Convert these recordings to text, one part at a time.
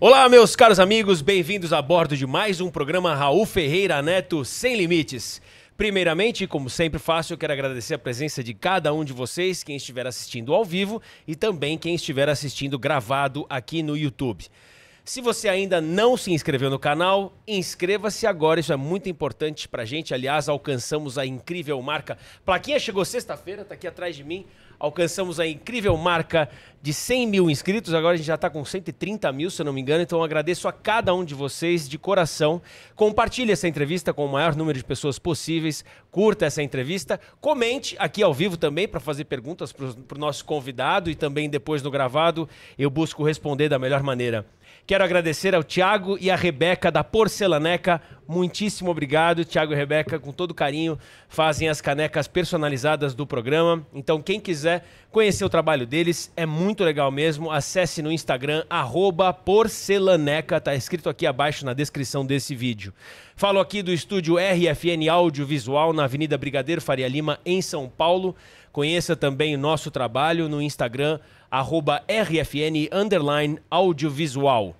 Olá, meus caros amigos, bem-vindos a bordo de mais um programa Raul Ferreira Neto Sem Limites. Primeiramente, como sempre faço, eu quero agradecer a presença de cada um de vocês, quem estiver assistindo ao vivo e também quem estiver assistindo gravado aqui no YouTube. Se você ainda não se inscreveu no canal, inscreva-se agora, isso é muito importante pra gente. Aliás, alcançamos a incrível marca. Plaquinha chegou sexta-feira, tá aqui atrás de mim. Alcançamos a incrível marca de 100 mil inscritos. Agora a gente já está com 130 mil, se eu não me engano. Então agradeço a cada um de vocês de coração. Compartilhe essa entrevista com o maior número de pessoas possíveis. Curta essa entrevista. Comente aqui ao vivo também para fazer perguntas para o nosso convidado e também depois no gravado. Eu busco responder da melhor maneira. Quero agradecer ao Tiago e à Rebeca da Porcelaneca. Muitíssimo obrigado, Tiago e Rebeca, com todo carinho, fazem as canecas personalizadas do programa. Então, quem quiser conhecer o trabalho deles, é muito legal mesmo. Acesse no Instagram, porcelaneca, tá escrito aqui abaixo na descrição desse vídeo. Falo aqui do estúdio RFN Audiovisual, na Avenida Brigadeiro Faria Lima, em São Paulo. Conheça também nosso trabalho no Instagram, arroba RFN audiovisual.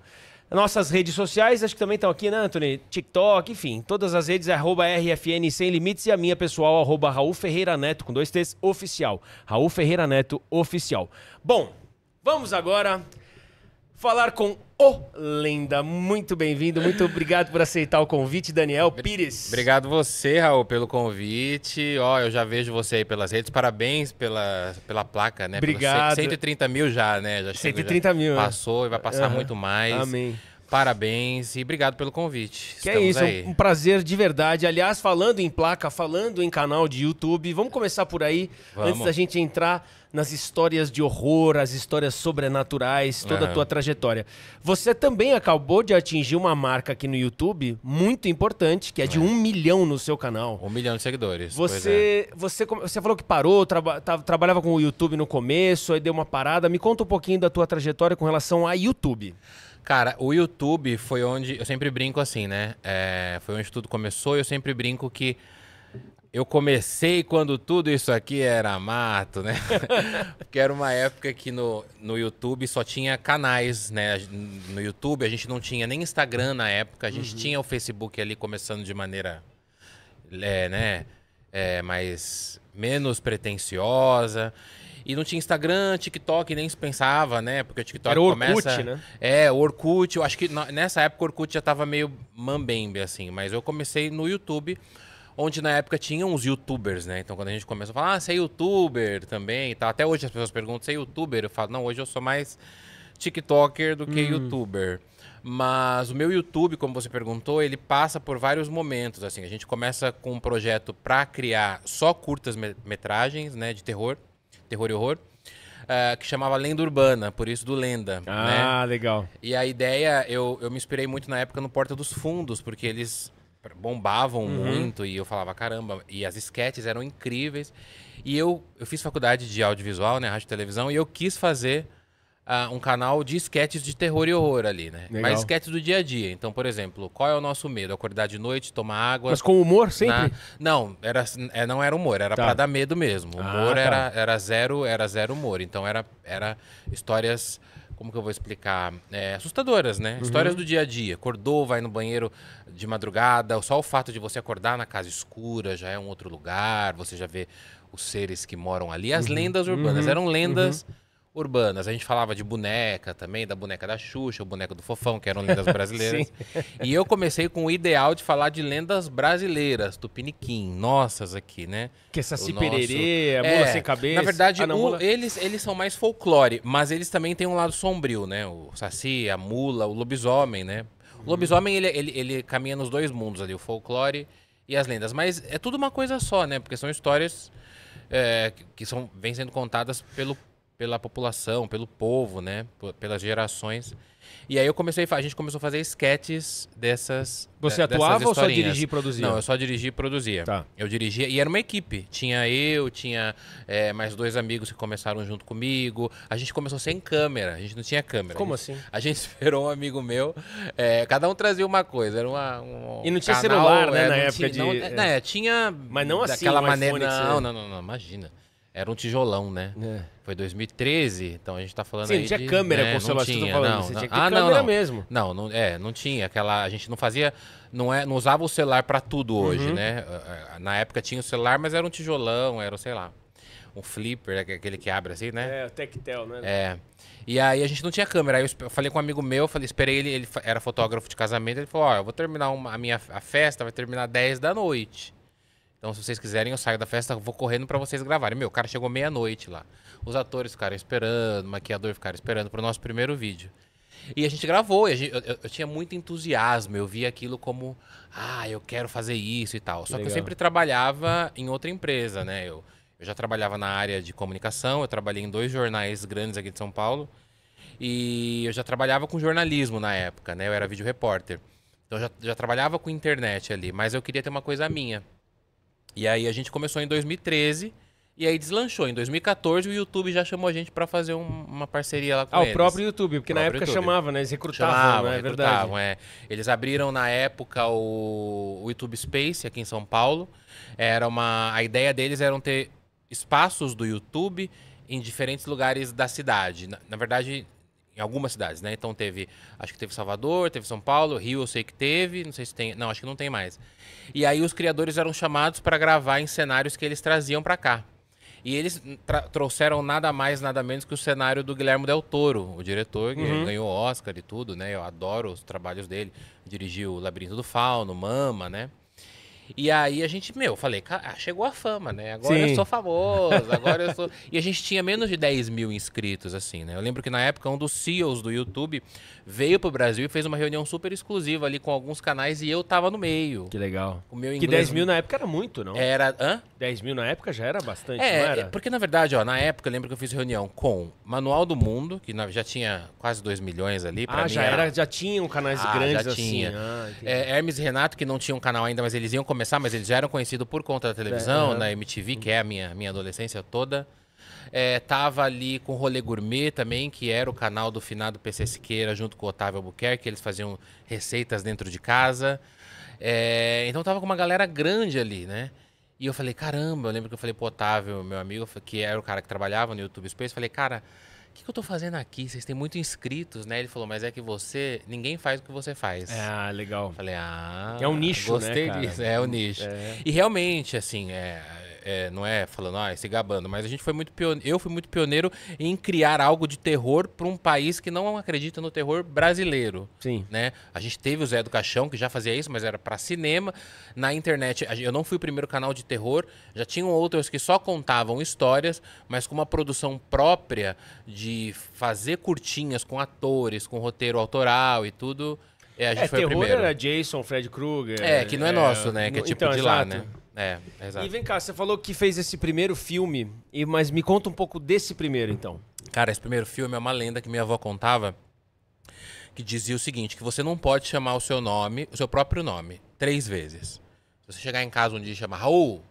Nossas redes sociais, acho que também estão aqui, né, Anthony? TikTok, enfim, todas as redes, é arroba RFN Sem Limites e a minha pessoal, arroba Raul Ferreira Neto, com dois T's, oficial. Raul Ferreira Neto, oficial. Bom, vamos agora falar com o Lenda. Muito bem-vindo, muito obrigado por aceitar o convite, Daniel Pires. Obrigado você, Raul, pelo convite. Ó, oh, eu já vejo você aí pelas redes. Parabéns pela, pela placa, né? Obrigado. Pelos 130 mil já, né? Já 130 já mil. É. Passou e vai passar uhum. muito mais. Amém. Parabéns e obrigado pelo convite. Que é Estamos é isso, aí. um prazer de verdade. Aliás, falando em placa, falando em canal de YouTube, vamos começar por aí, vamos. antes da gente entrar nas histórias de horror, as histórias sobrenaturais, toda uhum. a tua trajetória. Você também acabou de atingir uma marca aqui no YouTube muito importante, que é de é. um milhão no seu canal. Um milhão de seguidores. Você, é. você, você falou que parou, traba, trabalhava com o YouTube no começo, aí deu uma parada. Me conta um pouquinho da tua trajetória com relação a YouTube. Cara, o YouTube foi onde. Eu sempre brinco assim, né? É, foi onde tudo começou e eu sempre brinco que. Eu comecei quando tudo isso aqui era mato, né? Porque era uma época que no, no YouTube só tinha canais, né? No YouTube a gente não tinha nem Instagram na época, a gente uhum. tinha o Facebook ali começando de maneira, é, né? É, menos pretensiosa. E não tinha Instagram, TikTok, nem se pensava, né? Porque o TikTok Era o Orkut, começa... né? É, o Orkut. Eu acho que nessa época o Orkut já tava meio mambembe, assim. Mas eu comecei no YouTube, onde na época tinha uns YouTubers, né? Então quando a gente começou a falar, ah, você é YouTuber também e tal. Até hoje as pessoas perguntam, você é YouTuber? Eu falo, não, hoje eu sou mais TikToker do que hum. YouTuber. Mas o meu YouTube, como você perguntou, ele passa por vários momentos. Assim, a gente começa com um projeto para criar só curtas metragens, né, de terror terror e horror. Uh, que chamava Lenda Urbana, por isso do Lenda. Ah, né? legal. E a ideia, eu, eu me inspirei muito na época no Porta dos Fundos, porque eles bombavam uhum. muito e eu falava, caramba, e as esquetes eram incríveis. E eu, eu fiz faculdade de audiovisual, né, rádio e televisão, e eu quis fazer uh, um canal de esquetes de terror e horror ali, né? Legal. Mas esquetes do dia a dia. Então, por exemplo, qual é o nosso medo? Acordar de noite, tomar água. Mas com humor sempre? Na... Não, era, é, não era humor, era tá. pra dar medo mesmo. O ah, humor ah, tá. era, era, zero, era zero humor. Então era, era histórias como que eu vou explicar? É, assustadoras, né? Uhum. Histórias do dia a dia. Acordou, vai no banheiro de madrugada, só o fato de você acordar na casa escura já é um outro lugar, você já vê os seres que moram ali. As uhum. lendas urbanas uhum. eram lendas. Uhum urbanas. A gente falava de boneca também, da boneca da Xuxa, o boneco do Fofão, que eram lendas brasileiras. e eu comecei com o ideal de falar de lendas brasileiras, Tupiniquim, nossas aqui, né? Que essa cipererê, nosso... a mula é, sem cabeça. Na verdade, o, eles, eles são mais folclore, mas eles também têm um lado sombrio, né? O saci, a mula, o lobisomem, né? O uhum. lobisomem, ele, ele, ele caminha nos dois mundos ali, o folclore e as lendas. Mas é tudo uma coisa só, né? Porque são histórias... É, que são, vêm sendo contadas pelo pela população, pelo povo, né? P pelas gerações. E aí eu comecei, a gente começou a fazer esquetes dessas. Você dessas atuava ou só dirigia e produzia? Não, eu só dirigia e produzia. Tá. Eu dirigia e era uma equipe. Tinha eu, tinha é, mais dois amigos que começaram junto comigo. A gente começou sem câmera, a gente não tinha câmera. Como a gente, assim? A gente esperou um amigo meu. É, cada um trazia uma coisa. Era uma, um e não tinha canal, celular, né? É, na época tinha, de... não, é, é, tinha. Mas não assim, daquela um maneira. Não, não, não, não, imagina. Era um tijolão, né? É. Foi 2013, então a gente tá falando Sim, aí tinha de, câmera né, com celular, não tinha, falando, não, você não, tinha que ah, câmera não, mesmo. Não, não, é, não tinha aquela, a gente não fazia, não, é, não usava o celular para tudo uhum. hoje, uhum. né? Na época tinha o celular, mas era um tijolão, era, sei lá, um flipper, né, aquele que abre assim, né? É, o Tectel, né? É. E aí a gente não tinha câmera, aí eu falei com um amigo meu, falei, esperei ele, ele era fotógrafo de casamento, ele falou, ó, eu vou terminar uma, a minha a festa, vai terminar 10 da noite. Então, se vocês quiserem, eu saio da festa, vou correndo para vocês gravarem. Meu, o cara chegou meia-noite lá. Os atores ficaram esperando, o maquiador ficaram esperando pro nosso primeiro vídeo. E a gente gravou, a gente, eu, eu, eu, tinha muito entusiasmo, eu via aquilo como, ah, eu quero fazer isso e tal. Só Legal. que eu sempre trabalhava em outra empresa, né? Eu, eu já trabalhava na área de comunicação, eu trabalhei em dois jornais grandes aqui de São Paulo. E eu já trabalhava com jornalismo na época, né? Eu era vídeo repórter. Então eu já, já trabalhava com internet ali, mas eu queria ter uma coisa minha. E aí a gente começou em 2013 e aí deslanchou. Em 2014 o YouTube já chamou a gente para fazer um, uma parceria lá com ah, eles. Ah, o próprio YouTube, porque na época YouTube. chamava, né? Eles recrutavam, chamavam, né? recrutavam, é verdade. É. Eles abriram na época o, o YouTube Space aqui em São Paulo. Era uma a ideia deles era ter espaços do YouTube em diferentes lugares da cidade. Na, na verdade, em algumas cidades, né? Então teve, acho que teve Salvador, teve São Paulo, Rio eu sei que teve, não sei se tem, não, acho que não tem mais. E aí os criadores eram chamados para gravar em cenários que eles traziam para cá. E eles trouxeram nada mais, nada menos que o cenário do Guilherme Del Toro, o diretor que uhum. ganhou Oscar e tudo, né? Eu adoro os trabalhos dele. Dirigiu o Labirinto do Fauno, Mama, né? E aí a gente, meu, falei, ah, chegou a fama, né? Agora Sim. eu sou famoso, agora eu sou. E a gente tinha menos de 10 mil inscritos, assim, né? Eu lembro que na época um dos CEOs do YouTube veio pro Brasil e fez uma reunião super exclusiva ali com alguns canais e eu tava no meio. Que legal. O meu inglês... Que 10 mil na época era muito, não? Era. Hã? 10 mil na época já era bastante, é, era? Porque, na verdade, ó, na época eu lembro que eu fiz reunião com Manual do Mundo, que já tinha quase 2 milhões ali. Pra ah, já era... era, já tinham canais ah, grandes já tinha. Assim, ah, é, Hermes e Renato, que não tinham um canal ainda, mas eles iam começar começar, mas eles já eram conhecidos por conta da televisão, é, na MTV, que é a minha, minha adolescência toda. É, tava ali com o Rolê Gourmet também, que era o canal do finado PC Siqueira, junto com o Otávio Albuquerque, eles faziam receitas dentro de casa. É, então tava com uma galera grande ali, né? E eu falei, caramba, eu lembro que eu falei pro Otávio, meu amigo, que era o cara que trabalhava no YouTube Space, falei, cara, que, que eu tô fazendo aqui? Vocês têm muito inscritos, né? Ele falou, mas é que você. Ninguém faz o que você faz. Ah, legal. falei, ah. É um nicho, gostei né? Gostei disso. É o um nicho. É. E realmente, assim, é, é, não é falando, ah, se gabando, mas a gente foi muito pioneiro, eu fui muito pioneiro em criar algo de terror para um país que não acredita no terror brasileiro. Sim. Né? A gente teve o Zé do Caixão, que já fazia isso, mas era para cinema. Na internet, eu não fui o primeiro canal de terror, já tinham outros que só contavam histórias, mas com uma produção própria de fazer curtinhas com atores, com roteiro autoral e tudo. É, a gente é, foi terror o primeiro. era é Jason, Fred Krueger. É, que não é, é nosso, né? Que é tipo então, de lá, exato. né? É, exato. E vem cá, você falou que fez esse primeiro filme, e mas me conta um pouco desse primeiro, então. Cara, esse primeiro filme é uma lenda que minha avó contava, que dizia o seguinte, que você não pode chamar o seu nome, o seu próprio nome, três vezes. Se você chegar em casa um dia e chamar Raul,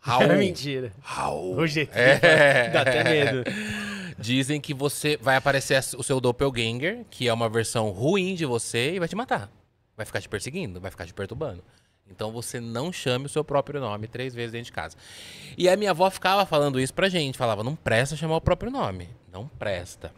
Raul. É mentira. Raul. O jeito é. dá até medo. Dizem que você vai aparecer o seu doppelganger, que é uma versão ruim de você, e vai te matar. Vai ficar te perseguindo, vai ficar te perturbando. Então você não chame o seu próprio nome três vezes dentro de casa. E a minha avó ficava falando isso pra gente, falava, não presta chamar o próprio nome, não presta.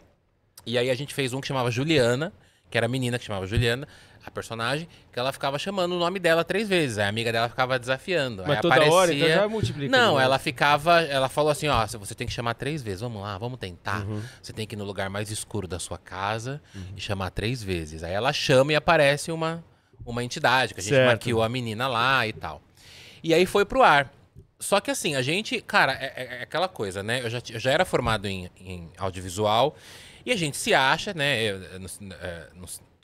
E aí a gente fez um que chamava Juliana, que era a menina que chamava Juliana, a personagem, que ela ficava chamando o nome dela três vezes. a amiga dela ficava desafiando. Mas aí toda aparecia... hora, então já multiplica. Não, né? ela ficava... Ela falou assim, ó, você tem que chamar três vezes. Vamos lá, vamos tentar. Uhum. Você tem que ir no lugar mais escuro da sua casa uhum. e chamar três vezes. Aí ela chama e aparece uma uma entidade, que a gente certo. maquiou a menina lá e tal. E aí foi pro ar. Só que assim, a gente, cara, é, é, é aquela coisa, né? Eu já, eu já era formado em, em, audiovisual e a gente se acha, né? Eu, eu, é,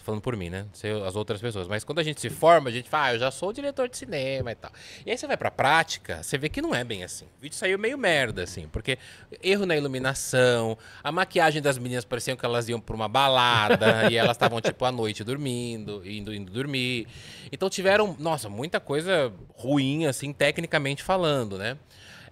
Tô falando por mim, né? Não sei as outras pessoas. Mas quando a gente se forma, a gente fala, ah, eu já sou diretor de cinema e tal. E aí você vai pra prática, você vê que não é bem assim. O vídeo saiu meio merda, assim, porque erro na iluminação, a maquiagem das meninas parecia que elas iam pra uma balada e elas estavam, tipo, à noite dormindo, indo, indo dormir. Então tiveram, nossa, muita coisa ruim, assim, tecnicamente falando, né?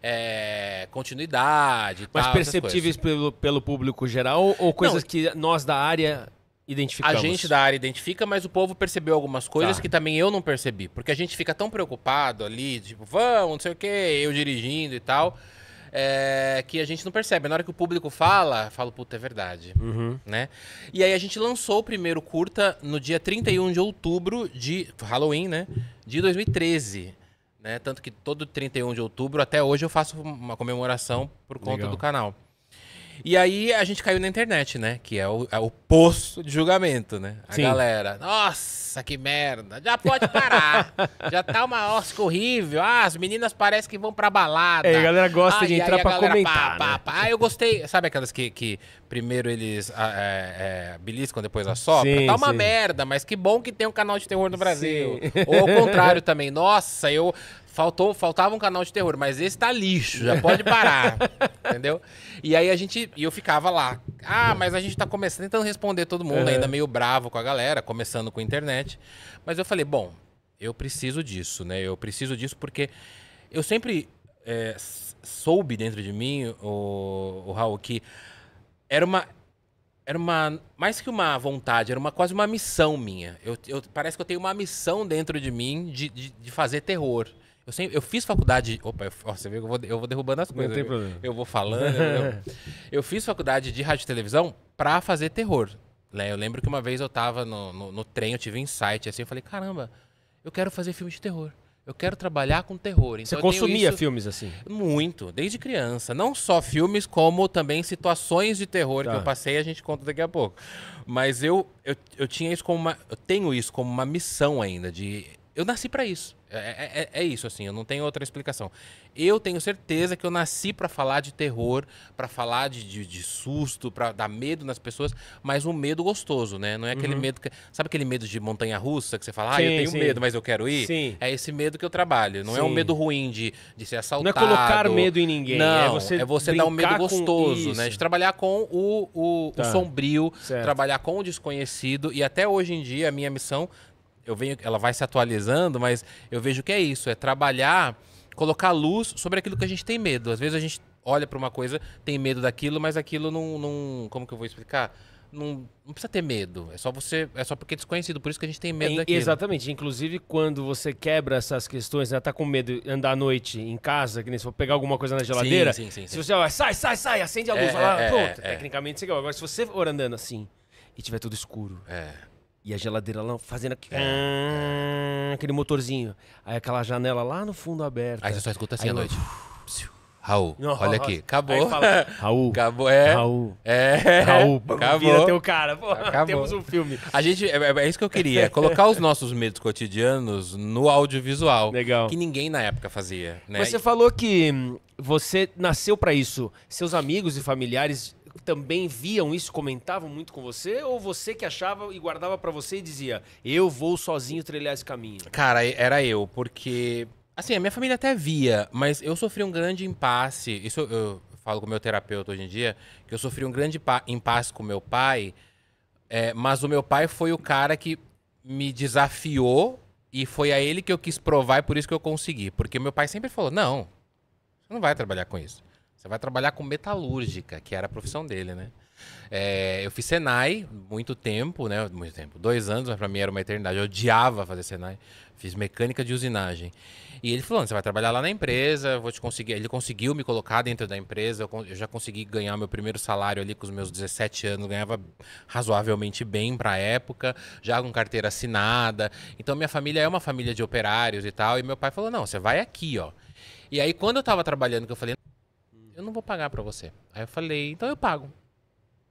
É, continuidade. Mas tal, perceptíveis pelo, pelo público geral ou coisas não, que nós da área Identificamos. A gente da área identifica, mas o povo percebeu algumas coisas tá. que também eu não percebi. Porque a gente fica tão preocupado ali, tipo, vamos, não sei o quê, eu dirigindo e tal. É, que a gente não percebe. Na hora que o público fala, falo, puta, é verdade. Uhum. Né? E aí a gente lançou o primeiro curta no dia 31 de outubro de Halloween, né? De 2013. Né? Tanto que todo 31 de outubro, até hoje, eu faço uma comemoração por conta Legal. do canal. E aí a gente caiu na internet, né? Que é o, é o poço de julgamento, né? A Sim. galera, nossa, que merda, já pode parar. já tá uma Oscar horrível. Ah, as meninas parecem que vão pra balada. É, a galera gosta ah, de entrar pra comentar. Pá, né? pá, pá. Ah, eu gostei. Sabe aquelas que, que primeiro eles ah, é, é, beliscam, depois assopram? tá uma sim. merda, mas que bom que tem um canal de terror no Brasil. Sim. Ou ao contrário também. Nossa, eu Faltou, faltava um canal de terror, mas esse tá lixo, já pode parar. entendeu? E aí a gente. E eu ficava lá. Ah, mas a gente tá começando, tentando responder todo mundo, ainda meio bravo com a galera, começando com a internet. Mas eu falei, bom, eu preciso disso, né? Eu preciso disso porque eu sempre é, soube dentro de mim, o, o Raul, que era uma. Era uma. Mais que uma vontade, era uma quase uma missão minha. Eu, eu parece que eu tenho uma missão dentro de mim de, de, de fazer terror. Eu, sempre, eu fiz faculdade. Opa, eu, ó, você vê que eu vou, eu vou derrubando as coisas. Não tem problema. Eu, vou falando. eu, eu, fiz faculdade de rádio e televisão pra fazer terror. Né? Eu lembro que uma vez eu tava no, no, no trem, eu tive um insight assim, eu falei, caramba, eu quero fazer filme de terror. Eu quero trabalhar com terror. Então, Você consumia filmes assim? Muito, desde criança. Não só filmes, como também situações de terror tá. que eu tá. passei, a gente conta daqui a pouco. Mas eu, eu, eu tinha isso como uma. Eu tenho isso como uma missão ainda, de eu nasci para isso. É é, é, é, é, isso, assim, eu não tenho outra explicação. Eu tenho certeza que eu nasci para falar de terror, para falar de, de, de, susto, pra dar medo nas pessoas, mas um medo gostoso, né? Não é aquele uhum. medo que. Sabe aquele medo de montanha russa que você fala, sim, ah, eu tenho sim. medo, mas eu quero ir? Sim. É esse medo que eu trabalho. Não sim. é um medo ruim de, de ser assaltado. Não é colocar medo em ninguém. É não, é você, é você dar um medo gostoso, né? De trabalhar com o, o, tá. o sombrio, certo. trabalhar com o desconhecido. E até hoje em dia, a minha missão eu venho, ela vai se atualizando, mas eu vejo que é isso, é trabalhar, colocar luz sobre aquilo que a gente tem medo. Às vezes a gente olha para uma coisa, tem medo daquilo, mas aquilo não, não, como que eu vou explicar? Não, não, precisa ter medo. É só você. É só porque é desconhecido. Por isso que a gente tem medo é, daquilo. Exatamente. Inclusive, quando você quebra essas questões, né? Tá com medo de andar à noite em casa, que nem se for pegar alguma coisa na geladeira. Sim, sim, sim, se você vai, sai, sai, sai, acende a luz, é, vai é, é, pronto. É, tecnicamente você quer. Agora, se você for andando assim e tiver tudo escuro. É e a geladeira lá fazendo aqui, ah. aquele motorzinho. Aí aquela janela lá no fundo aberta. Aí você só escuta assim Aí à noite. Eu... Raul, não, olha aqui, acabou. Fala, Raul. Acabou, é. Raul. É. Raul, acabou. Vira teu cara. Pô, acabou. Temos um filme. A gente, é, é, é isso que eu queria, é colocar os nossos medos cotidianos no audiovisual. Legal. Que ninguém na época fazia, né? Mas você falou que você nasceu para isso. Seus amigos e familiares também viam isso, comentavam muito com você? Ou você que achava e guardava para você e dizia, eu vou sozinho trilhar esse caminho? Cara, era eu, porque. Assim, a minha família até via, mas eu sofri um grande impasse. Isso eu falo com meu terapeuta hoje em dia, que eu sofri um grande impasse com meu pai, é, mas o meu pai foi o cara que me desafiou e foi a ele que eu quis provar e por isso que eu consegui. Porque meu pai sempre falou: não, você não vai trabalhar com isso. Você vai trabalhar com metalúrgica, que era a profissão dele, né? É, eu fiz Senai muito tempo, né? Muito tempo, dois anos, mas pra mim era uma eternidade. Eu odiava fazer Senai. Fiz mecânica de usinagem. E ele falou: você vai trabalhar lá na empresa, vou te conseguir. Ele conseguiu me colocar dentro da empresa. Eu, já consegui ganhar meu primeiro salário ali com os meus 17 anos, ganhava razoavelmente bem pra época, já com carteira assinada. Então minha família é uma família de operários e tal. E meu pai falou: não, você vai aqui, ó. E aí, quando eu tava trabalhando, que eu falei, eu não vou pagar para você. Aí eu falei, então eu pago.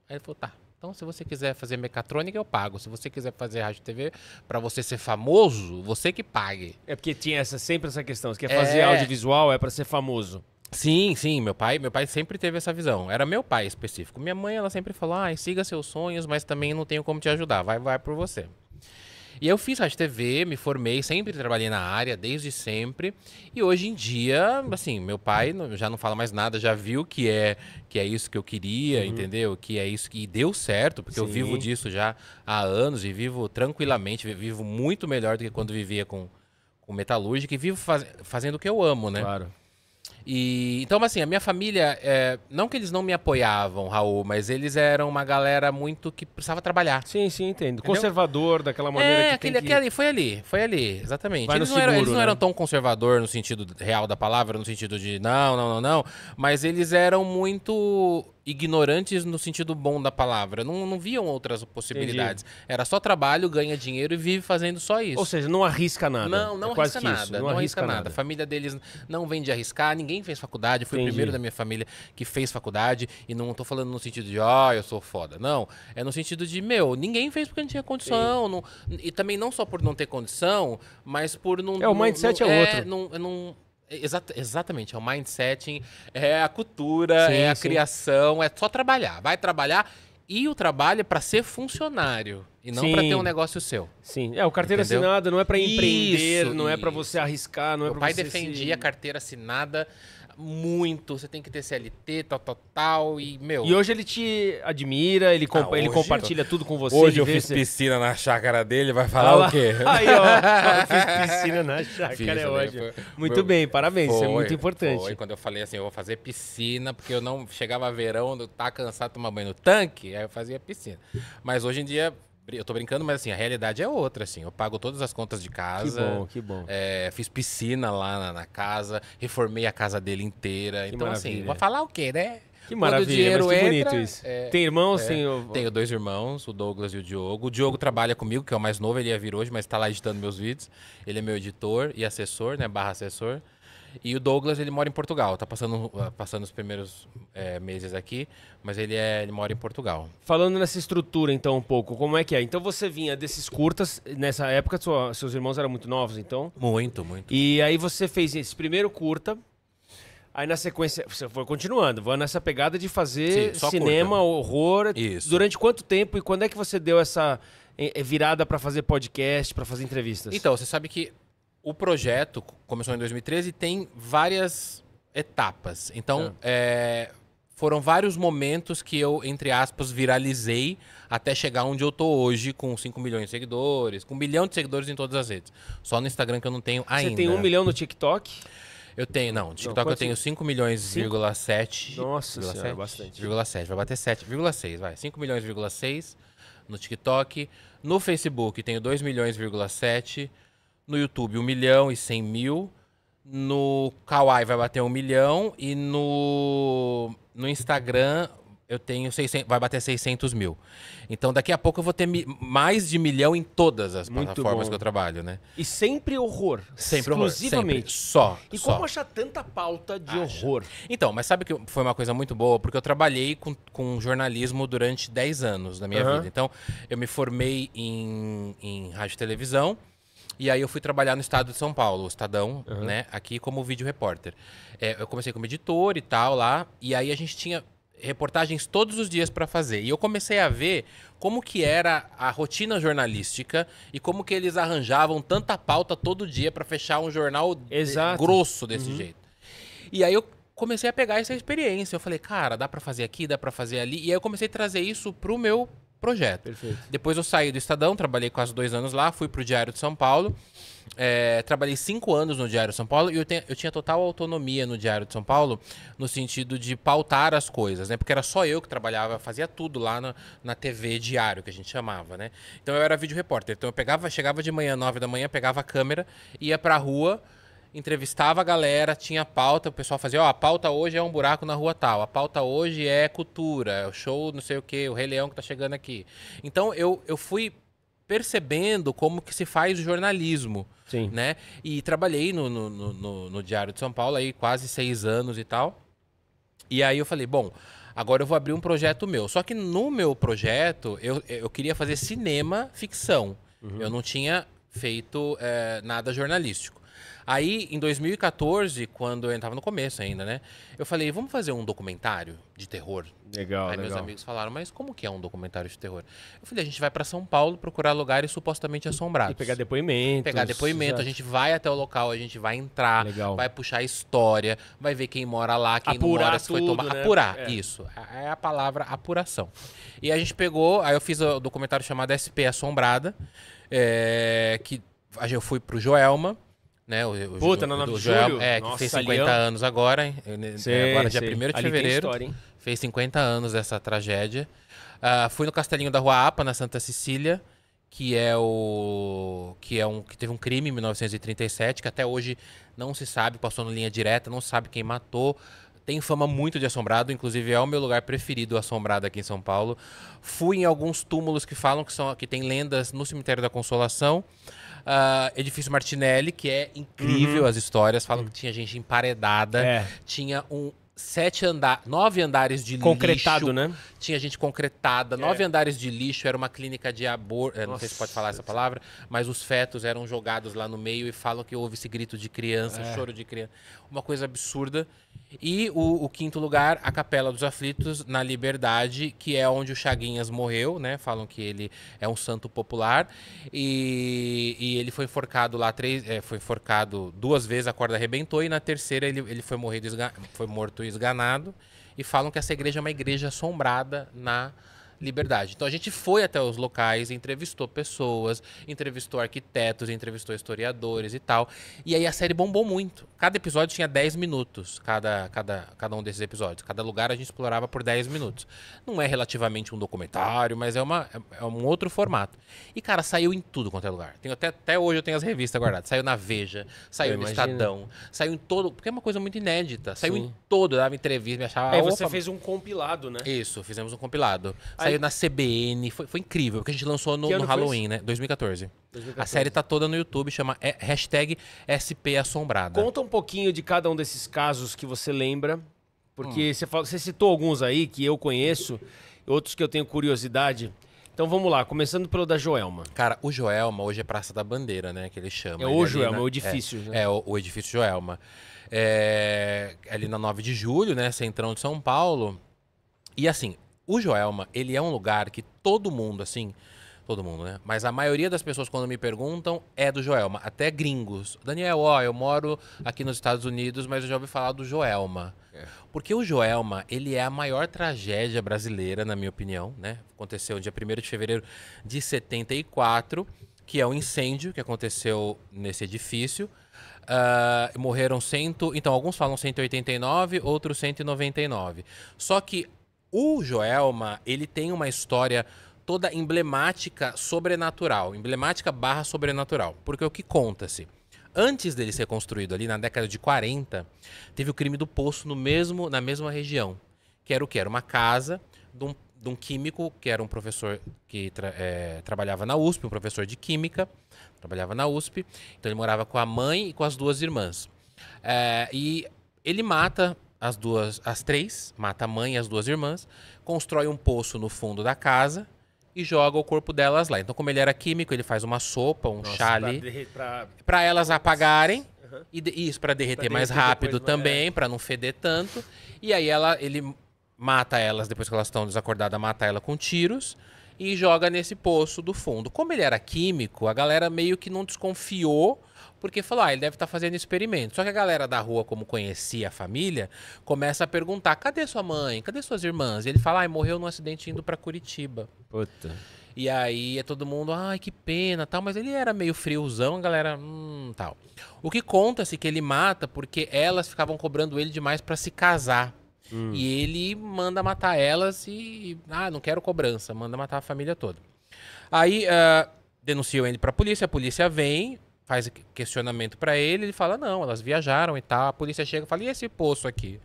Aí ele falou, tá. Então, se você quiser fazer mecatrônica, eu pago. Se você quiser fazer rádio TV, para você ser famoso, você que pague. É porque tinha essa, sempre essa questão. Se quer é... fazer audiovisual, é para ser famoso. Sim, sim, meu pai, meu pai sempre teve essa visão. Era meu pai específico. Minha mãe, ela sempre falou: "Ah, siga seus sonhos, mas também não tenho como te ajudar. Vai, vai por você". E eu fiz rádio TV, me formei, sempre trabalhei na área, desde sempre. E hoje em dia, assim, meu pai já não fala mais nada, já viu que é que é isso que eu queria, uhum. entendeu? Que é isso que deu certo, porque Sim. eu vivo disso já há anos e vivo tranquilamente, vivo muito melhor do que quando vivia com, com metalúrgica e vivo faz, fazendo o que eu amo, né? Claro. E, então, assim, a minha família, é, não que eles não me apoiavam, Raul, mas eles eram uma galera muito que precisava trabalhar. Sim, sim, entendo. Entendeu? Conservador, daquela maneira é, que aquele, tem que... aquele, foi ali, foi ali, exatamente. eles, não, seguro, eram, eles né? não eram né? tão conservador no sentido real da palavra, no sentido de não, não, não, não, mas eles eram muito ignorantes no sentido bom da palavra. Não, não viam outras possibilidades. Entendi. Era só trabalho, ganha dinheiro e vive fazendo só isso. Ou seja, não arrisca nada. Não, não é arrisca nada. Isso, não, não, arrisca, nada. nada. A família deles não vem de arriscar, ninguém fez faculdade. Eu fui Entendi. o primeiro da minha família que fez faculdade. E não estou falando no sentido de, ó, oh, ah, eu sou foda. Não. É no sentido de, meu, ninguém fez porque não tinha condição. Não, e também não só por não ter condição, mas por não. É, o não, mindset é, é outro. É, não, não, é, exatamente, é o mindset, é a cultura, sim, é a sim. criação, é só trabalhar. Vai trabalhar e o trabalho é para ser funcionário e não para ter um negócio seu. Sim, é o carteira Entendeu? assinada não é para empreender, isso, não é isso. é para você arriscar, não é para você. O pai defendia se... carteira assinada muito, você tem que ter CLT, tal, tal, tal, e, meu... E hoje ele te admira, ele, ah, compa ah, hoje, ele compartilha tudo com você. Hoje eu fiz piscina na chácara dele, vai falar ah, o quê? Aí, ó, fiz piscina na chácara fiz, é né? hoje. Foi, muito foi, bem, parabéns, foi, isso é muito importante. Foi, quando eu falei assim, eu vou fazer piscina, porque eu não chegava verão, eu tá cansado de tomar banho no tanque, aí eu fazia piscina. Mas hoje em dia eu tô brincando, mas assim, a realidade é outra, assim. Eu pago todas as contas de casa. Que bom, que bom. É, fiz piscina lá na, na, casa, reformei a casa dele inteira. Que então, assim, maravilha. assim, vou falar o quê, né? Que maravilha, mas que entra, bonito isso. É, tem irmãos? É, Tenho dois irmãos, o Douglas e o Diogo. O Diogo trabalha comigo, que é o mais novo, ele ia vir hoje, mas tá lá editando meus vídeos. Ele é meu editor e assessor, né? Barra assessor. E o Douglas, ele mora em Portugal. Tá passando, ah, passando os primeiros é, meses aqui, mas ele, é, ele mora em Portugal. Falando nessa estrutura, então, um pouco, como é que é? Então você vinha desses curtas, nessa época sua, seus irmãos eram muito novos, então? Muito, muito. E aí você fez esse primeiro curta, Aí na sequência, você foi continuando, vou nessa pegada de fazer Sim, cinema, curta. horror. Isso. Durante quanto tempo e quando é que você deu essa eh, eh, virada para fazer podcast, para fazer entrevistas? Então, você sabe que o projeto começou em 2013 e tem várias etapas. Então, é. É, foram vários momentos que eu, entre aspas, viralizei até chegar onde eu tô hoje, com 5 milhões de seguidores, com um milhão de seguidores em todas as redes. Só no Instagram que eu não tenho ainda. Você tem um milhão no TikTok? Eu tenho, não, no TikTok não, eu tenho 5 milhões,7. Nossa senhora, 7, bastante. 7, vai bater 7,6, vai. 5 milhões,6 no TikTok. No Facebook tenho 2 milhões,7 no YouTube, 1 milhão e 100 mil. No Kawaii vai bater 1 milhão. E no, no Instagram eu tenho 600, vai bater 600 mil. Então daqui a pouco eu vou ter mi, mais de milhão em todas as Muito plataformas bom. que eu trabalho, né? E sempre horror. Sempre exclusivamente. horror. Sempre. Só. E só. como achar tanta pauta de Acha. horror? Então, mas sabe que foi uma coisa muito boa? Porque eu trabalhei com, com jornalismo durante 10 anos da minha uhum. vida. Então, eu me formei em, em rádio e televisão. E aí eu fui trabalhar no estado de São Paulo, o Estadão, uhum. né? Aqui como vídeo repórter. É, eu comecei como editor e tal lá. E aí a gente tinha reportagens todos os dias para fazer. E eu comecei a ver como que era a rotina jornalística e como que eles arranjavam tanta pauta todo dia para fechar um jornal Exato. grosso desse uhum. jeito. E aí eu comecei a pegar essa experiência. Eu falei, cara, dá para fazer aqui, dá para fazer ali. E aí eu comecei a trazer isso pro meu projeto. Perfeito. Depois eu saí do Estadão, trabalhei quase dois anos lá, fui para o Diário de São Paulo. É, trabalhei cinco anos no Diário de São Paulo e eu, tenho, eu, tinha total autonomia no Diário de São Paulo no sentido de pautar as coisas, né? Porque era só eu que trabalhava, fazia tudo lá na, na TV Diário, que a gente chamava, né? Então eu era vídeo repórter. Então eu pegava, chegava de manhã, nove da manhã, pegava a câmera, ia para a rua entrevistava a galera, tinha pauta, o pessoal fazia, ó, a pauta hoje é um buraco na rua tal, a pauta hoje é cultura, é o show não sei o que, o Rei Leão que tá chegando aqui. Então eu, eu fui percebendo como que se faz o jornalismo, Sim. né? E trabalhei no, no, no, no Diário de São Paulo aí quase seis anos e tal. E aí eu falei, bom, agora eu vou abrir um projeto meu. Só que no meu projeto, eu, eu queria fazer cinema ficção. Uhum. Eu não tinha feito é, nada jornalístico. Aí, em 2014, quando eu estava no começo ainda, né? Eu falei, vamos fazer um documentário de terror. Legal, Aí legal. meus amigos falaram, mas como que é um documentário de terror? Eu falei, a gente vai para São Paulo procurar lugares supostamente assombrados. E pegar depoimentos. Pegar depoimento, exato. a gente vai até o local, a gente vai entrar, legal. vai puxar a história, vai ver quem mora lá, quem apurar não mora, se tudo, foi tomar. Né? Apurar, é. isso. É, é a palavra apuração. E a gente pegou, aí eu fiz o documentário chamado SP Assombrada, é, que eu fui pro Joelma, né? O, o, Puta, o, do Joel, é, é Nossa, que fez 50 Leão. anos agora, é, sei, agora dia 1 de fevereiro. História, fez 50 anos essa tragédia. Uh, fui no Castelinho da Rua Apa, na Santa Cecília, que é o que é um que teve um crime em 1937 que até hoje não se sabe, passou na linha direta, não sabe quem matou. Tem fama muito de assombrado, inclusive é o meu lugar preferido assombrado aqui em São Paulo. Fui em alguns túmulos que falam que são que tem lendas no cemitério da Consolação uh, Edifício Martinelli, que é incrível uhum. as histórias. Falam uhum. que tinha gente emparedada. É. Tinha um sete andar nove andares de concretado, lixo. Concretado, né? Tinha gente concretada, é. nove andares de lixo, era uma clínica de aborto, é, não sei se pode falar essa palavra, mas os fetos eram jogados lá no meio e falam que houve esse grito de criança, é. choro de criança. Uma coisa absurda. E o, o, quinto lugar, a Capela dos Aflitos, na Liberdade, que é onde o Chaguinhas morreu, né? Falam que ele é um santo popular. E, e ele foi enforcado lá, três, é, foi enforcado duas vezes, a corda arrebentou, e na terceira ele, ele foi, morrido, foi morto Luiz Ganado, e falam que essa igreja é uma igreja assombrada na liberdade. Então a gente foi até os locais, entrevistou pessoas, entrevistou arquitetos, entrevistou historiadores e tal. E aí a série bombou muito. Cada episódio tinha 10 minutos, cada, cada, cada um desses episódios. Cada lugar a gente explorava por 10 minutos. Não é relativamente um documentário, mas é, uma, é um outro formato. E, cara, saiu em tudo quanto é lugar. Tenho até, até hoje eu tenho as revistas guardadas. Saiu na Veja, saiu no Estadão, saiu em todo. Porque é uma coisa muito inédita. Saiu Sim. em todo, dava entrevista, me achava. Aí você fez um compilado, né? Isso, fizemos um compilado. Aí saiu na CBN, foi, foi incrível, porque a gente lançou no, no Halloween, né? 2014. 2014. A série tá toda no YouTube, chama é, hashtag SP Assombrada. Conta um pouquinho de cada um desses casos que você lembra, porque hum. você, falou, você citou alguns aí que eu conheço, outros que eu tenho curiosidade. Então vamos lá, começando pelo da Joelma. Cara, o Joelma hoje é Praça da Bandeira, né? Que é ele chama. É o Joelma, na... É o edifício. É, né? é o, o, edifício Joelma. É, ali na 9 de julho, né? Centrão de São Paulo. E assim, o Joelma, ele é um lugar que todo mundo, assim, todo mundo, né? Mas a maioria das pessoas, quando me perguntam, é do Joelma. Até gringos. Daniel, ó, eu moro aqui nos Estados Unidos, mas eu já ouvi falar do Joelma. É. Porque o Joelma, ele é a maior tragédia brasileira, na minha opinião, né? Aconteceu dia 1 de fevereiro de 74, que é um incêndio que aconteceu nesse edifício. Uh, morreram cento, então alguns falam 189, outros 199. Só que o Joelma, ele tem uma história toda emblemática sobrenatural, emblemática barra sobrenatural, porque é o que conta-se? Antes dele ser construído ali na década de 40, teve o crime do poço no mesmo, na mesma região, que era o que? Era uma casa de um, de um químico, que era um professor que tra é, trabalhava na USP, um professor de química, trabalhava na USP, então ele morava com a mãe e com as duas irmãs. É, e ele mata as duas, as três, mata a mãe e as duas irmãs, constrói um poço no fundo da casa e joga o corpo delas lá. Então, como ele era químico, ele faz uma sopa, um Nossa, chá ali, para elas apagarem. Uhum. E isso para derreter, derreter mais rápido né? também, é. para não feder tanto. E aí ela, ele mata elas depois que elas estão desacordadas, mata ela com tiros e joga nesse poço do fundo. Como ele era químico, a galera meio que não desconfiou porque falou, ah, ele deve estar tá fazendo experimento. Só que a galera da rua, como conhecia a família, começa a perguntar: cadê sua mãe? Cadê suas irmãs? E ele fala: ai, ah, morreu num acidente indo para Curitiba. Puta. E aí é todo mundo, ai, que pena, tal, mas ele era meio friozão, a galera, hum, tal. O que conta-se que ele mata porque elas ficavam cobrando ele demais para se casar. Hum. E ele manda matar elas e, ah, não quero cobrança, manda matar a família toda. Aí uh, denunciam ele para a polícia, a polícia vem, faz questionamento para ele, ele fala: "Não, elas viajaram e tal". A polícia chega e fala: "E esse poço aqui?".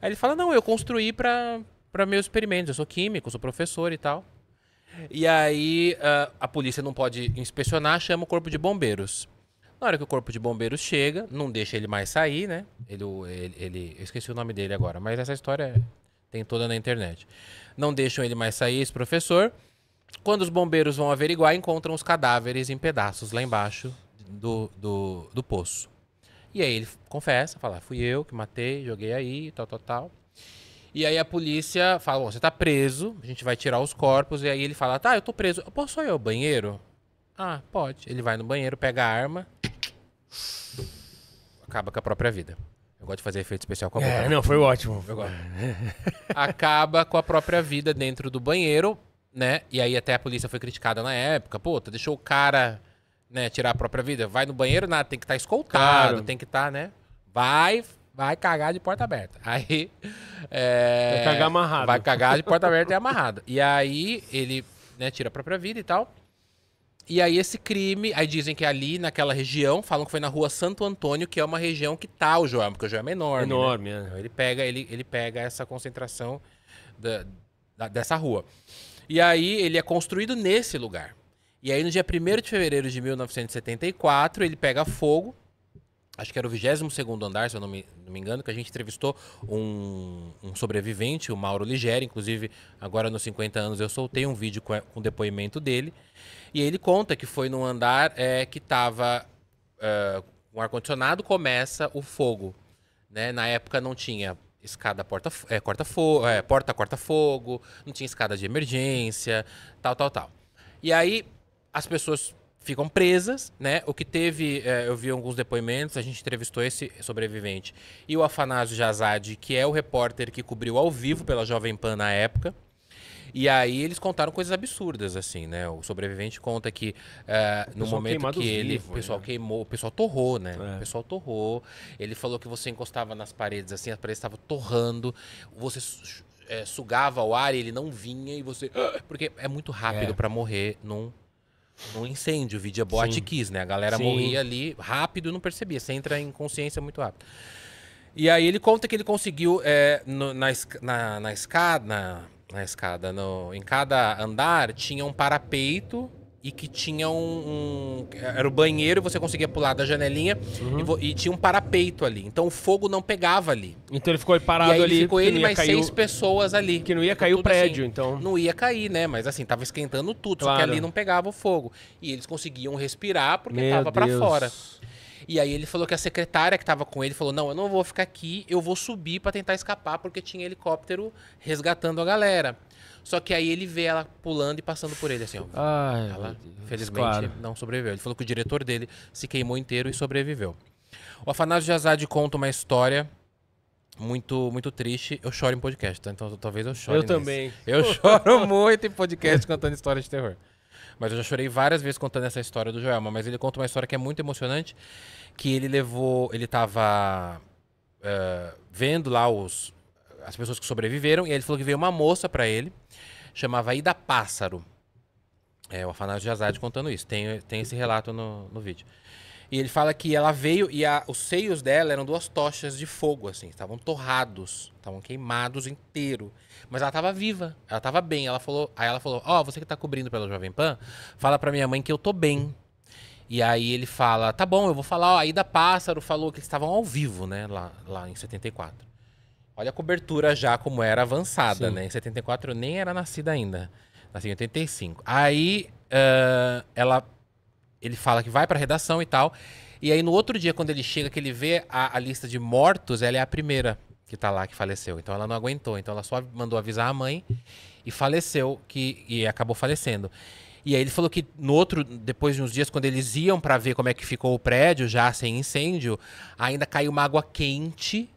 Aí ele fala: "Não, eu construí para para meus experimentos, eu sou químico, sou professor e tal". E aí uh, a polícia não pode inspecionar, chama o corpo de bombeiros. Na hora que o corpo de bombeiros chega, não deixa ele mais sair, né? Ele, ele, ele eu esqueci o nome dele agora, mas essa história tem toda na internet. Não deixam ele mais sair, esse professor. Quando os bombeiros vão averiguar, encontram os cadáveres em pedaços lá embaixo do, do, do poço. E aí ele confessa, fala, ah, fui eu que matei, joguei aí, tal, tal, tal. E aí a polícia fala, você tá preso, a gente vai tirar os corpos. E aí ele fala, tá, eu tô preso, posso ir ao banheiro? Ah, pode. Ele vai no banheiro, pega a arma, acaba com a própria vida. Eu gosto de fazer efeito especial com a é, boca. É, não, foi ótimo. Eu gosto. acaba com a própria vida dentro do banheiro, né? E aí até a polícia foi criticada na época. Pô, tu deixou o cara né, tirar a própria vida. Vai no banheiro, nada, tem que estar tá escoltado, claro. tem que estar, tá, né? Vai, vai cagar de porta aberta. Aí. É, vai cagar amarrado. Vai cagar de porta aberta e amarrado. E aí ele né, tira a própria vida e tal. E aí esse crime, aí dizem que é ali naquela região, falam que foi na rua Santo Antônio, que é uma região que tá o João, porque o João é enorme. Né? Enorme, né? é. Então, ele pega, ele, ele pega essa concentração da, da, dessa rua. E aí ele é construído nesse lugar. E aí, no dia 1 de fevereiro de 1974, ele pega fogo. Acho que era o 22 andar, se eu não me, não me, engano, que a gente entrevistou um, um sobrevivente, o Mauro Ligeri. Inclusive, agora nos 50 anos, eu soltei um vídeo com, com depoimento dele. E ele conta que foi num andar é, que estava uh, é, um ar-condicionado, começa o fogo. Né? Na época não tinha escada porta é, corta fogo, é, porta corta fogo, não tinha escada de emergência, tal, tal, tal. E aí as pessoas ficam presas, né? O que teve, é, eu vi alguns depoimentos, a gente entrevistou esse sobrevivente e o Afanásio Jazade, que é o repórter que cobriu ao vivo pela Jovem Pan na época. E aí eles contaram coisas absurdas, assim, né? O sobrevivente conta que uh, no momento que ele. o pessoal né? queimou, o pessoal torrou, né? É. O pessoal torrou. Ele falou que você encostava nas paredes, assim, as paredes estavam torrando, você é, sugava o ar e ele não vinha, e você. Porque é muito rápido é. para morrer num num incêndio, vídeo é kiss, né? A galera Sim. morria ali rápido e não percebia. Você entra em consciência muito rápido. E aí ele conta que ele conseguiu é, no, na, na, na, escada, na, na escada, no, em cada andar tinha um parapeito e que tinha um, um, era o banheiro e você conseguia pular da janelinha uhum. e, e, tinha um parapeito ali. Então o fogo não pegava ali. Então ele ficou parado ali. Ficou ele mais seis pessoas ali. Que não ia cair o assim. prédio, assim. então. Não ia cair, né? Mas assim tava esquentando tudo, claro. só que ali não pegava o fogo e eles conseguiam respirar porque Meu tava para fora. E aí ele falou que a secretária que tava com ele falou: "Não, eu não vou ficar aqui, eu vou subir para tentar escapar porque tinha helicóptero resgatando a galera". Só que aí ele vê ela pulando e passando por ele, assim, ó. Ai, ela, felizmente, claro. não sobreviveu. Ele falou que o diretor dele se queimou inteiro e sobreviveu. O Afanásio de Azad conta uma história muito muito triste. Eu choro em podcast, tá? então talvez eu chore. Eu nesse. também. Eu choro muito em podcast contando histórias de terror. Mas eu já chorei várias vezes contando essa história do Joelma, mas ele conta uma história que é muito emocionante, que ele levou, ele tava uh, vendo lá os as pessoas que sobreviveram e ele falou que veio uma moça para ele chamava Ida Pássaro. É o Afanásio de Azade contando isso. Tem, tem esse relato no, no vídeo. E ele fala que ela veio e a, os seios dela eram duas tochas de fogo, assim, estavam torrados, estavam queimados inteiro. Mas ela estava viva, ela estava bem. Ela falou, aí ela falou: Ó, oh, você que está cobrindo pela Jovem Pan, fala para minha mãe que eu tô bem. E aí ele fala: Tá bom, eu vou falar. Ó, a Ida Pássaro falou que eles estavam ao vivo, né, lá, lá em 74. Olha a cobertura já como era avançada, Sim. né? Em 74 eu nem era nascida ainda. Nasci em 85. Aí uh, ela, ele fala que vai para redação e tal. E aí no outro dia, quando ele chega, que ele vê a, a, lista de mortos, ela é a primeira que tá lá que faleceu. Então ela não aguentou. Então ela só mandou avisar a mãe e faleceu, que, e acabou falecendo. E aí ele falou que no outro, depois de uns dias, quando eles iam para ver como é que ficou o prédio, já sem incêndio, ainda caiu uma água quente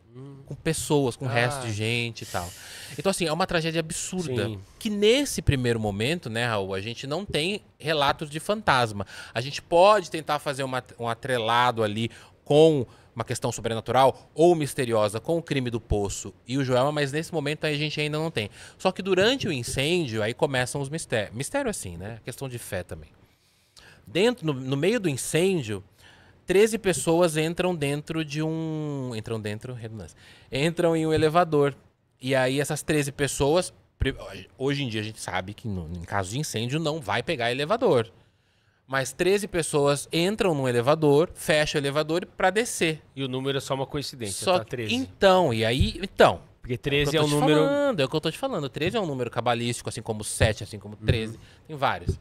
com pessoas, com ah. resto de ah. gente e tal. Então, assim, é uma tragédia absurda. Sim. Que nesse primeiro momento, né, Raul, a gente não tem relatos de fantasma. A gente pode tentar fazer uma, um atrelado ali com uma questão sobrenatural ou misteriosa com o crime do poço e o Joelma, mas nesse momento a gente ainda não tem. Só que durante o incêndio, aí começam os mistérios. Mistério assim, né? Questão de fé também. Dentro, no, no meio do incêndio, 13 pessoas entram dentro de um. Entram dentro, redundância. Entram em um elevador. E aí essas 13 pessoas. Hoje em dia a gente sabe que no, em caso de incêndio não vai pegar elevador. Mas 13 pessoas entram no elevador, fecham o elevador para descer. E o número é só uma coincidência, só tá? 13. Então, e aí. Então. Porque 13 é, o, é o número. Falando, é o que eu tô te falando. 13 é um número cabalístico, assim como 7, assim como 13. Uhum. Tem vários.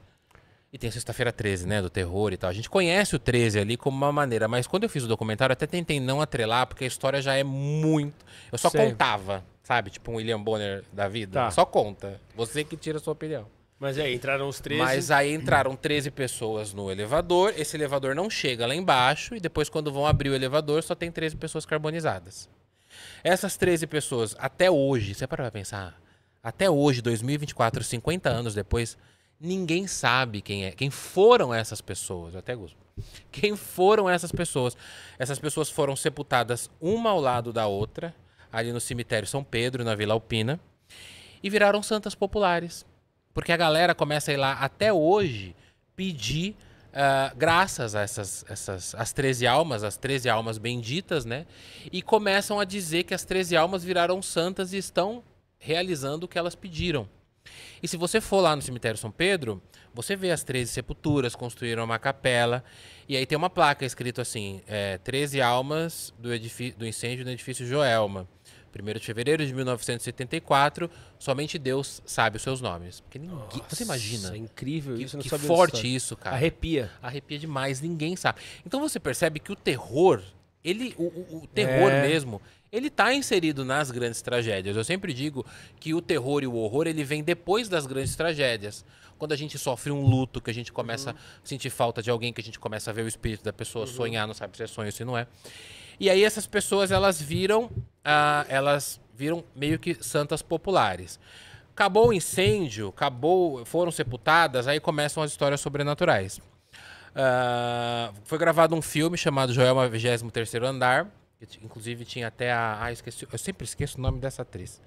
E tem sexta-feira 13, né? Do terror e tal. A gente conhece o 13 ali como uma maneira, mas quando eu fiz o documentário, até tentei não atrelar, porque a história já é muito. Eu só Sei. contava, sabe? Tipo um William Bonner da vida. Tá. Só conta. Você que tira a sua opinião. Mas aí, entraram os 13. Mas aí entraram 13 pessoas no elevador. Esse elevador não chega lá embaixo. E depois, quando vão abrir o elevador, só tem 13 pessoas carbonizadas. Essas 13 pessoas, até hoje, você para pra pensar, até hoje, 2024, 50 anos depois Ninguém sabe quem é, quem foram essas pessoas. Eu até gosto. Quem foram essas pessoas? Essas pessoas foram sepultadas uma ao lado da outra, ali no cemitério São Pedro, na Vila Alpina, e viraram santas populares. Porque a galera começa a ir lá até hoje pedir uh, graças a essas, essas as 13 almas, as 13 almas benditas, né? E começam a dizer que as 13 almas viraram santas e estão realizando o que elas pediram. E se você for lá no cemitério São Pedro, você vê as 13 sepulturas, construíram uma capela, e aí tem uma placa escrito assim: é, 13 almas do, do incêndio no edifício Joelma. 1 de fevereiro de 1974, somente Deus sabe os seus nomes. Porque ninguém, Nossa, você imagina? É incrível que, isso, que forte isso, cara. Arrepia. Arrepia demais, ninguém sabe. Então você percebe que o terror ele o, o terror é. mesmo, ele tá inserido nas grandes tragédias. Eu sempre digo que o terror e o horror, ele vem depois das grandes tragédias. Quando a gente sofre um luto, que a gente começa uhum. a sentir falta de alguém, que a gente começa a ver o espírito da pessoa uhum. sonhar, não sabe se é sonho, se não é. E aí essas pessoas, elas viram, ah, elas viram meio que santas populares. Acabou o incêndio, acabou, foram sepultadas, aí começam as histórias sobrenaturais. Uh, foi gravado um filme chamado Joelma 23 Andar. Que inclusive tinha até a. Ah, esqueci, eu sempre esqueço o nome dessa atriz.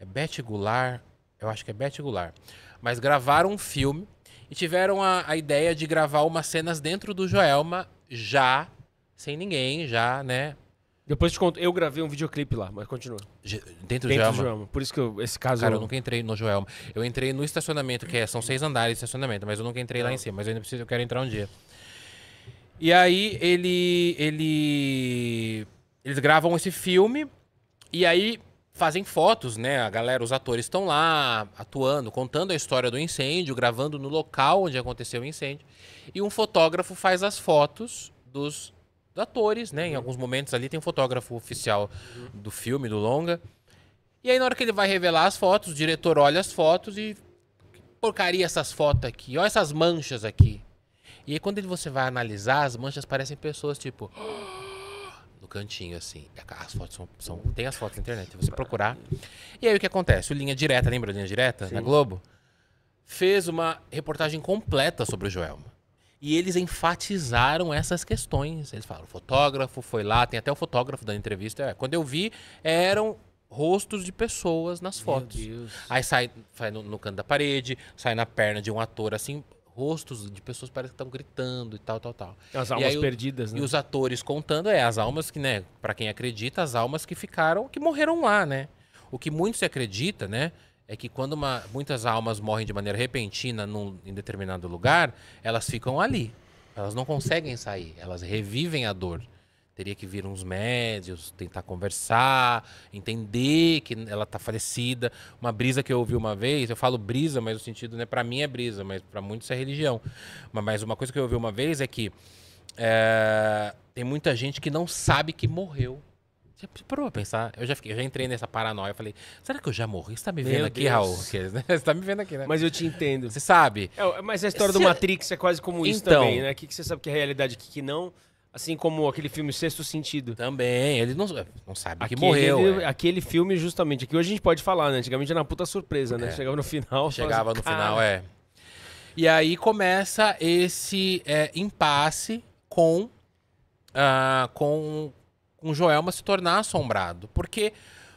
É Beth Goulart. Eu acho que é Beth Goulart. Mas gravaram um filme e tiveram a, a ideia de gravar umas cenas dentro do Joelma já sem ninguém, já, né? Depois te conto. Eu gravei um videoclipe lá, mas continua. dentro, dentro do Joelma? Por isso que eu, esse caso... Cara, eu... eu... nunca entrei no Joelma. Eu entrei no estacionamento, que é, são seis andares de estacionamento, mas eu nunca entrei Não. lá em cima. Mas eu ainda preciso, eu quero entrar um dia. E aí ele... ele eles gravam esse filme e aí fazem fotos, né? A galera, os atores estão lá atuando, contando a história do incêndio, gravando no local onde aconteceu o incêndio. E um fotógrafo faz as fotos dos atores, né? Em alguns momentos ali tem um fotógrafo oficial do filme, do longa. E aí na hora que ele vai revelar as fotos, o diretor olha as fotos e que porcaria essas fotos aqui, olha essas manchas aqui. E aí quando ele, você vai analisar, as manchas parecem pessoas tipo no cantinho assim. É as fotos são, são tem as fotos na internet, você procurar. E aí o que acontece? O linha direta, lembra linha direta Sim. na Globo? Fez uma reportagem completa sobre o Joelma. E eles enfatizaram essas questões. Eles falaram, o fotógrafo foi lá, tem até o fotógrafo da entrevista. É, quando eu vi, eram rostos de pessoas nas fotos. Aí sai, sai no, no, canto da parede, sai na perna de um ator, assim, rostos de pessoas parecem que estão gritando e tal, tal, tal. As almas aí, perdidas, o, né? E os atores contando, é, as almas que, né, para quem acredita, as almas que ficaram, que morreram lá, né? O que muito se acredita, né? é que quando uma, muitas almas morrem de maneira repentina num, em determinado lugar, elas ficam ali. Elas não conseguem sair, elas revivem a dor. Teria que vir uns médios, tentar conversar, entender que ela está falecida. Uma brisa que eu ouvi uma vez, eu falo brisa, mas o sentido, né, para mim é brisa, mas para muitos é religião. Mas uma coisa que eu ouvi uma vez é que é, tem muita gente que não sabe que morreu. Já parou pra pensar? Eu já, fiquei, eu já entrei nessa paranoia. Falei, será que eu já morri? Você tá me Meu vendo aqui, Deus. Raul? Você tá me vendo aqui, né? Mas eu te entendo. Você sabe. É, mas a história do Matrix é quase como isso então... também, né? O que, você sabe que é realidade, o que, não. Assim como aquele filme Sexto Sentido. Também, ele não, é, não sabe aquele, que morreu. Ele, é. Aquele filme, justamente, que hoje a gente pode falar, né? Antigamente era uma puta surpresa, né? É. Chegava no final. Chegava no assim, cara. final, é. E aí começa esse é, impasse com, uh, com, com Joelma se tornar assombrado. Porque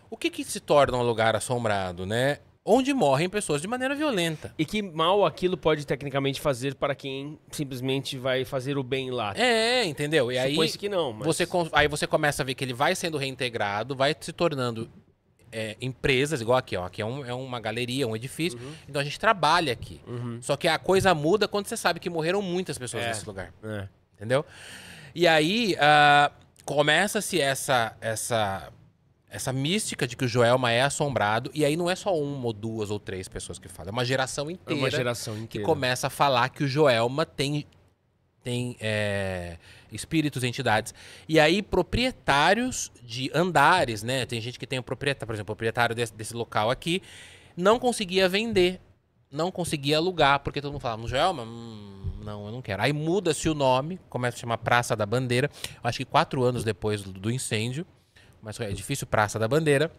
o que, que se torna um lugar assombrado, né? Onde morrem pessoas de maneira violenta. E que mal aquilo pode tecnicamente fazer para quem simplesmente vai fazer o bem lá. É, entendeu? E aí que não. Mas... Você, aí você começa a ver que ele vai sendo reintegrado, vai se tornando é, empresas, igual aqui, ó. Aqui é, um, é uma galeria, um edifício. Uhum. Então a gente trabalha aqui. Uhum. Só que a coisa muda quando você sabe que morreram muitas pessoas é. nesse lugar. É. Entendeu? E aí, uh, começa-se essa, essa, essa mística de que o Joelma é assombrado, e aí não é só uma ou duas ou três pessoas que falam, é uma geração inteira, é uma geração inteira. que começa a falar que o Joelma tem, tem é, espíritos, entidades. E aí, proprietários de andares, né? Tem gente que tem o um proprietário, por exemplo, proprietário desse, desse local aqui, não conseguia vender não conseguia alugar, porque todo mundo falava, no Joelma, hum, não, eu não quero. Aí muda-se o nome, começa a chamar Praça da Bandeira, acho que quatro anos depois do, do incêndio, mas é difícil Praça da Bandeira.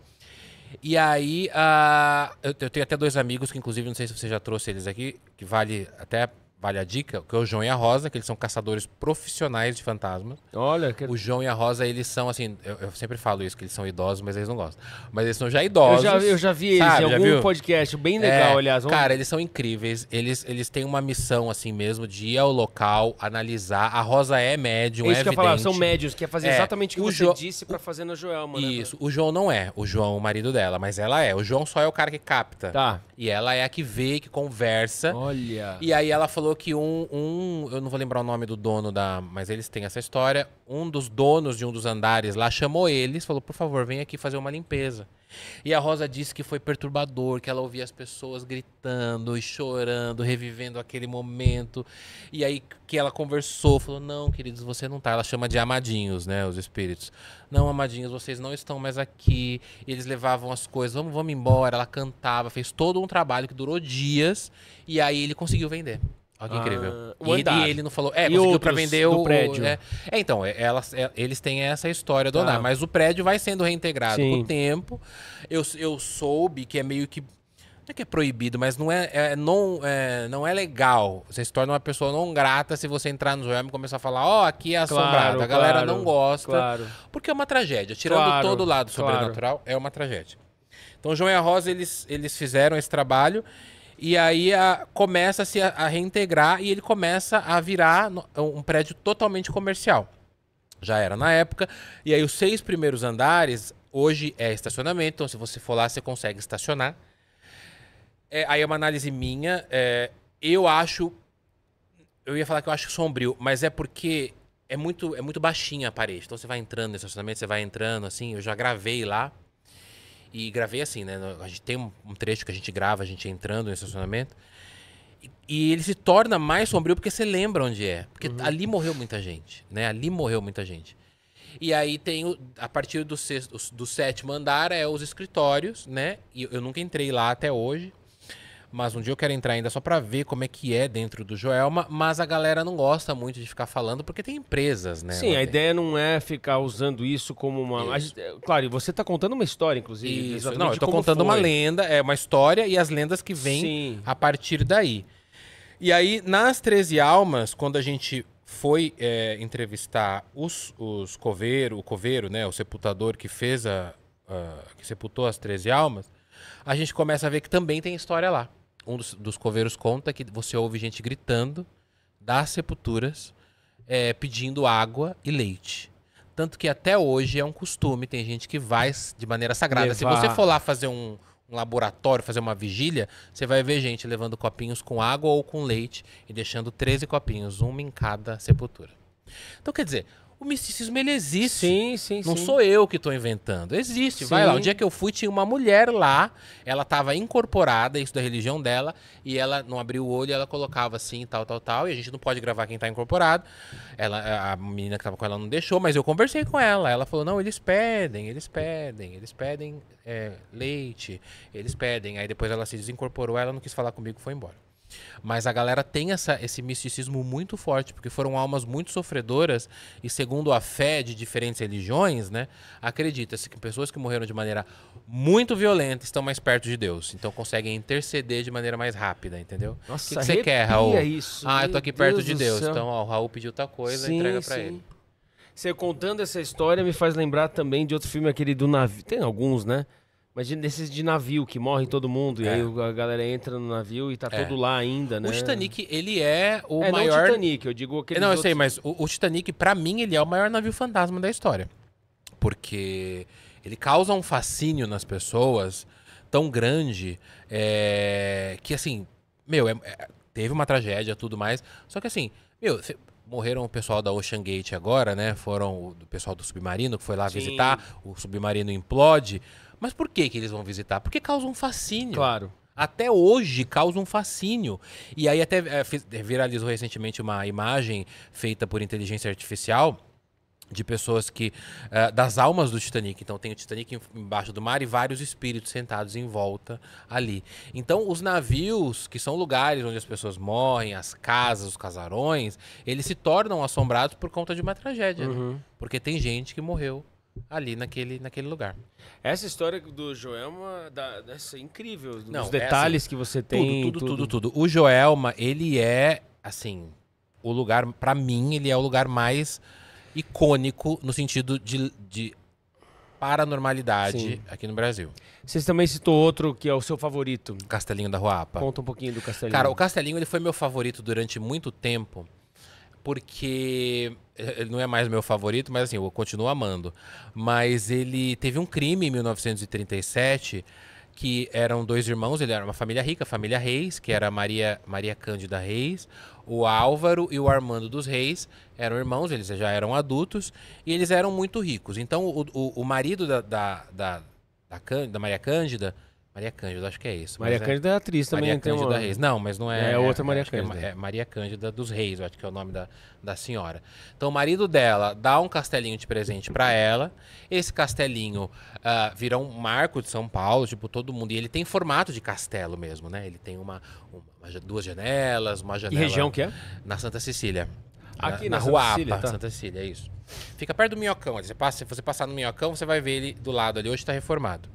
E aí, uh, eu, eu, tenho até dois amigos, que inclusive, não sei se você já trouxe eles aqui, que vale até Vale a dica, que é o João e a Rosa, que eles são caçadores profissionais de fantasmas. Olha, que... o João e a Rosa, eles são assim, eu, eu, sempre falo isso que eles são idosos, mas eles não gostam. Mas eles são já idosos. Eu já, eu já vi sabe? eles em algum podcast bem legal, é, aliás. Vamos... Cara, eles são incríveis. Eles, eles têm uma missão assim mesmo de ir ao local, analisar. A Rosa é médium, é isso é que evidente. Eu falar, são médios, quer fazer é, exatamente o que o você jo... disse para fazer na Joelma, né, Isso. Né? O João não é, o João, o marido dela, mas ela é. O João só é o cara que capta. Tá. E ela é a que vê, que conversa. Olha. E aí ela falou falou que um, um. Eu não vou lembrar o nome do dono da. Mas eles têm essa história. Um dos donos de um dos andares lá chamou eles, falou: por favor, vem aqui fazer uma limpeza. E a Rosa disse que foi perturbador, que ela ouvia as pessoas gritando e chorando, revivendo aquele momento. E aí que ela conversou, falou: Não, queridos, você não tá. Ela chama de amadinhos, né? Os espíritos. Não, amadinhos, vocês não estão mais aqui. E eles levavam as coisas, vamos, vamos embora. Ela cantava, fez todo um trabalho que durou dias. E aí ele conseguiu vender. Olha que incrível. Ah, e, e ele não falou. É, e conseguiu pra vender o prédio. né? é então, é, elas, é, eles têm essa história do tá. andar, mas o prédio vai sendo reintegrado Sim. com o tempo. Eu, eu soube que é meio que. Não é que é proibido, mas não é, é não, é, não é legal. Você se torna uma pessoa não grata se você entrar no Zoiame e começar a falar, ó, oh, aqui é assombrado. Claro, a galera claro, não gosta. Claro. Porque é uma tragédia. Tirando todo o lado sobrenatural, é uma tragédia. Então, João e a Rosa, eles, eles fizeram esse trabalho e aí a, começa -se a se a reintegrar e ele começa a virar no, um prédio totalmente comercial. Já era na época. E aí os seis primeiros andares hoje é estacionamento. Então se você for lá, você consegue estacionar. É, aí é uma análise minha. É, eu acho. Eu ia falar que eu acho sombrio, mas é porque é muito, é muito baixinha a parede. Então você vai entrando no estacionamento, você vai entrando assim. Eu já gravei lá. E gravei assim, né? A gente tem um trecho que a gente grava, a gente entrando no estacionamento. E, ele se torna mais sombrio porque você lembra onde é. Porque uhum. ali morreu muita gente, né? Ali morreu muita gente. E aí tem, o, a partir do, sexto, do sétimo andar, é os escritórios, né? E eu nunca entrei lá até hoje. Mas um dia eu quero entrar ainda só para ver como é que é dentro do Joelma. Mas a galera não gosta muito de ficar falando porque tem empresas, né? Sim, a ideia não é ficar usando isso como uma. Isso. Claro, você está contando uma história, inclusive. Né, isso. Não, eu tô contando foi. uma lenda, é uma história e as lendas que vêm a partir daí. E aí, nas 13 almas, quando a gente foi é, entrevistar os, os coveiro, o coveiro, né, o sepultador que fez a, a, que sepultou as 13 almas, a gente começa a ver que também tem história lá um dos, dos coveiros conta que você ouve gente gritando das sepulturas é, pedindo água e leite. Tanto que até hoje é um costume, tem gente que vai de maneira sagrada. Levar... Se você for lá fazer um, um laboratório, fazer uma vigília, você vai ver gente levando copinhos com água ou com leite e deixando 13 copinhos, um em cada sepultura. Então, quer dizer, o misticismo ele existe. Sim, sim, Não sim. sou eu que estou inventando. Existe. Sim. Vai lá. O dia que eu fui, tinha uma mulher lá. Ela estava incorporada, isso da religião dela. E ela não abriu o olho, ela colocava assim, tal, tal, tal. E a gente não pode gravar quem está incorporado. Ela, a menina que estava com ela não deixou, mas eu conversei com ela. Ela falou: não, eles pedem, eles pedem, eles pedem é, leite, eles pedem. Aí depois ela se desincorporou, ela não quis falar comigo, foi embora. Mas a galera tem essa, esse misticismo muito forte, porque foram almas muito sofredoras e, segundo a fé de diferentes religiões, né, acredita-se que pessoas que morreram de maneira muito violenta estão mais perto de Deus, então conseguem interceder de maneira mais rápida, entendeu? Nossa, o que, que você quer, Raul? Isso, ah, eu tô aqui Deus perto de Deus, então ó, o Raul pediu tal coisa, sim, entrega para ele. Você contando essa história me faz lembrar também de outro filme, aquele do navio. Tem alguns, né? Mas de, desses de navio que morre todo mundo, é. e aí a galera entra no navio e tá é. todo lá ainda, né? O Titanic, ele é o é, maior. Não o Titanic, eu digo aquele. Não, eu outros... sei, mas o, o Titanic, para mim, ele é o maior navio fantasma da história. Porque ele causa um fascínio nas pessoas tão grande é... que, assim, meu, é, é, teve uma tragédia tudo mais. Só que, assim, meu, cê morreram o pessoal da Ocean Gate agora, né? Foram o pessoal do submarino que foi lá Sim. visitar, o submarino implode. Mas por que, que eles vão visitar? Porque causa um fascínio. Claro. Até hoje causa um fascínio. E aí até é, viralizou recentemente uma imagem feita por inteligência artificial de pessoas que uh, das almas do Titanic. Então tem o Titanic embaixo do mar e vários espíritos sentados em volta ali. Então os navios, que são lugares onde as pessoas morrem, as casas, os casarões, eles se tornam assombrados por conta de uma tragédia, né? uhum. né? porque tem gente que morreu ali naquele, naquele lugar. Essa história do Joelma da, é incrível. Não, os detalhes é assim, que você tem. Tudo tudo, tudo, tudo, tudo, O Joelma, ele é, assim, o lugar, para mim, ele é o lugar mais icônico no sentido de, de paranormalidade Sim. aqui no Brasil. Vocês também citou outro que é o seu favorito. Castelinho da Ruapa. Conta um pouquinho do Castelinho. Cara, o Castelinho ele foi meu favorito durante muito tempo porque ele eh, eh, não é mais meu favorito, mas assim, eu continuo amando. Mas ele teve um crime em 1937 que eram dois irmãos, ele era uma família rica, família Reis, que era Maria Maria Cândida Reis, o Álvaro e o Armando dos Reis eram irmãos, eles já eram adultos e eles eram muito ricos. Então o, o, o marido da, da, da, da, Cândida, da Maria Cândida Maria Cândida, acho que é isso. Maria é Cândida é atriz também. Maria Cândida uma... Reis. Não, mas não é. É, é outra Maria é Cândida. É, Maria Cândida dos Reis, acho que é o nome da, da senhora. Então, o marido dela dá um castelinho de presente para ela. Esse castelinho uh, ah, vira um marco de São Paulo, tipo, todo mundo. E ele tem formato de castelo mesmo, né? Ele tem uma, uma duas janelas, uma janela. E região que é? Na Santa Cecília. Aqui na, na, na Rua Cecília, Apa, tá. Santa Cecília, é isso. Fica perto do Minhocão. Você passa, se você passar no Minhocão, você vai ver ele do lado ali. Hoje está reformado.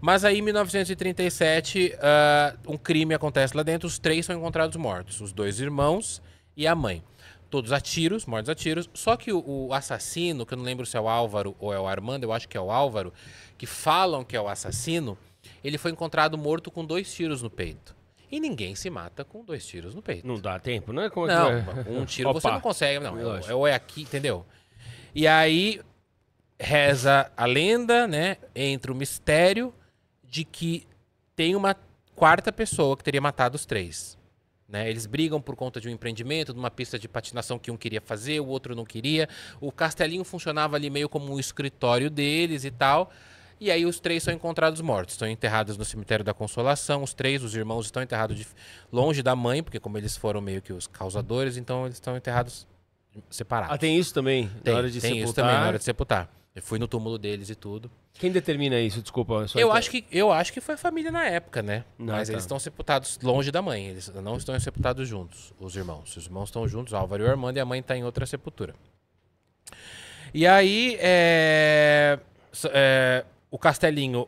Mas aí, em 1937, uh, ah, um crime acontece lá dentro. Os três são encontrados mortos: os dois irmãos e a mãe. Todos a tiros, mortos a tiros. Só que o, o, assassino, que eu não lembro se é o Álvaro ou é o Armando, eu acho que é o Álvaro, que falam que é o assassino, ele foi encontrado morto com dois tiros no peito. E ninguém se mata com dois tiros no peito. Não dá tempo, né? Como é não, é? um tiro Opa. você não consegue, não. É, ou é, é aqui, entendeu? E aí, reza a lenda, né? Entre o mistério de que tem uma quarta pessoa que teria matado os três. Né? Eles brigam por conta de um empreendimento, de uma pista de patinação que um queria fazer, o outro não queria. O castelinho funcionava ali meio como um escritório deles e tal. E aí os três são encontrados mortos, estão enterrados no cemitério da Consolação. Os três, os irmãos, estão enterrados de, longe da mãe, porque como eles foram meio que os causadores, então eles estão enterrados separados. Ah, tem isso também, tem, na hora de tem sepultar. Tem isso também na hora de sepultar. Eu fui no túmulo deles e tudo. Quem determina isso? Desculpa. Eu, acho que, eu acho que foi a família na época, né? Não, ah, Mas tá. eles estão sepultados longe da mãe. Eles não estão sepultados juntos, os irmãos. Os irmãos estão juntos, Álvaro e Armando, e a mãe está em outra sepultura. E aí, é... É... o Castelinho.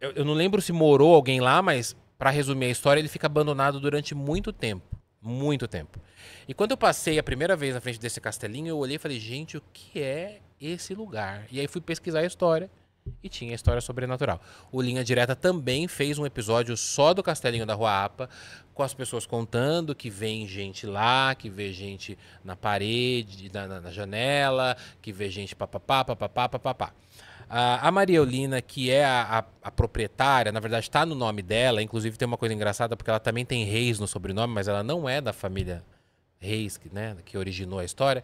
Eu, eu não lembro se morou alguém lá, mas para resumir a história, ele fica abandonado durante muito tempo. Muito tempo. E quando eu passei a primeira vez na frente desse castelinho, eu olhei e falei, gente, o que é esse lugar? E aí fui pesquisar a história e tinha história sobrenatural. O Linha Direta também fez um episódio só do Castelinho da rua apa com as pessoas contando que vem gente lá, que vê gente na parede, na, na, na janela, que vê gente papapá, papapá, papapá. A, a Maria Eulina, que é a, a, a proprietária, na verdade está no nome dela, inclusive tem uma coisa engraçada, porque ela também tem Reis no sobrenome, mas ela não é da família Reis, que, né, que originou a história.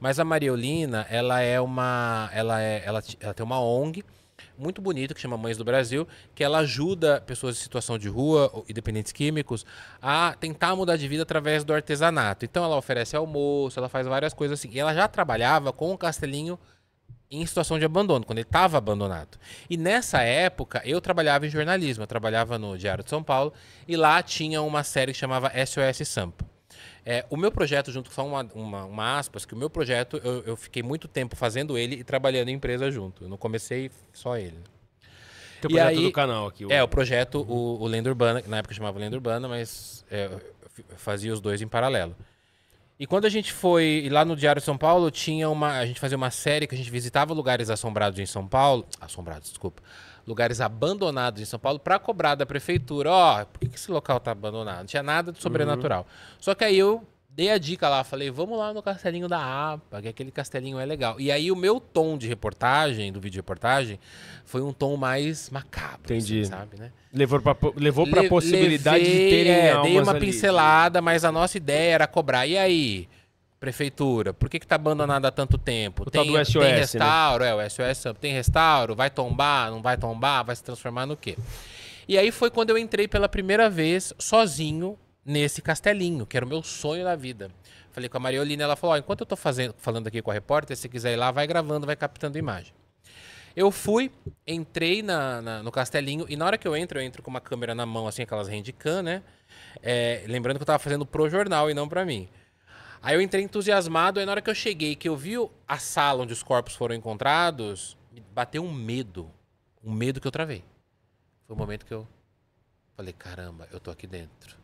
Mas a Mariolina, ela é uma, ela é, ela, ela tem uma ONG muito bonita que chama Mães do Brasil, que ela ajuda pessoas em situação de rua e dependentes químicos a tentar mudar de vida através do artesanato. Então ela oferece almoço, ela faz várias coisas assim. E ela já trabalhava com o Castelinho em situação de abandono, quando ele estava abandonado. E nessa época, eu trabalhava em jornalismo, eu trabalhava no Diário de São Paulo, e lá tinha uma série que chamava SOS Sampa. É, o meu projeto, junto com só uma, uma, uma, aspas, que o meu projeto, eu, eu, fiquei muito tempo fazendo ele e trabalhando em empresa junto. Eu não comecei só ele. Tem o projeto é aí, do canal aqui. O... É, o projeto, o, o Lenda Urbana, na época chamava Lenda Urbana, mas é, eu fazia os dois em paralelo. E quando a gente foi lá no Diário de São Paulo, tinha uma, a gente fazia uma série que a gente visitava lugares assombrados em São Paulo, assombrados, desculpa, lugares abandonados em São Paulo para cobrar da prefeitura, ó, oh, por que, esse local tá abandonado? Não tinha nada de sobrenatural. Uhum. Só que aí eu dei a dica lá, falei, vamos lá no castelinho da APA, que aquele castelinho é legal. E aí o meu tom de reportagem, do vídeo reportagem, foi um tom mais macabro, Entendi. Assim, sabe, né? Levou pra, levou pra Le, possibilidade levei, de terem é, dei uma ali. pincelada, mas a nossa ideia era cobrar. E aí prefeitura? Por que está abandonada há tanto tempo? O tem, tal do SOS, tem né? restauro, né? é, o SOS tem restauro, vai tombar, não vai tombar, vai se transformar no quê? E aí foi quando eu entrei pela primeira vez sozinho nesse castelinho, que era o meu sonho da vida. Falei com a Mariolina, ela falou: oh, enquanto eu estou fazendo, falando aqui com a repórter, se quiser ir lá, vai gravando, vai captando imagem. Eu fui, entrei na, na, no castelinho, e na hora que eu entro, eu entro com uma câmera na mão, assim, aquelas handicam, né? É, lembrando que eu estava fazendo pro jornal e não para mim. Aí eu entrei entusiasmado, aí na hora que eu cheguei, que eu vi a sala onde os corpos foram encontrados, me bateu um medo. Um medo que eu travei. Foi o momento que eu falei, caramba, eu tô aqui dentro.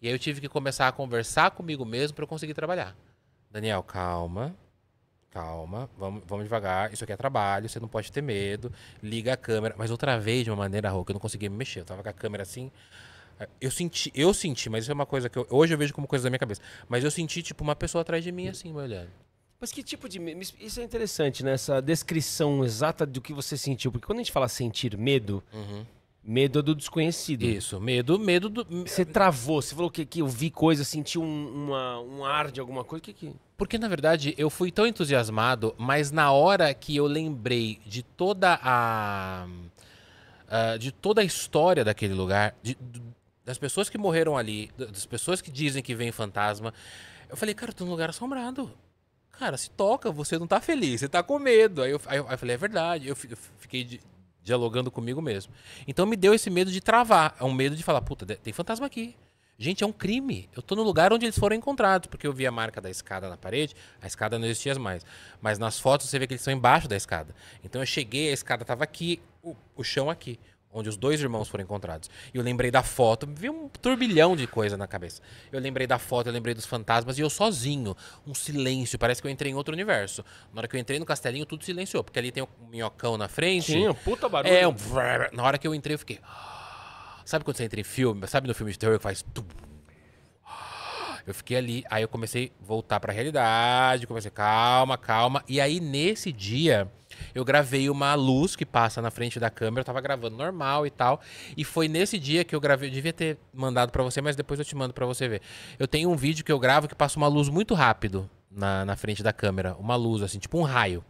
E aí eu tive que começar a conversar comigo mesmo para eu conseguir trabalhar. Daniel, calma. Calma, vamos, vamos devagar. Isso aqui é trabalho, você não pode ter medo. Liga a câmera. Mas eu travei de uma maneira rouca, eu não conseguia me mexer. Eu tava com a câmera assim, eu senti, eu senti, mas isso é uma coisa que eu, hoje eu vejo como coisa da minha cabeça. Mas eu senti, tipo, uma pessoa atrás de mim, hum. assim, olhando. Mas que tipo de. Isso é interessante, né? Essa descrição exata do que você sentiu. Porque quando a gente fala sentir medo, uhum. medo é do desconhecido. Isso, medo, medo do. Você travou, você falou que, que eu vi coisa, senti um, uma, um ar de alguma coisa. O que que. Porque, na verdade, eu fui tão entusiasmado, mas na hora que eu lembrei de toda a. Uh, de toda a história daquele lugar, de, das pessoas que morreram ali, das pessoas que dizem que vem fantasma. Eu falei, cara, eu tô num lugar assombrado. Cara, se toca, você não tá feliz, você tá com medo. Aí eu, aí eu, aí eu falei, é verdade. Eu, eu fiquei de, dialogando comigo mesmo. Então me deu esse medo de travar, é um medo de falar, puta, tem fantasma aqui. Gente, é um crime. Eu tô no lugar onde eles foram encontrados, porque eu vi a marca da escada na parede, a escada não existia mais. Mas nas fotos você vê que eles estão embaixo da escada. Então eu cheguei, a escada tava aqui, o, o chão aqui onde os dois irmãos foram encontrados. E eu lembrei da foto, vi um turbilhão de coisa na cabeça. Eu lembrei da foto, eu lembrei dos fantasmas e eu sozinho, um silêncio, parece que eu entrei em outro universo. Na hora que eu entrei no castelinho, tudo silenciou, porque ali tem o um minhocão na frente. Sim, um puta barulho. É, um... na hora que eu entrei, eu fiquei. Sabe quando você entra em filme, sabe no filme de terror que faz eu fiquei ali, aí eu comecei a voltar para a realidade, comecei calma, calma. E aí nesse dia, eu gravei uma luz que passa na frente da câmera, eu tava gravando normal e tal. E foi nesse dia que eu gravei, eu devia ter mandado para você, mas depois eu te mando para você ver. Eu tenho um vídeo que eu gravo que passa uma luz muito rápido na, na frente da câmera, uma luz assim, tipo um raio.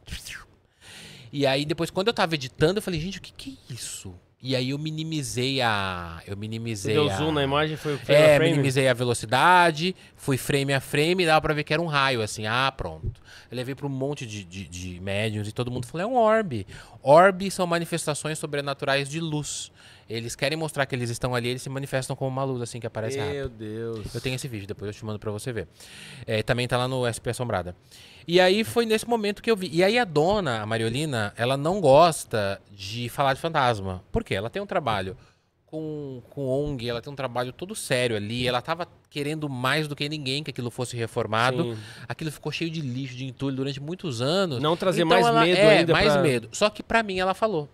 E aí depois quando eu tava editando, eu falei, gente, o que que é isso? E aí eu minimizei a. Eu minimizei. Você deu a, zoom na imagem, foi o é, frame É, a frame. minimizei a velocidade, fui frame a frame, e dava pra ver que era um raio, assim, ah, pronto. Eu levei pra um monte de, de, de médiums e todo mundo falou: é um orbe. Orbe são manifestações sobrenaturais de luz. Eles querem mostrar que eles estão ali, eles se manifestam como uma luz, assim, que aparece Meu rápido. Meu Deus. Eu tenho esse vídeo, depois eu te mando pra você ver. É, também tá lá no SP Assombrada. E aí foi nesse momento que eu vi. E aí a dona, a Mariolina, ela não gosta de falar de fantasma. Por quê? Ela tem um trabalho com, com ONG, ela tem um trabalho todo sério ali. Ela estava querendo mais do que ninguém que aquilo fosse reformado. Sim. Aquilo ficou cheio de lixo, de entulho durante muitos anos. Não trazer então mais ela, medo é, ainda. mais pra... medo. Só que para mim ela falou.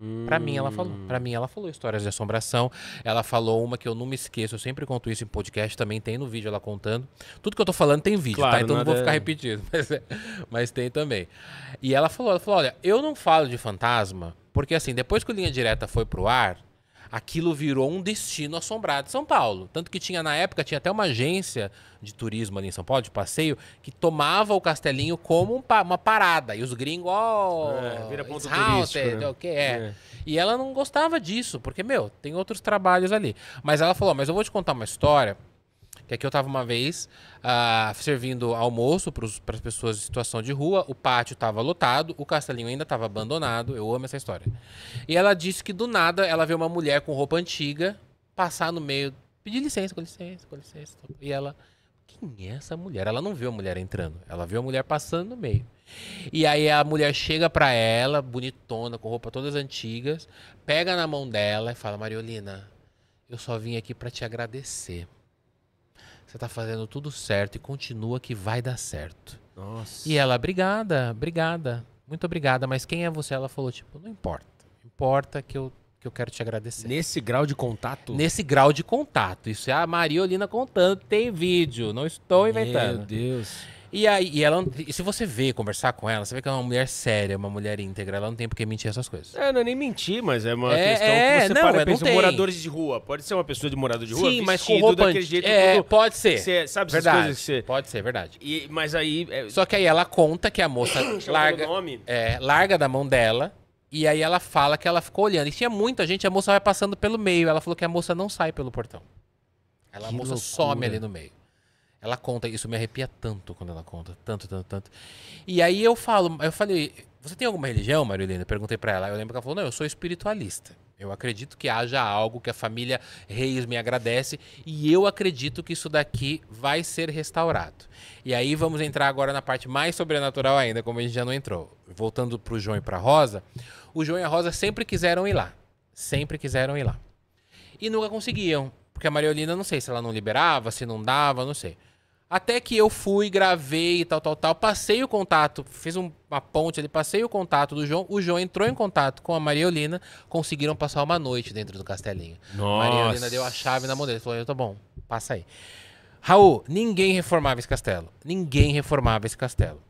Hum. Para mim ela falou. Para mim ela falou histórias de assombração. Ela falou uma que eu não me esqueço, eu sempre conto isso em podcast, também tem no vídeo ela contando. Tudo que eu tô falando tem vídeo, tá? claro, tá? Então não vou é... ficar repetindo, mas, é, mas, tem também. E ela falou, ela falou: "Olha, eu não falo de fantasma, porque assim, depois que o linha direta foi pro ar, aquilo virou um destino assombrado de São Paulo. Tanto que tinha, na época, tinha até uma agência de turismo ali em São Paulo, de passeio, que tomava o castelinho como um pa uma parada. E os gringos, ó, oh, é, vira ponto turístico, né? É, é. é. E ela não gostava disso, porque, meu, tem outros trabalhos ali. Mas ela falou, mas eu vou te contar uma história que aqui eu estava uma vez uh, servindo almoço para as pessoas em situação de rua, o pátio estava lotado, o castelinho ainda estava abandonado. Eu amo essa história. E ela disse que do nada ela vê uma mulher com roupa antiga passar no meio, pedir licença, com licença, com licença. E ela, quem é essa mulher? Ela não viu a mulher entrando, ela viu a mulher passando no meio. E aí a mulher chega para ela, bonitona, com roupa todas antigas, pega na mão dela e fala: Mariolina, eu só vim aqui para te agradecer. Você tá fazendo tudo certo e continua que vai dar certo. Nossa. E ela, obrigada, obrigada, muito obrigada, mas quem é você? Ela falou, tipo, não importa. Importa que eu, que eu quero te agradecer. Nesse grau de contato? Nesse grau de contato. Isso é a Mariolina contando, tem vídeo, não estou inventando. Meu Deus. E aí, e ela, e se você vê, conversar com ela, você vê que ela é uma mulher séria, uma mulher íntegra, ela não tem por que mentir essas coisas. É, não é nem mentir, mas é uma é, questão é, que você não, para e é, pensa, moradores de rua, pode ser uma pessoa de morador de rua Sim, mas com roupa daquele jeito. É, tudo, pode ser. Você, sabe verdade, essas coisas que você... Pode ser, verdade. E, mas aí... É... Só que aí ela conta que a moça larga, é, larga da mão dela... E aí ela fala que ela ficou olhando. E tinha muita gente, a moça vai passando pelo meio. Ela falou que a moça não sai pelo portão. Ela, a moça loucura. some ali no meio. Ela conta, isso me arrepia tanto quando ela conta, tanto, tanto, tanto. E aí eu falo, eu falei, você tem alguma religião, Marilena? perguntei para ela. Eu lembro que ela falou, não, eu sou espiritualista. Eu acredito que haja algo que a família Reis me agradece e eu acredito que isso daqui vai ser restaurado. E aí vamos entrar agora na parte mais sobrenatural ainda, como a gente já não entrou. Voltando pro João e pra Rosa, o João e a Rosa sempre quiseram ir lá. Sempre quiseram ir lá. E nunca conseguiam, porque a Mariolina, não sei se ela não liberava, se não dava, não sei. Até que eu fui, gravei e tal, tal, tal. Passei o contato, fiz um, uma ponte ali, passei o contato do João. O João entrou em contato com a Maria Olina. Conseguiram passar uma noite dentro do castelinho. Nossa. Maria Olina deu a chave na modelo, dele. Falou: tá bom, passa aí. Raul, ninguém reformava esse castelo. Ninguém reformava esse castelo.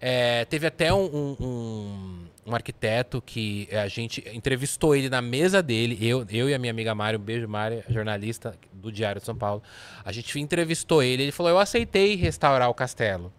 É, teve até um, um um arquiteto que é, a gente entrevistou ele na mesa dele, eu, eu e a minha amiga Mário, um beijo Mário, jornalista do Diário de São Paulo. A gente entrevistou ele, ele falou: "Eu aceitei restaurar o castelo".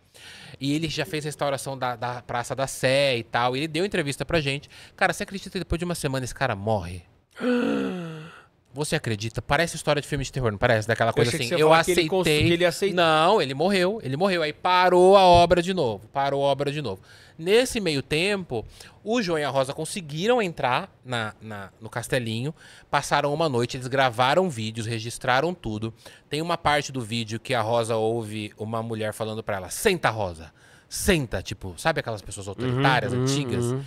E ele já fez restauração da, da Praça da Sé e tal. E ele deu entrevista pra gente. Cara, você acredita que depois de uma semana esse cara morre? Você acredita? Parece história de filme de terror, não parece? Daquela coisa assim. Eu aceitei. Que ele, que ele aceitou. Não, ele morreu. Ele morreu. Aí parou a obra de novo. Parou a obra de novo. Nesse meio tempo, o João e a Rosa conseguiram entrar na, na, no castelinho. Passaram uma noite, eles gravaram vídeos, registraram tudo. Tem uma parte do vídeo que a Rosa ouve uma mulher falando para ela: Senta, Rosa. Senta. Tipo, sabe aquelas pessoas uhum, autoritárias, uhum, antigas? Uhum.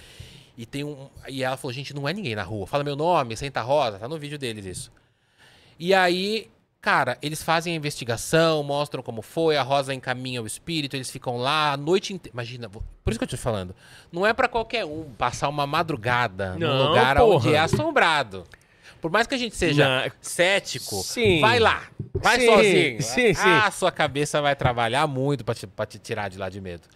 E tem um. E ela falou, gente, não é ninguém na rua. Fala meu nome, Senta Rosa, tá no vídeo deles isso. E aí, cara, eles fazem a investigação, mostram como foi, a Rosa encaminha o espírito, eles ficam lá a noite inteira. Imagina, por isso que eu tô te falando. Não é para qualquer um passar uma madrugada não, num lugar porra. onde é assombrado. Por mais que a gente seja não. cético, sim. vai lá. Vai sim, sozinho. Sim, a, sim. A sua cabeça vai trabalhar muito para te, pra te tirar de lá de medo.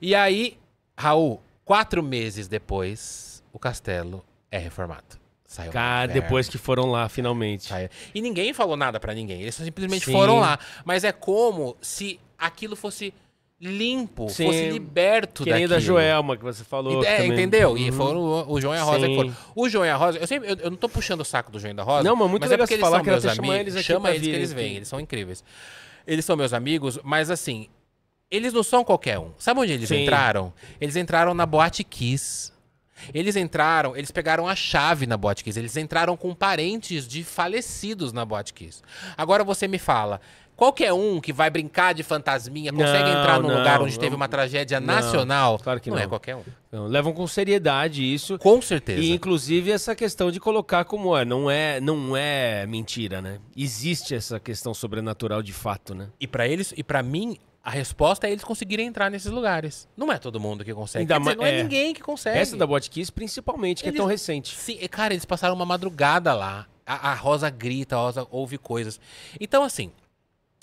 E aí, Raul, Quatro meses depois, o castelo é reformado. Saiu Cara, depois que foram lá, finalmente. Saiu. E ninguém falou nada para ninguém. Eles simplesmente Sim. foram lá. Mas é como se aquilo fosse limpo, Sim. fosse liberto que daquilo. da Joelma que você falou. É, também. entendeu? Uhum. E foram o, João e a Rosa Sim. que foram. O João e a Rosa, eu, sempre, eu, eu, não tô puxando o saco do João e da Rosa. Não, mas muito mas é legal é porque eles falar são que meus amigos. Chama eles, chama eles que eles vêm, eles são incríveis. Eles são meus amigos, mas assim, eles não são qualquer um. Sabe onde eles Sim. entraram? Eles entraram na Boate Kiss. Eles entraram, eles pegaram a chave na Boate Kiss. Eles entraram com parentes de falecidos na Boate Kiss. Agora você me fala, qualquer um que vai brincar de fantasminha consegue não, entrar num não, lugar onde não, teve uma tragédia nacional? Claro que não. É não é qualquer um. levam com seriedade isso. Com certeza. E inclusive essa questão de colocar como é, não é, não é mentira, né? Existe essa questão sobrenatural de fato, né? E para eles e para mim a resposta é eles conseguirem entrar nesses lugares. Não é todo mundo que consegue. Ainda dizer, não é, é, ninguém que consegue. Essa da Botkiss, principalmente, que eles, é tão recente. Sim, cara, eles passaram uma madrugada lá. A, a Rosa grita, a Rosa ouve coisas. Então, assim,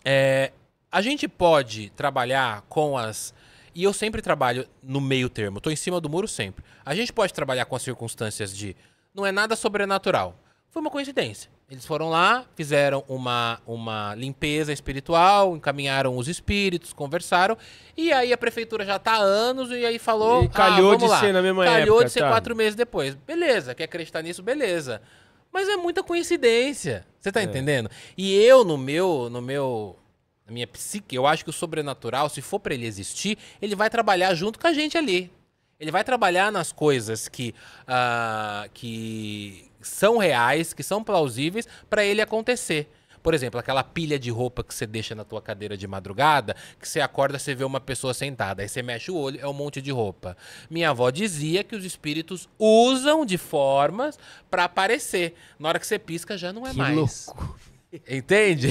é, a gente pode trabalhar com as. E eu sempre trabalho no meio termo, tô em cima do muro sempre. A gente pode trabalhar com as circunstâncias de. Não é nada sobrenatural. Foi uma coincidência. Eles foram lá, fizeram uma, uma limpeza espiritual, encaminharam os espíritos, conversaram. E aí a prefeitura já tá há anos e aí falou. E calhou ah, de lá. ser na mesma calhou época. Calhou de ser tá. quatro meses depois. Beleza, quer acreditar nisso? Beleza. Mas é muita coincidência. Você tá é. entendendo? E eu, no meu, no meu na minha psique, eu acho que o sobrenatural, se for para ele existir, ele vai trabalhar junto com a gente ali. Ele vai trabalhar nas coisas que, uh, que, são reais, que são plausíveis para ele acontecer. Por exemplo, aquela pilha de roupa que você deixa na tua cadeira de madrugada, que você acorda, você vê uma pessoa sentada, aí você mexe o olho, é um monte de roupa. Minha avó dizia que os espíritos usam de formas para aparecer. Na hora que você pisca, já não é que mais. Louco. Entende?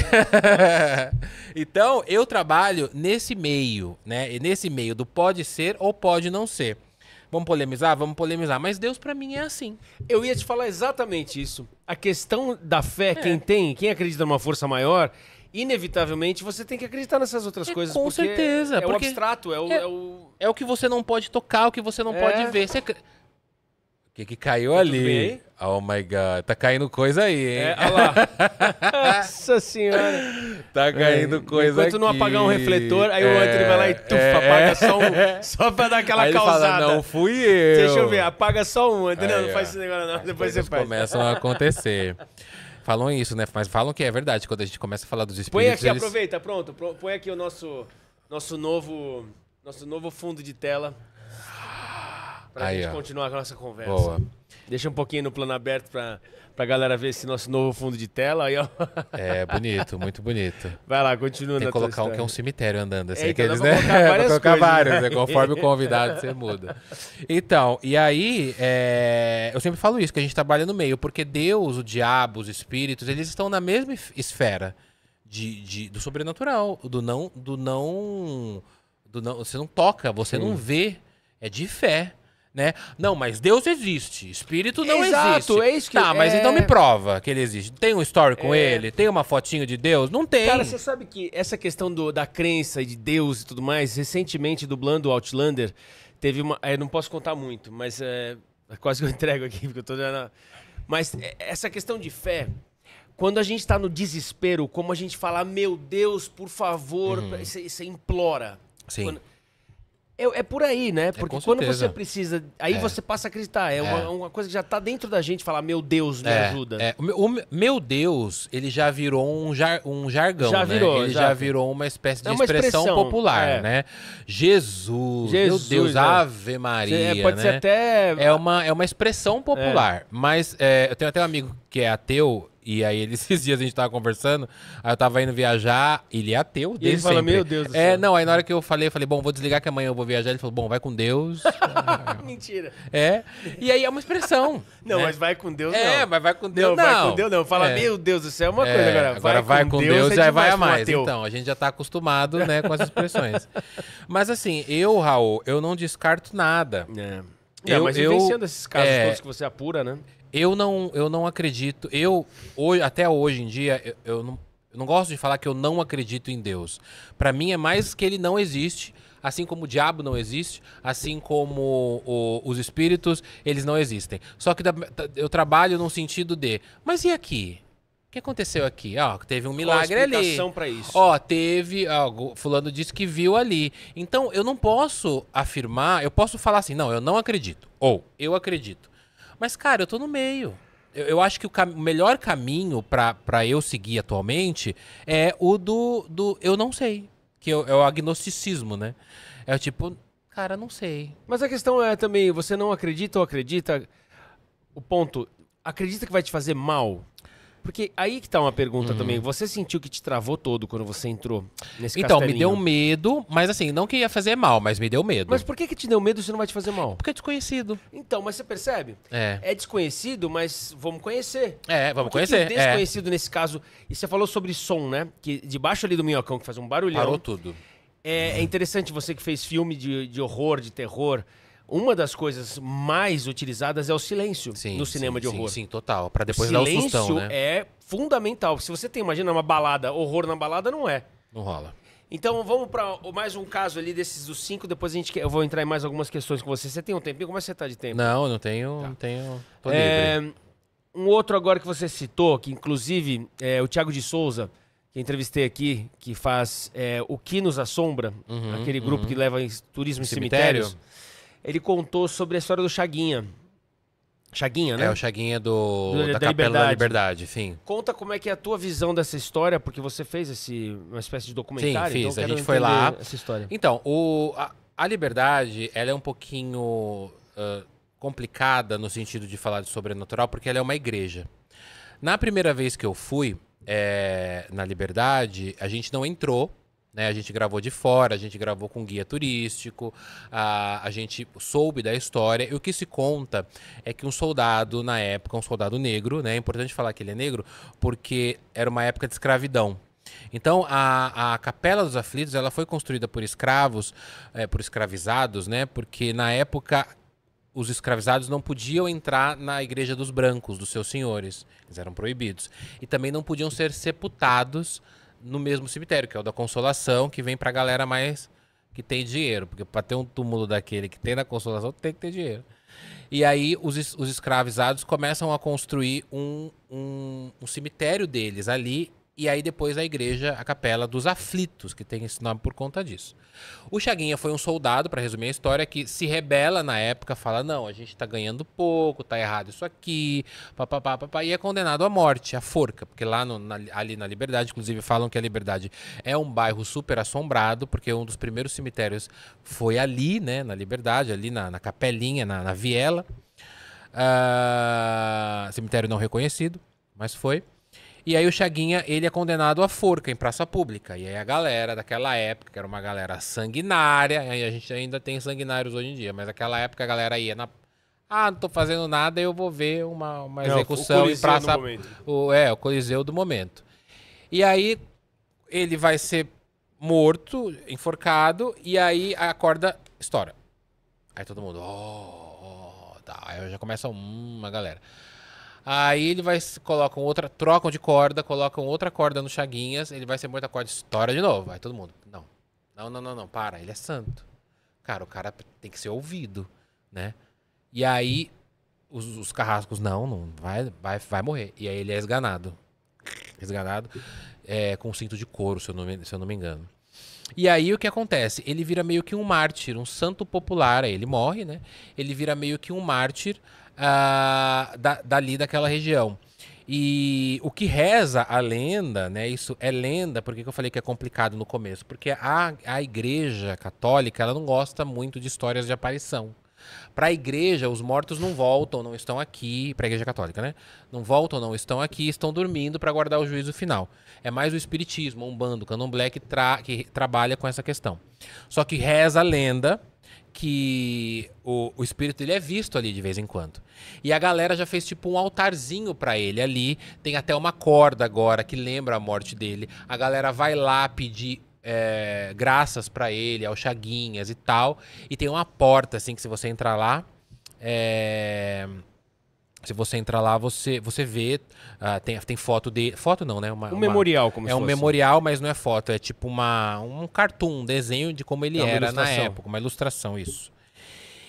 então, eu trabalho nesse meio, né? Nesse meio do pode ser ou pode não ser. Vamos polemizar? Vamos polemizar. Mas Deus para mim é assim. Eu ia te falar exatamente isso. A questão da fé, é. quem tem, quem acredita numa força maior, inevitavelmente você tem que acreditar nessas outras é, coisas. Com certeza. É o abstrato, é o, é, é o, é, o... que você não pode tocar, o que você não é. pode ver. Você que, que caiu tá ali? Oh my god, tá caindo coisa aí, hein? É, olha lá. Nossa senhora. Tá caindo é, coisa Enquanto aqui. não apagar um refletor, aí é, o Anthony vai lá e é, tufa, é, apaga só um. Só pra dar aquela aí causada. Fala, não fui eu. Deixa eu ver, apaga só um, entendeu? Não, não faz esse negócio, não. Depois você faz. começam a acontecer. Falam isso, né? Mas falam que é verdade. Quando a gente começa a falar dos espíritos. Põe aqui, eles... aproveita, pronto. Põe aqui o nosso, nosso, novo, nosso novo fundo de tela. Pra Aí, gente ó. continuar a nossa conversa. Boa. Deixa um pouquinho no plano aberto pra, pra galera ver esse nosso novo fundo de tela. Aí, ó. É, bonito, muito bonito. Vai lá, continua Tem que colocar um que é um cemitério andando, assim, é, então né? Colocar, colocar coisas, né? vários, né? Conforme o convidado, você muda. Então, e aí, é... eu sempre falo isso, que a gente trabalha no meio, porque Deus, o diabo, os espíritos, eles estão na mesma esfera de, de do sobrenatural, do não, do não, do não, você não toca, você não vê, é de fé né? Não, mas Deus existe, espírito não Exato, existe. Eis é que, tá, mas é... então me é. prova que ele existe. Tem um story com é... ele? Tem uma fotinho de Deus? Não tem. Cara, você sabe que essa questão do, da crença e de Deus e tudo mais, recentemente, dublando Outlander, teve uma. Eu é, não posso contar muito, mas é, quase que eu entrego aqui, porque eu tô dando Mas essa questão de fé, quando a gente está no desespero, como a gente fala, meu Deus, por favor, uhum. você uhum. implora. Sim. Quando, é, é, por aí, né? É, Porque é, quando você precisa. Aí é. você passa a acreditar. É, uma, é. É uma, coisa que já tá dentro da gente falar, meu Deus, me ajuda. O meu, o, meu Deus, ele já virou um, jar, um jargão. Já né? virou. Ele já virou uma espécie de uma expressão, expressão, popular, né? Jesus, Jesus, meu Deus, Ave Maria. pode né? ser até. É uma, é uma expressão popular. Mas eu tenho até um amigo que é ateu e aí, esses dias a gente tava conversando, aí eu tava indo viajar, ele é ateu, desde e ele fala, meu Deus do é, céu. É, não, aí na hora que eu falei, eu falei, bom, vou desligar que amanhã eu vou viajar. Ele falou, bom, vai com Deus. Mentira. É, e aí é uma expressão. Não, né? mas vai com Deus é, não. É, mas vai com Deus não. Não, vai com Deus não. Fala, é. meu Deus do céu, é uma é, coisa agora. Agora vai, vai com, com, Deus, Deus é aí vai a mais. Ateu. Então, a gente já tá acostumado, né, com as expressões. mas assim, eu, Raul, eu não descarto nada. É. mas eu, mas eu, esses casos é, todos que você apura, né? Eu não, eu não acredito. Eu, hoje, até hoje em dia, eu, eu, não, eu não gosto de falar que eu não acredito em Deus. Para mim é mais que ele não existe, assim como o diabo não existe, assim como o, os espíritos, eles não existem. Só que da, eu trabalho num sentido de, mas e aqui? O que aconteceu aqui? Ó, teve um milagre ali. para isso. Ó, teve, algo fulano disse que viu ali. Então, eu não posso afirmar, eu posso falar assim, não, eu não acredito. Ou, eu acredito. Mas, cara, eu tô no meio. Eu, eu acho que o, cam melhor caminho para eu seguir atualmente é o do, do eu não sei. Que eu, é, é o agnosticismo, né? É tipo, cara, não sei. Mas a questão é também, você não acredita ou acredita? O ponto, acredita que vai te fazer mal? Porque aí que tá uma pergunta uhum. também. Você sentiu que te travou todo quando você entrou nesse Então, me deu medo, mas assim, não que ia fazer mal, mas me deu medo. Mas por que que te deu medo se não vai te fazer mal? Porque é desconhecido. Então, mas você percebe? É. É desconhecido, mas vamos conhecer. É, vamos Porque conhecer. É. desconhecido é. nesse caso. E você falou sobre som, né? Que debaixo ali do minhocão, que faz um barulhão. Parou tudo. É, é interessante você que fez filme de, de horror, de terror uma das coisas mais utilizadas é o silêncio sim, no cinema sim, de horror. Sim, sim total. Para depois dar o sustão, né? é fundamental. Se você tem, imagina uma balada, horror na balada não é. Não rola. Então vamos para mais um caso ali desses dos cinco. Depois a gente quer, eu vou entrar em mais algumas questões com você. Você tem um tempinho? Como é que você tá de tempo? Não, não tenho. Tá. Não tenho. Tô é, Um outro agora que você citou, que inclusive é o Thiago de Souza que entrevistei aqui, que faz é, O Que Nos Assombra, uhum, aquele grupo uhum. que leva turismo em cemitérios. Cemitério ele contou sobre a história do Chaguinha. Chaguinha, né? É, o Chaguinha do, do da, da, Capela Liberdade. da Liberdade, sim. Conta como é que é a tua visão dessa história, porque você fez esse, uma espécie de documentário. Sim, então fiz. Então a gente foi lá. Essa história. Então, o, a, a Liberdade, ela é um pouquinho uh, complicada no sentido de falar de sobrenatural, porque ela é uma igreja. Na primeira vez que eu fui é, na Liberdade, a gente não entrou, né? A gente gravou de fora, a gente gravou com guia turístico, a, a gente soube da história. E o que se conta é que um soldado, na época, um soldado negro, né? é importante falar que ele é negro, porque era uma época de escravidão. Então, a, a Capela dos Aflitos ela foi construída por escravos, é, por escravizados, né? porque na época os escravizados não podiam entrar na igreja dos brancos, dos seus senhores. Eles eram proibidos. E também não podiam ser sepultados no mesmo cemitério, que é o da Consolação, que vem pra galera mais que tem dinheiro. Porque pra ter um túmulo daquele que tem na Consolação, tem que ter dinheiro. E aí os, os escravizados começam a construir um, um, um cemitério deles ali e aí depois a igreja, a capela dos aflitos, que tem esse nome por conta disso. O Chaguinha foi um soldado, para resumir a história, que se rebela na época, fala: não, a gente está ganhando pouco, tá errado isso aqui, papapá, papá, e é condenado à morte, à forca, porque lá no, na, ali na Liberdade, inclusive, falam que a Liberdade é um bairro super assombrado, porque um dos primeiros cemitérios foi ali, né, na Liberdade, ali na, na capelinha, na, na viela. Uh, cemitério não reconhecido, mas foi. E aí o Chaguinha, ele é condenado à forca em praça pública. E aí a galera daquela época, que era uma galera sanguinária, aí a gente ainda tem sanguinários hoje em dia, mas naquela época a galera ia na ah, não tô fazendo nada, eu vou ver uma, uma execução não, em praça. O, é, o Coliseu do momento. E aí ele vai ser morto, enforcado, e aí a corda estoura. Aí todo mundo, oh, oh, tá. Aí já começa uma galera. Aí ele vai colocam outra, trocam de corda, colocam outra corda no Chaguinhas, ele vai ser morto a corda, estoura de novo. vai todo mundo, não. Não, não, não, não, para, ele é santo. Cara, o cara tem que ser ouvido, né? E aí os, os carrascos, não, não, vai, vai, vai morrer. E aí ele é esganado. Esganado é, com cinto de couro, se eu, não me, se eu não me engano. E aí o que acontece? Ele vira meio que um mártir, um santo popular. Aí ele morre, né? Ele vira meio que um mártir uh, da, dali daquela região. E o que reza a lenda, né? Isso é lenda, porque eu falei que é complicado no começo? Porque a, a igreja católica ela não gosta muito de histórias de aparição. Para a igreja, os mortos não voltam, não estão aqui. Para a igreja católica, né? Não voltam, não estão aqui, estão dormindo para guardar o juízo final. É mais o espiritismo, um bando, candomblé que, tra que trabalha com essa questão. Só que reza a lenda que o, o espírito ele é visto ali de vez em quando. E a galera já fez tipo um altarzinho para ele ali. Tem até uma corda agora que lembra a morte dele. A galera vai lá pedir é, graças para ele, ao Chaguinhas e tal. E tem uma porta assim que se você entrar lá. É se você entrar lá, você, você vê. Uh, tem, tem foto de. Foto não, né? Uma, um uma, memorial, como É um fosse. memorial, mas não é foto. É tipo uma, um cartoon, um desenho de como ele é era na época. Uma ilustração, isso.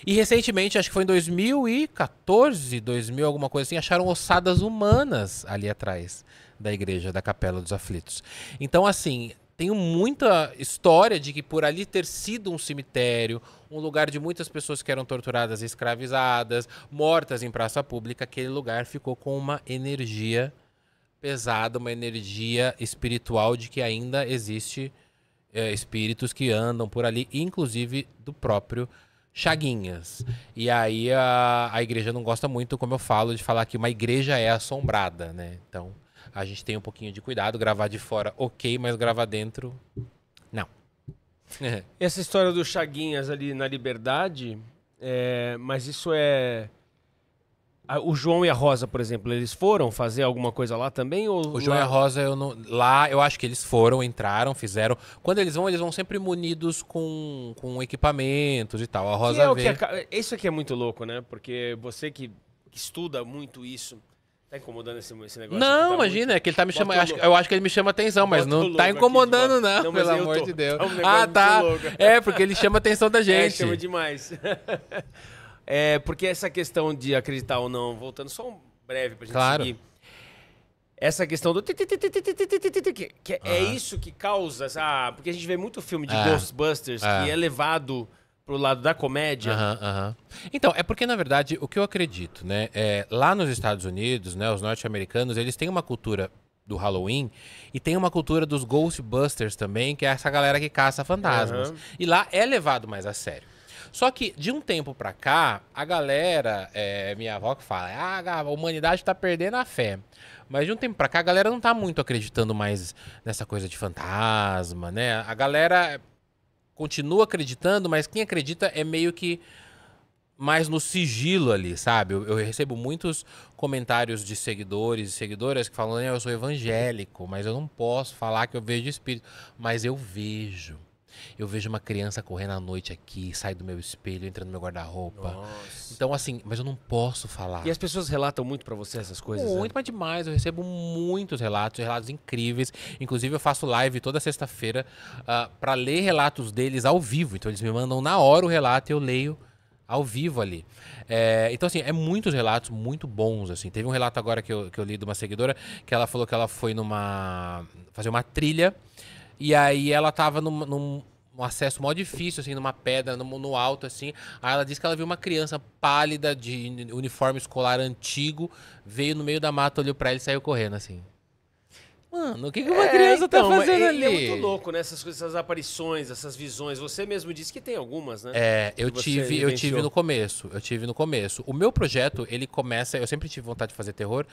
E recentemente, acho que foi em 2014, 2000, alguma coisa assim, acharam ossadas humanas ali atrás da igreja, da Capela dos Aflitos. Então, assim, tenho muita história de que por ali ter sido um cemitério, um lugar de muitas pessoas que eram torturadas, escravizadas, mortas em praça pública, aquele lugar ficou com uma energia pesada, uma energia espiritual de que ainda existe é, espíritos que andam por ali, inclusive do próprio Chaguinhas. E aí a, a igreja não gosta muito, como eu falo, de falar que uma igreja é assombrada, né? Então a gente tem um pouquinho de cuidado. Gravar de fora, ok, mas gravar dentro, não. Essa história do Chaguinhas ali na Liberdade, é, mas isso é. O João e a Rosa, por exemplo, eles foram fazer alguma coisa lá também? Ou o João lá... e a Rosa, eu não... lá eu acho que eles foram, entraram, fizeram. Quando eles vão, eles vão sempre munidos com, com equipamentos e tal. A Rosa é que é vê... que é... Isso aqui é muito louco, né? Porque você que, que estuda muito isso, Tá incomodando esse, esse negócio? Não, tá imagina, muito... é que ele tá me chamando. Acho, eu acho que ele me chama atenção, mas Bota não tá incomodando, aqui, não, não pelo amor tô. de Deus. É um ah, tá. É, porque ele chama a atenção da gente. É, chama demais. é, porque essa questão de acreditar ou não, voltando só um breve pra gente claro. seguir. Essa questão do. Que é isso que causa. Ah, porque a gente vê muito filme de é. Ghostbusters que é, é levado pro lado da comédia. Uhum, uhum. Então, é porque, na verdade, o que eu acredito, né? É, lá nos Estados Unidos, né, os norte-americanos, eles têm uma cultura do Halloween e tem uma cultura dos Ghostbusters também, que é essa galera que caça fantasmas. Uhum. E lá é levado mais a sério. Só que de um tempo pra cá, a galera, é, minha avó que fala, ah, a humanidade tá perdendo a fé. Mas de um tempo pra cá, a galera não tá muito acreditando mais nessa coisa de fantasma, né? A galera continua acreditando, mas quem acredita é meio que mais no sigilo ali, sabe? Eu, eu recebo muitos comentários de seguidores e seguidoras que falam: eu sou evangélico, mas eu não posso falar que eu vejo espírito. Mas eu vejo. Eu vejo uma criança correndo à noite aqui, sai do meu espelho, entra no meu guarda-roupa. Então, assim, mas eu não posso falar. E as pessoas relatam muito para você essas coisas? Né? Muito, né? mas demais. Eu recebo muitos relatos, relatos incríveis. Inclusive, eu faço live toda sexta-feira uh, ah, para ler relatos deles ao vivo. Então, eles me mandam na hora o relato e eu leio ao vivo ali. É, então, assim, é muitos relatos muito bons, assim. Teve um relato agora que eu, que eu li de uma seguidora que ela falou que ela foi numa... fazer uma trilha e aí ela tava num, num um acesso mó difícil, assim, numa pedra, no, no, alto, assim. Aí ela disse que ela viu uma criança pálida, de uniforme escolar antigo, veio no meio da mata, olhou para ele e saiu correndo, assim. Mano, o que, que uma é, criança está então, tá fazendo ele é ali? É muito louco, né? Essas coisas, essas aparições, essas visões. Você mesmo disse que tem algumas, né? É, eu tive, eu tive no começo. Eu tive no começo. O meu projeto, ele começa. Eu sempre tive vontade de fazer terror,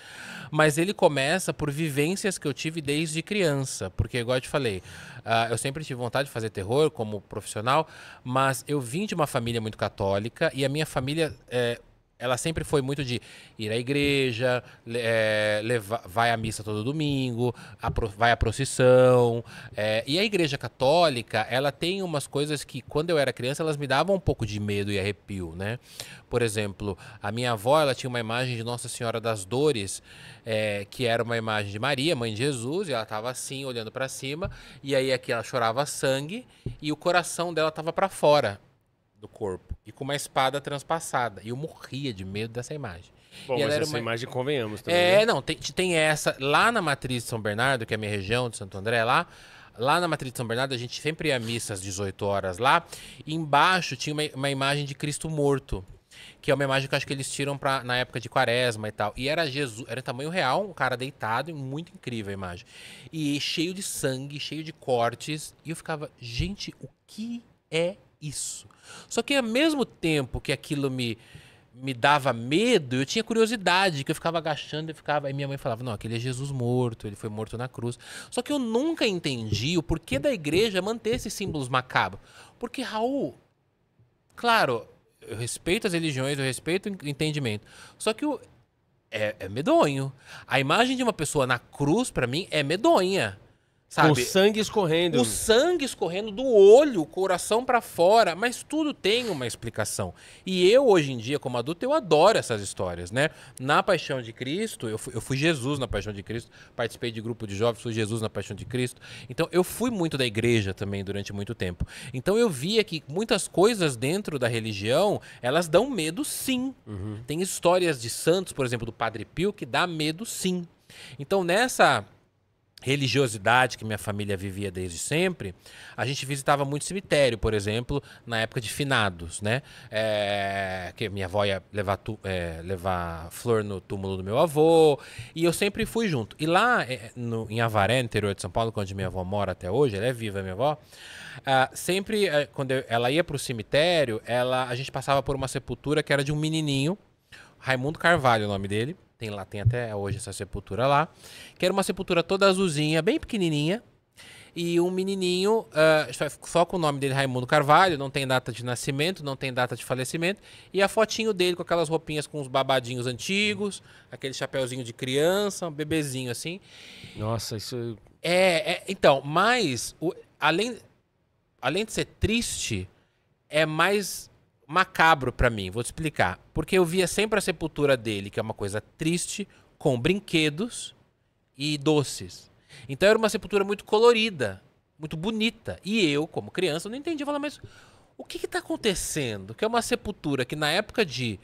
mas ele começa por vivências que eu tive desde criança. Porque, igual eu te falei, uh, eu sempre tive vontade de fazer terror como profissional, mas eu vim de uma família muito católica e a minha família. É, ela sempre foi muito de ir à igreja, é, vai à missa todo domingo, a, vai à procissão. É, e a igreja católica, ela tem umas coisas que, quando eu era criança, elas me davam um pouco de medo e arrepio, né? Por exemplo, a minha avó, ela tinha uma imagem de Nossa Senhora das Dores, é, que era uma imagem de Maria, mãe de Jesus, e ela estava assim, olhando para cima, e aí aqui ela chorava sangue, e o coração dela estava para fora do corpo e com uma espada transpassada. E eu morria de medo dessa imagem. Bom, e mas essa uma... imagem convenhamos também. É, né? não, tem, tem essa. Lá na Matriz de São Bernardo, que é a minha região de Santo André, lá, lá na Matriz de São Bernardo, a gente sempre ia à missa às 18 horas lá. E embaixo tinha uma, uma imagem de Cristo morto. Que é uma imagem que eu acho que eles tiram pra, na época de quaresma e tal. E era Jesus, era tamanho real, um cara deitado, muito incrível a imagem. E cheio de sangue, cheio de cortes. E eu ficava, gente, o que é isso. Só que ao mesmo tempo que aquilo me me dava medo, eu tinha curiosidade, que eu ficava agachando e ficava. E minha mãe falava: não, aquele é Jesus morto, ele foi morto na cruz. Só que eu nunca entendi o porquê da igreja manter esses símbolos macabros. Porque, Raul, claro, eu respeito as religiões, eu respeito o entendimento. Só que o, é, é medonho. A imagem de uma pessoa na cruz, para mim, é medonha. Sabe? sangue escorrendo. O sangue escorrendo do olho, coração para fora, mas tudo tem uma explicação. E eu, hoje em dia, como adulto, eu adoro essas histórias, né? Na Paixão de Cristo, eu fui, eu fui Jesus na Paixão de Cristo, participei de grupo de jovens, fui Jesus na Paixão de Cristo. Então, eu fui muito da igreja também durante muito tempo. Então, eu via que muitas coisas dentro da religião, elas dão medo sim. Uhum. Tem histórias de santos, por exemplo, do Padre Pio, que dá medo sim. Então, nessa religiosidade que minha família vivia desde sempre, a gente visitava muito cemitério, por exemplo, na época de finados, né? É, que minha avó ia levar, tu, é, levar flor no túmulo do meu avô, e eu sempre fui junto. E lá é, no, em Avaré, interior de São Paulo, é onde minha avó mora até hoje, ela é viva, minha avó, ah, sempre é, quando eu, ela ia para o cemitério, ela, a gente passava por uma sepultura que era de um menininho, Raimundo Carvalho, é o nome dele, tem lá, tem até hoje essa sepultura lá. Que era uma sepultura toda azulzinha, bem pequenininha. E um menininho, uh, só, com o nome dele, Raimundo Carvalho, não tem data de nascimento, não tem data de falecimento. E a fotinho dele com aquelas roupinhas com os babadinhos antigos, aquele chapéuzinho de criança, um bebezinho assim. Nossa, isso... É, é então, mas, o, além, além de ser triste, é mais macabro para mim, vou te explicar. Porque eu via sempre a sepultura dele, que é uma coisa triste, com brinquedos e doces. Então era uma sepultura muito colorida, muito bonita. E eu, como criança, não entendi. Eu falava, mas o que está acontecendo? Que é uma sepultura que na época de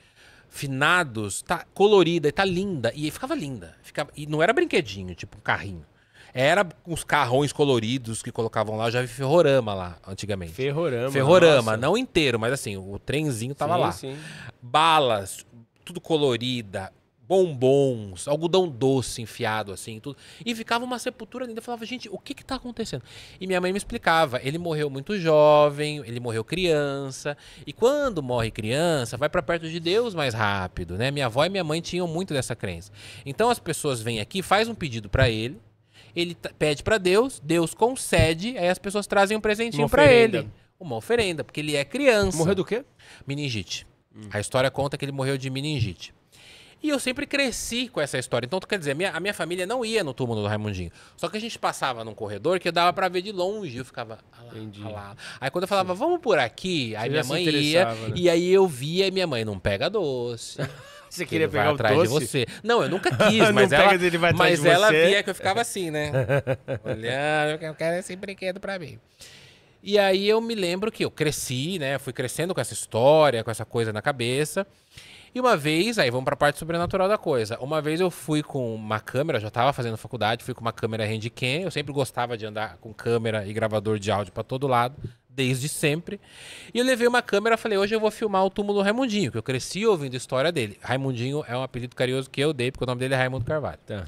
finados, tá colorida e tá linda. E ficava linda. Ficava, e não era brinquedinho, tipo um carrinho. Era com os carrões coloridos que colocavam lá, eu já vi ferrorama lá antigamente. Ferrorama. Ferrorama, nossa. não inteiro, mas assim, o trenzinho tava sim, lá. Sim. Balas, tudo colorida, bombons, algodão doce enfiado assim, tudo. E ficava uma sepultura linda. Eu falava, gente, o que que tá acontecendo? E minha mãe me explicava, ele morreu muito jovem, ele morreu criança. E quando morre criança, vai para perto de Deus mais rápido, né? Minha avó e minha mãe tinham muito dessa crença. Então as pessoas vêm aqui, faz um pedido para ele, ele pede para Deus, Deus concede, aí as pessoas trazem um presentinho para ele. Uma oferenda, porque ele é criança. Morreu do quê? Meningite. Hum. A história conta que ele morreu de meningite. E eu sempre cresci com essa história. Então, quer dizer, a minha, a minha família não ia no túmulo do Raimundinho. Só que a gente passava num corredor que dava para ver de longe. Eu ficava lá, lá. Aí quando eu falava, Sim. vamos por aqui, aí Você minha mãe ia. Né? E aí eu via, e minha mãe, não pega doce. Você queria pegar o atrás doce? de você. Não, eu nunca quis, mas ela, ele vai mas ela via que eu ficava assim, né? Olhando, eu quero esse brinquedo pra mim. E aí eu me lembro que eu cresci, né? Fui crescendo com essa história, com essa coisa na cabeça. E uma vez, aí vamos pra parte sobrenatural da coisa. Uma vez eu fui com uma câmera, já tava fazendo faculdade, fui com uma câmera handicam. Eu sempre gostava de andar com câmera e gravador de áudio para todo lado desde sempre. E eu levei uma câmera, falei, hoje eu vou filmar o túmulo do Raimundinho, que eu cresci ouvindo a história dele. Raimundinho é um apelido carinhoso que eu dei, porque o nome dele é Raimundo Carvalho. Tá.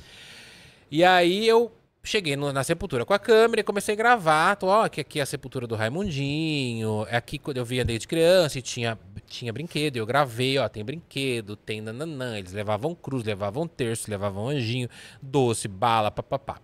E aí eu cheguei no, na sepultura com a câmera e comecei a gravar. Tô, ó, aqui, aqui é a sepultura do Raimundinho, é aqui quando eu via desde criança e tinha, tinha brinquedo. Eu gravei, ó, tem brinquedo, tem nananã. Eles levavam cruz, levavam terço, levavam anjinho, doce, bala, papapá.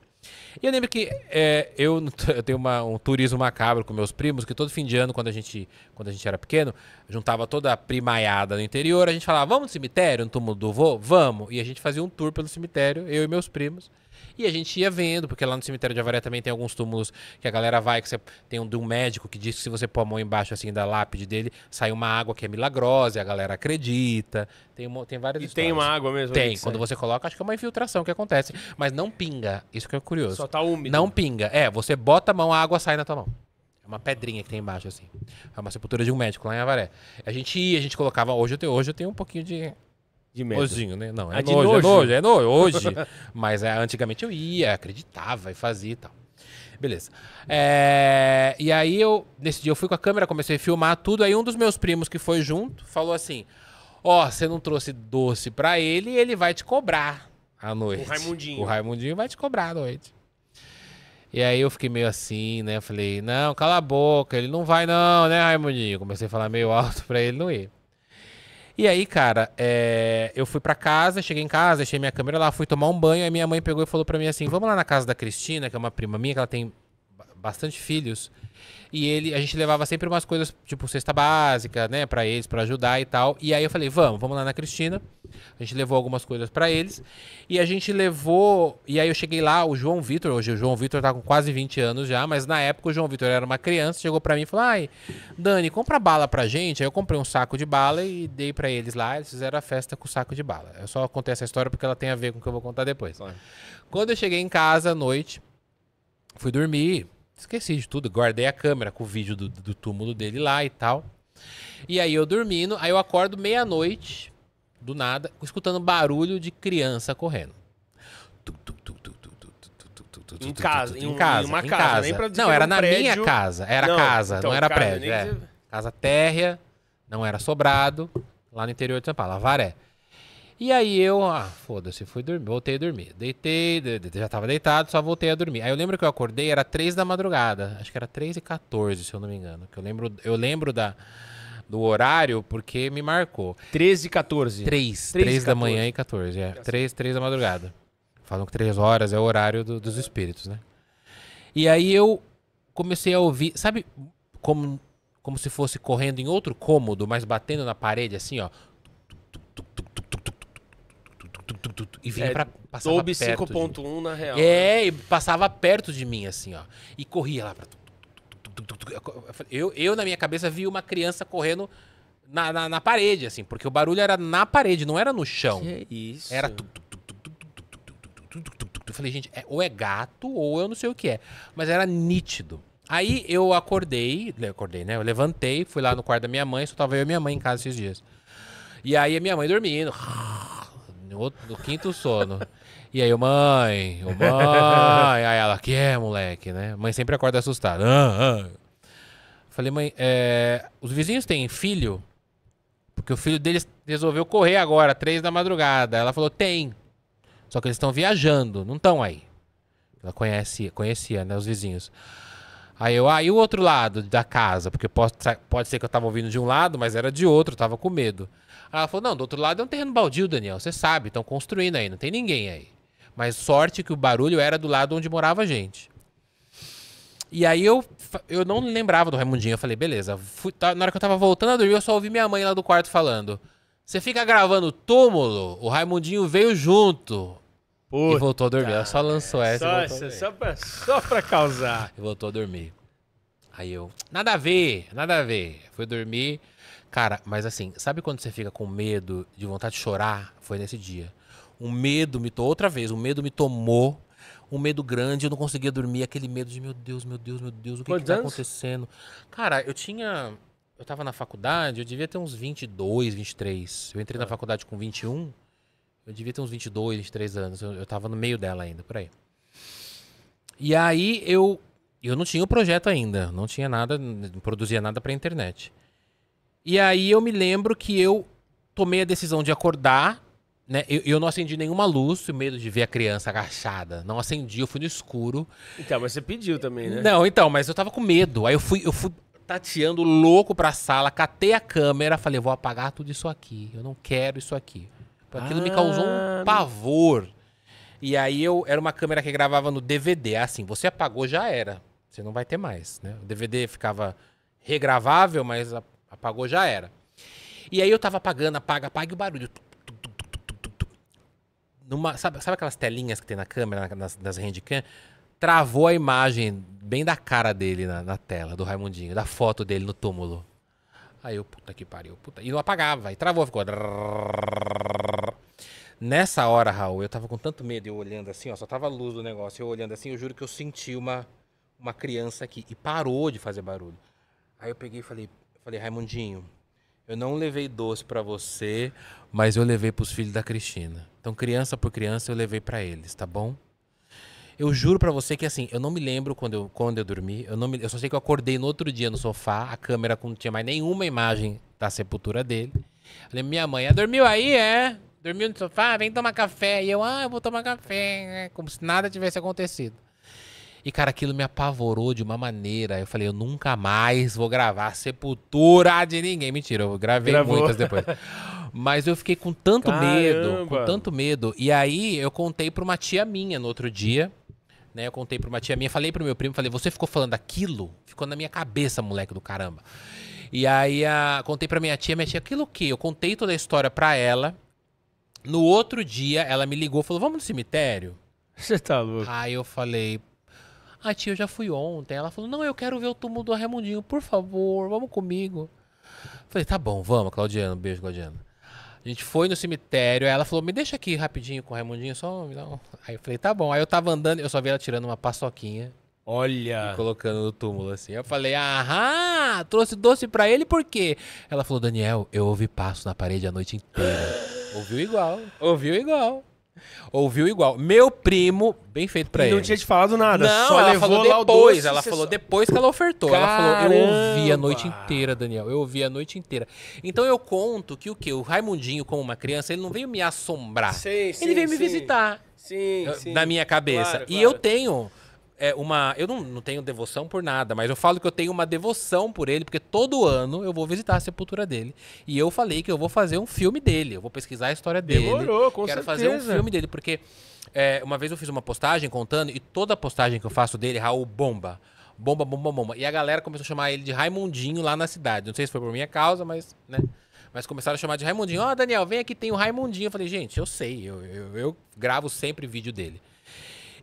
E eu lembro que é, eu, eu, tenho uma, um turismo macabro com meus primos, que todo fim de ano, quando a gente, quando a gente era pequeno, juntava toda a primaiada no interior, a gente falava, vamos no cemitério, no túmulo do vô? Vamos. E a gente fazia um tour pelo cemitério, eu e meus primos. E a gente ia vendo, porque lá no cemitério de Avaré também tem alguns túmulos que a galera vai, que você tem um de um médico que diz que se você pôr a mão embaixo assim da lápide dele, sai uma água que é milagrosa, e a galera acredita. Tem, uma, tem várias E histórias. tem uma água mesmo? Tem. Quando sai. você coloca, acho que é uma infiltração que acontece. Mas não pinga. Isso que é curioso. Só tá úmido. Não pinga. É, você bota a mão, a água sai na tua mão é uma pedrinha que tem embaixo, assim. É uma sepultura de um médico lá em Avaré. A gente ia, a gente colocava. Hoje eu tenho, hoje eu tenho um pouquinho de de medo. né? Não, é, ah, é nojo, nojo, é nojo, é nojo hoje. Mas é, antigamente eu ia, acreditava e fazia e tal. Beleza. É, e aí eu, nesse dia eu fui com a câmera, comecei a filmar tudo. Aí um dos meus primos que foi junto falou assim: Ó, oh, você não trouxe doce pra ele, ele vai te cobrar à noite. O Raimundinho. O Raimundinho vai te cobrar à noite. E aí eu fiquei meio assim, né? Falei, não, cala a boca, ele não vai não, né, Raimundinho? Comecei a falar meio alto pra ele não ir. E aí, cara, é... eu fui para casa, cheguei em casa, deixei minha câmera lá, fui tomar um banho. Aí minha mãe pegou e falou para mim assim: Vamos lá na casa da Cristina, que é uma prima minha, que ela tem bastante filhos. E ele, a gente levava sempre umas coisas, tipo, cesta básica, né, para eles, para ajudar e tal. E aí eu falei, vamos, vamos lá na Cristina. A gente levou algumas coisas para eles. E a gente levou. E aí eu cheguei lá, o João Vitor, hoje o João Vitor tá com quase 20 anos já, mas na época o João Vitor era uma criança, chegou para mim e falou: ai, Dani, compra bala pra gente. Aí eu comprei um saco de bala e dei para eles lá. Eles fizeram a festa com o saco de bala. Eu só contei essa história porque ela tem a ver com o que eu vou contar depois. Quando eu cheguei em casa à noite, fui dormir, esqueci de tudo, guardei a câmera com o vídeo do, do túmulo dele lá e tal. E aí eu dormindo, aí eu acordo meia-noite, do nada, escutando barulho de criança correndo. Em casa, em, casa, uma casa, nem pra Não, era na minha casa, era casa, não era prédio, casa térrea, não era sobrado, lá no interior de São Paulo, Avaré. E aí eu, ah, foda-se, fui dormir, voltei a dormir. Deitei, já tava deitado, só voltei a dormir. Aí eu lembro que eu acordei, era 3 da madrugada. Acho que era 3 e 14, se eu não me engano. Que eu lembro, eu lembro da, do horário porque me marcou. 13 e 14. 3, 3, 3 da 14. manhã e 14, é. 3, tá 3 da madrugada. Falam que 3 horas é o horário do, dos espíritos, né? E aí eu comecei a ouvir, sabe como, como se fosse correndo em outro cômodo, mas batendo na parede assim, ó tu, tu, tu, e vinha é, pra. Passava Dolby 5.1 na real. É, e passava perto de mim, assim, ó. E corria lá pra. Eu, eu, na minha cabeça, vi uma criança correndo na, na, na, parede, assim, porque o barulho era na parede, não era no chão. Que isso? Era. Tu, tu, eu falei, gente, é, ou é gato ou eu não sei o que é. Mas era nítido. Aí eu acordei, acordei, né? Eu levantei, fui lá no quarto da minha mãe, só tava eu e minha mãe em casa esses dias. E aí a minha mãe dormindo no, outro, no quinto sono. E aí, eu, mãe, mãe. Aí ela, que é, moleque, né? Mãe sempre acorda assustada. Ah, ah. Falei, mãe, é, os vizinhos têm filho? Porque o filho deles resolveu correr agora, três da madrugada. Ela falou, tem. Só que eles estão viajando, não estão aí. Ela conhecia, conhecia, né, os vizinhos. Aí eu, ah, o outro lado da casa? Porque pode, pode ser que eu tava ouvindo de um lado, mas era de outro, tava com medo. Ela falou: não, do outro lado é um terreno baldio, Daniel. Você sabe, estão construindo aí, não tem ninguém aí. Mas sorte que o barulho era do lado onde morava a gente. E aí eu, eu não lembrava do Raimundinho. Eu falei, beleza. Fui, tá, na hora que eu tava voltando a dormir, eu só ouvi minha mãe lá do quarto falando. Você fica gravando túmulo, o Raimundinho veio junto. Puta, e voltou a dormir. Ela só lançou essa. Só, e essa, só, pra, só pra causar. E voltou a dormir. Aí eu, nada a ver, nada a ver. Fui dormir. Cara, mas assim, sabe quando você fica com medo de vontade de chorar? Foi nesse dia. O medo me tomou outra vez, o medo me tomou. Um medo grande, eu não conseguia dormir, aquele medo de meu Deus, meu Deus, meu Deus, o que, que tá acontecendo? Cara, eu tinha. Eu tava na faculdade, eu devia ter uns 22, 23. Eu entrei ah. na faculdade com 21, eu devia ter uns 22, 23 anos. Eu, eu tava no meio dela ainda, por aí. E aí eu eu não tinha o projeto ainda, não tinha nada, não produzia nada para internet. E aí eu me lembro que eu tomei a decisão de acordar, né? Eu, eu não acendi nenhuma luz, o medo de ver a criança agachada. Não acendi, eu fui no escuro. Então, mas você pediu também, né? Não, então, mas eu tava com medo. Aí eu fui, eu fui tateando louco pra sala, catei a câmera, falei, vou apagar tudo isso aqui. Eu não quero isso aqui. Aquilo ah, me causou um ah, pavor. E aí eu era uma câmera que gravava no DVD, é assim, você apagou já era. Você não vai ter mais, né? O DVD ficava regravável, mas Apagou, já era. E aí eu tava apagando, apaga, apaga e o barulho. Numa, sabe, sabe aquelas telinhas que tem na câmera, nas, nas handcam? Travou a imagem bem da cara dele na, na tela, do Raimundinho, da foto dele no túmulo. Aí eu, puta que pariu, puta. E não apagava, e travou, ficou. Nessa hora, Raul, eu tava com tanto medo, eu olhando assim, ó, só tava a luz do negócio, eu olhando assim, eu juro que eu senti uma, uma criança aqui. E parou de fazer barulho. Aí eu peguei e falei, falei, Raimundinho, eu não levei doce para você, mas eu levei para os filhos da Cristina. Então, criança por criança, eu levei para eles, tá bom? Eu juro para você que assim, eu não me lembro quando eu, quando eu dormi. Eu, não me, eu só sei que eu acordei no outro dia no sofá, a câmera não tinha mais nenhuma imagem da sepultura dele. Falei, minha mãe, dormiu aí, é? Dormiu no sofá? Vem tomar café. E eu, ah, eu vou tomar café. como se nada tivesse acontecido. E, cara, aquilo me apavorou de uma maneira. Eu falei, eu nunca mais vou gravar Sepultura de ninguém. Mentira, eu gravei Gravou. muitas depois. Mas eu fiquei com tanto Caramba. medo, com tanto medo. E aí eu contei pra uma tia minha no outro dia. Né, eu contei pra uma tia minha, falei pro meu primo, falei, você ficou falando aquilo? Ficou na minha cabeça, moleque do caramba. E aí a, contei pra minha tia, minha tia, aquilo que? Eu contei toda a história pra ela. No outro dia, ela me ligou, falou, vamos no cemitério? Você tá louco. Aí eu falei, ah, tia, eu já fui ontem. Ela falou: Não, eu quero ver o túmulo do Raimundinho, por favor, vamos comigo. Falei: Tá bom, vamos, Claudiano. Beijo, Claudiano. A gente foi no cemitério, ela falou: Me deixa aqui rapidinho com o Raimundinho, só me dá um. Aí eu falei: Tá bom. Aí eu tava andando, eu só vi ela tirando uma paçoquinha. Olha! E colocando no túmulo assim. Eu falei: Aham, trouxe doce pra ele por quê? Ela falou: Daniel, eu ouvi passo na parede a noite inteira. Ouviu igual, ouviu igual. Ouviu igual. Meu primo, bem feito pra e ele. Não tinha te falado nada. Não, só ela falou depois. ela falou só... depois que ela ofertou. Caramba. Ela falou, eu ouvi a noite inteira, Daniel. Eu ouvi a noite inteira. Então eu conto que o que o Raimundinho, como uma criança, ele não veio me assombrar. Sim, sim, ele veio sim. me visitar. Sim, sim. Na minha cabeça. Claro, e eu tenho é, uma. Eu não, não tenho devoção por nada, mas eu falo que eu tenho uma devoção por ele, porque todo ano eu vou visitar a sepultura dele. E eu falei que eu vou fazer um filme dele. Eu vou pesquisar a história dele. Demorou, com Quero certeza. fazer um filme dele, porque é, uma vez eu fiz uma postagem contando, e toda postagem que eu faço dele, Raul bomba. Bomba, bomba, bomba. E a galera começou a chamar ele de Raimundinho lá na cidade. Não sei se foi por minha causa, mas, né? Mas começaram a chamar de Raimundinho. Ó, oh, Daniel, vem aqui, tem o Raimundinho. Eu falei, gente, eu sei, eu, eu, eu gravo sempre vídeo dele.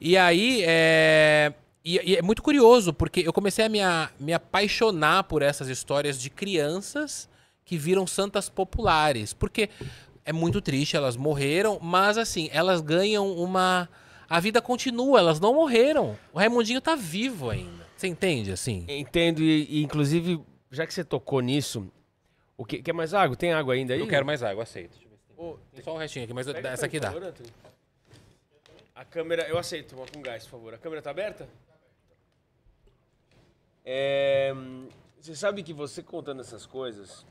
E aí, é... E, e, é muito curioso, porque eu comecei a me, a, me apaixonar por essas histórias de crianças que viram santas populares. Porque é muito triste, elas morreram, mas assim, elas ganham uma. A vida continua, elas não morreram. O Raimundinho tá vivo ainda. Você entende, assim? Entendo, e, e inclusive, já que você tocou nisso, o que, quer mais água? Tem água ainda aí? Eu quero mais água, aceito. Deixa eu ver se tem. Oh, tem só um restinho aqui, mas essa aqui dá. A câmera, eu aceito, uma com gás, por favor. A câmera tá aberta? É, você sabe que você contando essas coisas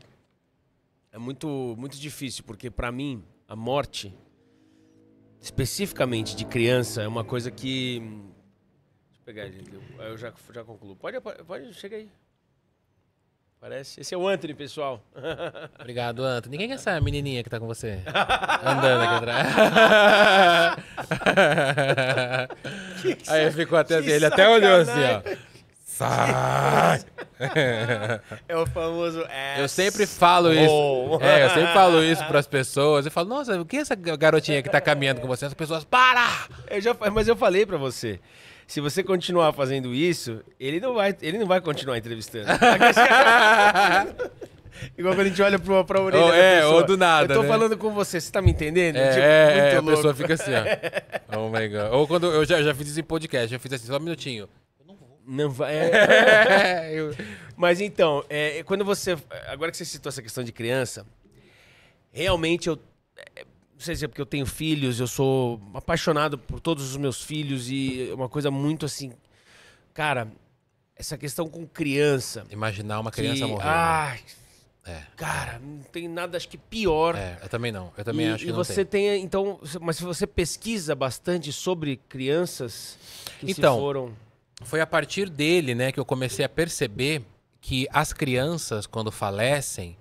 é muito, muito difícil, porque para mim a morte, especificamente de criança, é uma coisa que. Hum, deixa eu pegar gente. aqui, eu já, já concluo. Pode, pode, chega aí. Parece. Esse é o Anthony, pessoal. Obrigado, Anthony. Ninguém é essa menininha que tá com você? Andando aqui atrás. Aí ficou até ele até olhou assim, ó. Sai! é o famoso Eu sempre falo isso. É, eu sempre falo isso para as pessoas. Eu falo, nossa, o que é essa garotinha que tá caminhando com você? As pessoas, para! Eu já, mas eu falei para você se você continuar fazendo isso, ele não vai, ele não vai continuar entrevistando. É Igual quando a gente olha pra, pra orelha. Ou, é, pessoa. ou do nada. Eu tô né? falando com você, você tá me entendendo? É, tipo, é, é a pessoa fica assim, ó. oh my god. Ou quando eu já, já fiz isso em podcast, já fiz assim, só um minutinho. Eu não vou. Não vai. É, eu... Mas então, é, quando você. Agora que você citou essa questão de criança, realmente eu. É, não sei se é porque eu tenho filhos, eu sou apaixonado por todos os meus filhos e é uma coisa muito assim. Cara, essa questão com criança. Imaginar uma criança que, morrer. Né? É. Cara, não tem nada, acho que pior. É, eu também não. Eu também e, acho que e não você tem. tem. então, mas você pesquisa bastante sobre crianças que então, foram. Foi a partir dele, né, que eu comecei a perceber que as crianças, quando falecem,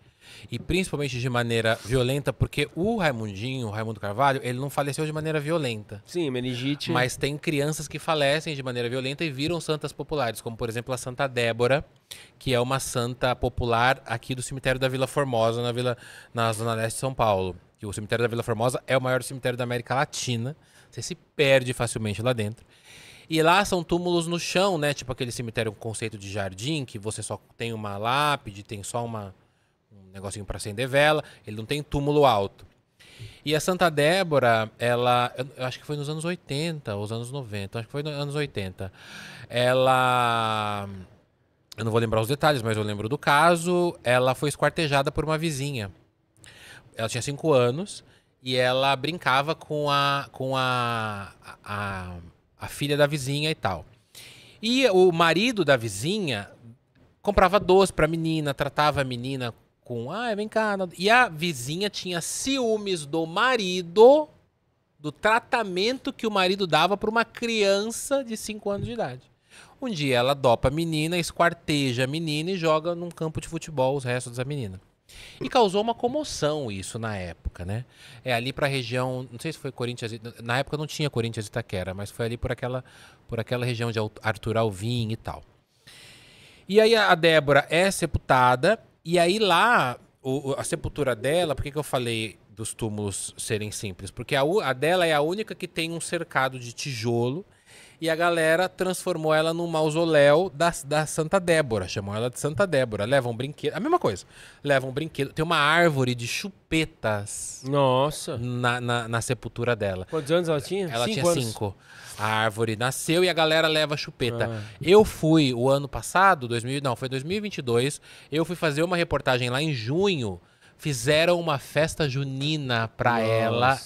e principalmente de maneira violenta, porque o Raimundinho, o Raimundo Carvalho, ele não faleceu de maneira violenta. Sim, meningite. Mas tem crianças que falecem de maneira violenta e viram santas populares, como por exemplo a Santa Débora, que é uma santa popular aqui do cemitério da Vila Formosa, na Vila na zona leste de São Paulo. o cemitério da Vila Formosa é o maior cemitério da América Latina. Você se perde facilmente lá dentro. E lá são túmulos no chão, né? Tipo aquele cemitério com conceito de jardim, que você só tem uma lápide, tem só uma, um negocinho para acender vela, ele não tem túmulo alto. E a Santa Débora, ela, eu acho que foi nos anos 80, os anos 90, acho que foi nos anos 80. Ela eu não vou lembrar os detalhes, mas eu lembro do caso, ela foi esquartejada por uma vizinha. Ela tinha 5 anos e ela brincava com a com a, a, a filha da vizinha e tal. E o marido da vizinha comprava doce para a menina, tratava a menina com, ah vem cá. E a vizinha tinha ciúmes do marido, do tratamento que o marido dava para uma criança de 5 anos de idade. Um dia ela dopa a menina, esquarteja a menina e joga num campo de futebol os restos da menina. E causou uma comoção isso na época, né? É ali para a região, não sei se foi Corinthians, na época não tinha Corinthians Itaquera, mas foi ali por aquela, por aquela região de Arthur Alvim e tal. E aí a Débora é sepultada e aí lá, o, a sepultura dela, por que, que eu falei dos túmulos serem simples? Porque a, a dela é a única que tem um cercado de tijolo e a galera transformou ela num mausoléu da, da Santa Débora. Chamou ela de Santa Débora. Levam um brinquedo. A mesma coisa. Levam um brinquedo. Tem uma árvore de chupetas. Nossa. Na, na, na sepultura dela. Quantos anos ela tinha? Ela cinco tinha anos. cinco. A árvore nasceu e a galera leva a chupeta. Ah. Eu fui o ano passado, 2000, não, foi 2022. Eu fui fazer uma reportagem lá em junho. Fizeram uma festa junina pra Nossa. ela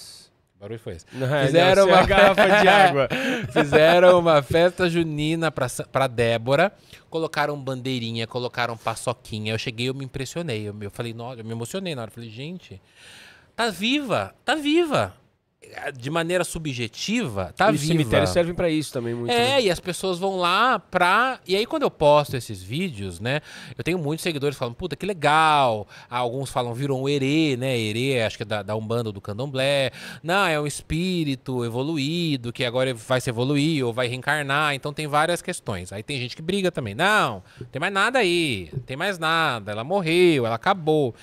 barulho foi esse. Não, Fizeram não, uma garrafa de água. Fizeram uma festa junina pra, pra Débora. Colocaram bandeirinha, colocaram paçoquinha. Eu cheguei, eu me impressionei. Eu, eu falei, nossa, eu me emocionei na hora. Eu falei, gente, tá viva, tá viva de maneira subjetiva, tá e viva. Os cemitérios servem para isso também muito. É, né? e as pessoas vão lá pra... E aí quando eu posto esses vídeos, né, eu tenho muitos seguidores falando, puta, que legal. Alguns falam, virou um herê, né, herê, acho que é da, da Umbanda do Candomblé. Não, é um espírito evoluído, que agora vai se evoluir ou vai reencarnar, então tem várias questões. Aí tem gente que briga também, não, tem mais nada aí, tem mais nada, ela morreu, ela acabou.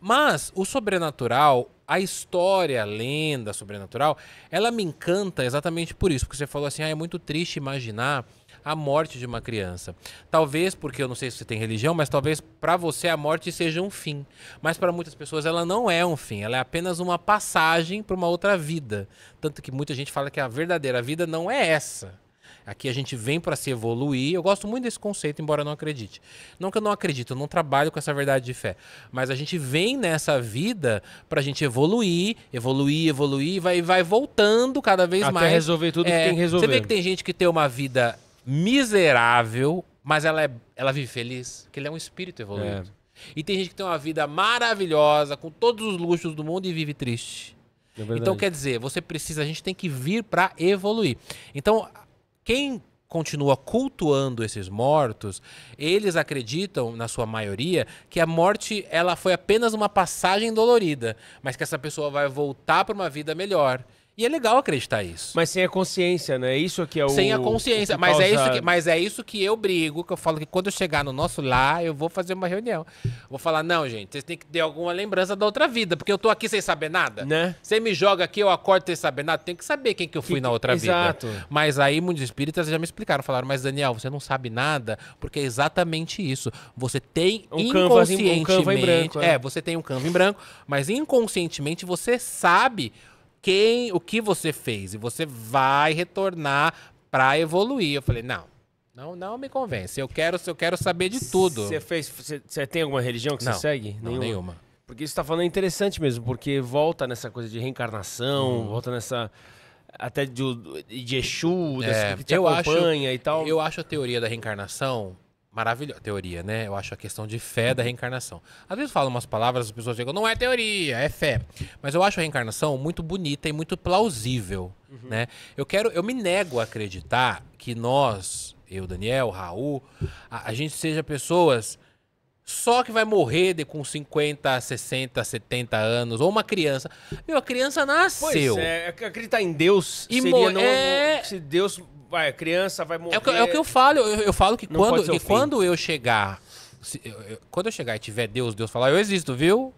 Mas o sobrenatural, a história, a lenda sobrenatural, ela me encanta exatamente por isso, porque você falou assim, ah, é muito triste imaginar a morte de uma criança. Talvez porque eu não sei se você tem religião, mas talvez para você a morte seja um fim. Mas para muitas pessoas ela não é um fim, ela é apenas uma passagem para uma outra vida. Tanto que muita gente fala que a verdadeira vida não é essa. Aqui a gente vem para se evoluir. Eu gosto muito desse conceito, embora eu não acredite. Não que eu não acredito, eu não trabalho com essa verdade de fé. Mas a gente vem nessa vida para a gente evoluir, evoluir, evoluir, vai, vai voltando cada vez Até mais. Até resolver tudo é, que tem que resolver. Você vê que tem gente que tem uma vida miserável, mas ela, é, ela vive feliz, porque ele é um espírito evoluído. É. E tem gente que tem uma vida maravilhosa, com todos os luxos do mundo e vive triste. É então, quer dizer, você precisa, a gente tem que vir para evoluir. Então, quem continua cultuando esses mortos, eles acreditam, na sua maioria, que a morte ela foi apenas uma passagem dolorida, mas que essa pessoa vai voltar para uma vida melhor. E é legal acreditar isso. Mas sem a consciência, né? Isso aqui é o. Sem a consciência. Mas, é causa... é isso que, mas é isso que eu brigo, que eu falo que quando eu chegar no nosso lar, eu vou fazer uma reunião. Vou falar, não, gente, vocês têm que ter alguma lembrança da outra vida, porque eu tô aqui sem saber nada. Né? Você me joga aqui, eu acordo sem saber nada. Tem que saber quem que eu fui que... na outra Exato. vida. Mas aí muitos espíritas já me explicaram, falaram, mas Daniel, você não sabe nada, porque é exatamente isso. Você tem um inconscientemente. em, um canva em branco, é. é, você tem um campo em branco, mas inconscientemente você sabe quem, o que você fez e você vai retornar para evoluir. Eu falei, não. Não, não me convence. Eu quero, eu quero saber de tudo. Você fez, você tem alguma religião que você segue? Não, nenhuma. nenhuma. Porque isso está falando é interessante mesmo, porque volta nessa coisa de reencarnação, hum. volta nessa até de, de Exu, dessa é, que te acompanha acho, e tal. Eu acho a teoria da reencarnação maravilhosa. Teoria, né? Eu acho a questão de fé da reencarnação. Às vezes falam umas palavras, as pessoas chegam, não é teoria, é fé. Mas eu acho a reencarnação muito bonita e muito plausível, uhum. né? Eu quero, eu me nego a acreditar que nós, eu, Daniel, Raul, a, a gente seja pessoas só que vai morrer de com 50, 60, 70 anos, ou uma criança. Meu, a criança nasceu. Pois é, acreditar em Deus e seria não, é... se Deus vai, a criança vai morrer. É o que, é o que eu é falo, eu, eu falo que, quando, que quando eu chegar, se- eu- eu- quando eu chegar e tiver Deus, Deus falar, eu existo, viu?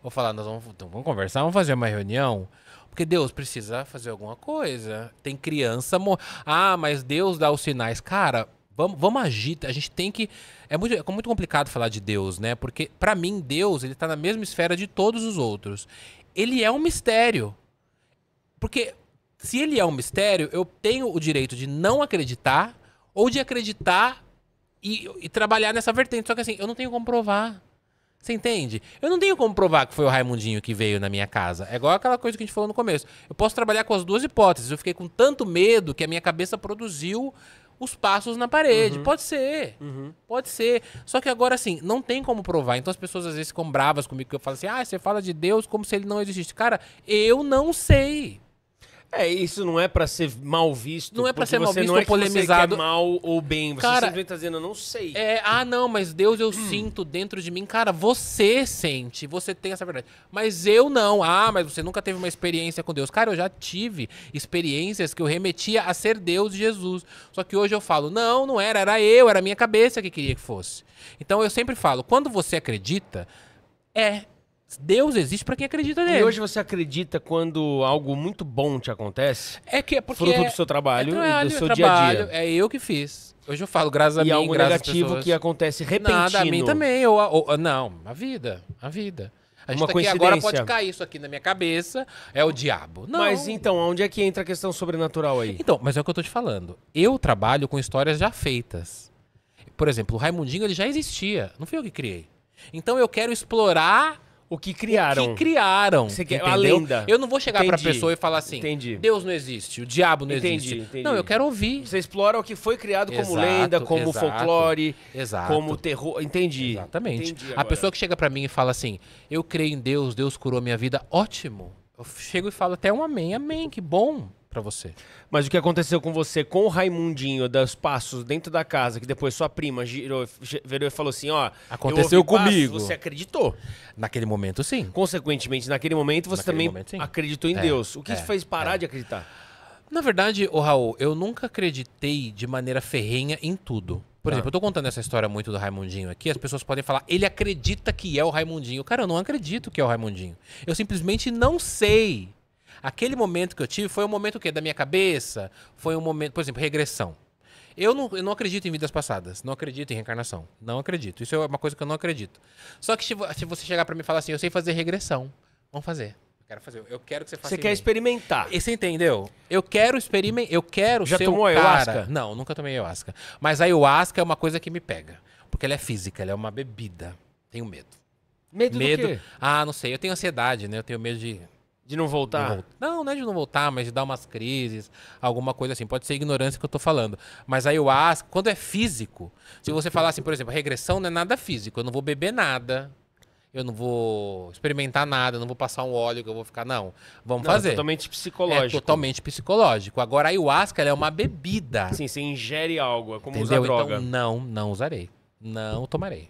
Vou falar, nós vamos, então vamos conversar, vamos fazer uma reunião. Porque Deus precisa fazer alguma coisa. Tem criança. Mor... Ah, mas Deus dá os sinais. Cara, vamos, vamos agir. A gente tem que. É muito, é muito complicado falar de Deus, né? Porque, pra mim, Deus, ele tá na mesma esfera de todos os outros. Ele é um mistério. Porque se ele é um mistério, eu tenho o direito de não acreditar ou de acreditar e, e trabalhar nessa vertente. Só que assim, eu não tenho como provar. Você entende? Eu não tenho como provar que foi o Raimundinho que veio na minha casa. É igual aquela coisa que a gente falou no começo. Eu posso trabalhar com as duas hipóteses. Eu fiquei com tanto medo que a minha cabeça produziu os passos na parede. Uhum. Pode ser. Uhum. Pode ser. Só que agora, assim, não tem como provar. Então as pessoas às vezes ficam bravas comigo que eu falo assim: ah, você fala de Deus como se ele não existisse. Cara, eu não sei. É, isso não é para ser mal visto. Não é para ser mal visto não é ou polemizado. Você mal ou bem. Você Cara, simplesmente tá dizendo, eu não sei. É, ah, não, mas Deus eu hum. sinto dentro de mim. Cara, você sente, você tem essa verdade. Mas eu não. Ah, mas você nunca teve uma experiência com Deus. Cara, eu já tive experiências que eu remetia a ser Deus e Jesus. Só que hoje eu falo, não, não era, era eu, era a minha cabeça que queria que fosse. Então eu sempre falo, quando você acredita, é, Deus existe para quem acredita nele. E hoje você acredita quando algo muito bom te acontece? É que é porque fruto é, do seu trabalho, é trabalho e do seu trabalho, é dia a dia. É eu que fiz. Hoje eu falo graças e a mim, algo negativo que acontece repentino. Nada, a mim também. Ou, ou, não, a vida, a vida. A gente Uma tá aqui agora pode cair isso aqui na minha cabeça, é o diabo. Não. Mas então, onde é que entra a questão sobrenatural aí? Então, mas é o que eu tô te falando. Eu trabalho com histórias já feitas. Por exemplo, o Raimundinho ele já existia, não fui eu que criei. Então eu quero explorar o que criaram. O que criaram. Você quer, a lenda. Eu não vou chegar entendi. pra pessoa e falar assim: entendi. Deus não existe, o diabo não entendi, existe. Entendi. Não, eu quero ouvir. Você explora o que foi criado como lenda, como exato, folclore, exato. como terror. Entendi. Exatamente. Entendi a pessoa que chega para mim e fala assim: eu creio em Deus, Deus curou minha vida, ótimo. Eu chego e falo até um amém, amém, que bom para você. Mas o que aconteceu com você, com o Raimundinho, dos passos dentro da casa, que depois sua prima girou, virou e falou assim, ó... Aconteceu comigo. Passos, você acreditou. Naquele momento, sim. Consequentemente, naquele momento, você naquele também momento, acreditou em é, Deus. O que é, te fez parar é. de acreditar? Na verdade, o Raul, eu nunca acreditei de maneira ferrenha em tudo. Por ah. exemplo, eu tô contando essa história muito do Raimundinho aqui, as pessoas podem falar, ele acredita que é o Raimundinho. Cara, eu não acredito que é o Raimundinho. Eu simplesmente não sei. Aquele momento que eu tive foi um momento o quê? Da minha cabeça? Foi um momento, por exemplo, regressão. Eu não, eu não acredito em vidas passadas. Não acredito em reencarnação. Não acredito. Isso é uma coisa que eu não acredito. Só que se, se você chegar para mim e falar assim, eu sei fazer regressão, vamos fazer. Eu quero fazer. Eu quero que você faça. Você quer experimentar. E você entendeu? Eu quero experimentar. Eu quero Já ser tomou um ayahuasca? Cara. Não, nunca tomei ayahuasca. Mas a ayahuasca é uma coisa que me pega. Porque ela é física, ela é uma bebida. Tenho medo. Medo, medo do quê? Ah, não sei. Eu tenho ansiedade, né? Eu tenho medo de de não voltar? Não, não, não é de não voltar, mas de dar umas crises, alguma coisa assim. Pode ser ignorância que eu tô falando. Mas aí o asco, quando é físico, se você falar assim, por exemplo, regressão não é nada físico, eu não vou beber nada, eu não vou experimentar nada, eu não vou passar um óleo que eu vou ficar, não. Vamos não, é fazer. É totalmente psicológico. É totalmente psicológico. Agora, a ayahuasca é uma bebida. Sim, você ingere algo, é como Entendeu? usar então, droga. Então, não, não usarei. Não tomarei.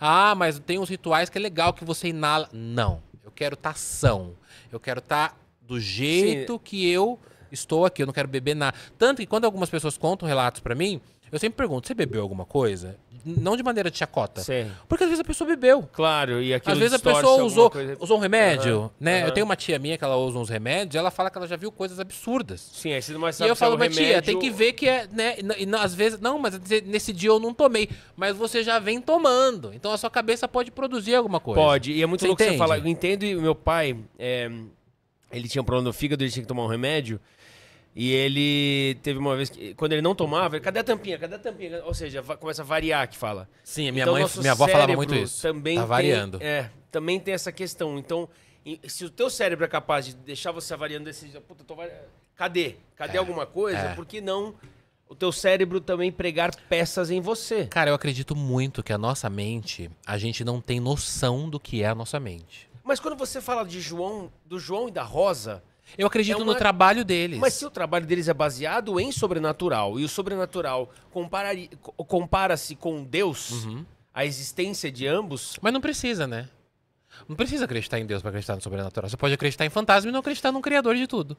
Ah, mas tem uns rituais que é legal que você inala. Não, eu quero tação. Eu quero estar tá do jeito Sim. que eu estou aqui. Eu não quero beber nada. Tanto que quando algumas pessoas contam relatos para mim, eu sempre pergunto, você bebeu alguma coisa? Não de maneira de chacota. Sim. Porque às vezes a pessoa bebeu. Claro, e aquilo Às vezes a pessoa usou, coisa... usou um remédio, uhum, né? Uhum. Eu tenho uma tia minha que ela usa uns remédios, ela fala que ela já viu coisas absurdas. Sim, aí você não mais sabe E eu é falo, mas remédio... tia, tem que ver que é, né? E, não, às vezes, não, mas nesse dia eu não tomei. Mas você já vem tomando. Então a sua cabeça pode produzir alguma coisa. Pode, e é muito você louco entende? você falar. Eu entendo, e meu pai, é, ele tinha um problema no fígado, ele tinha que tomar um remédio. E ele teve uma vez que, quando ele não tomava, ele, cadê a tampinha? Cadê a tampinha? Ou seja, começa a variar que fala. Sim, a minha então, mãe, minha avó falava muito isso. Também tá tem, variando. É, também tem essa questão. Então, se o teu cérebro é capaz de deixar você variando desse, puta, tô variando. cadê? Cadê é, alguma coisa? É. Por que não o teu cérebro também pregar peças em você? Cara, eu acredito muito que a nossa mente, a gente não tem noção do que é a nossa mente. Mas quando você fala de João, do João e da Rosa, eu acredito é uma... no trabalho deles. Mas se o trabalho deles é baseado em sobrenatural e o sobrenatural compara-se compara com Deus, uhum. a existência de ambos. Mas não precisa, né? Não precisa acreditar em Deus para acreditar no sobrenatural. Você pode acreditar em fantasma e não acreditar num criador de tudo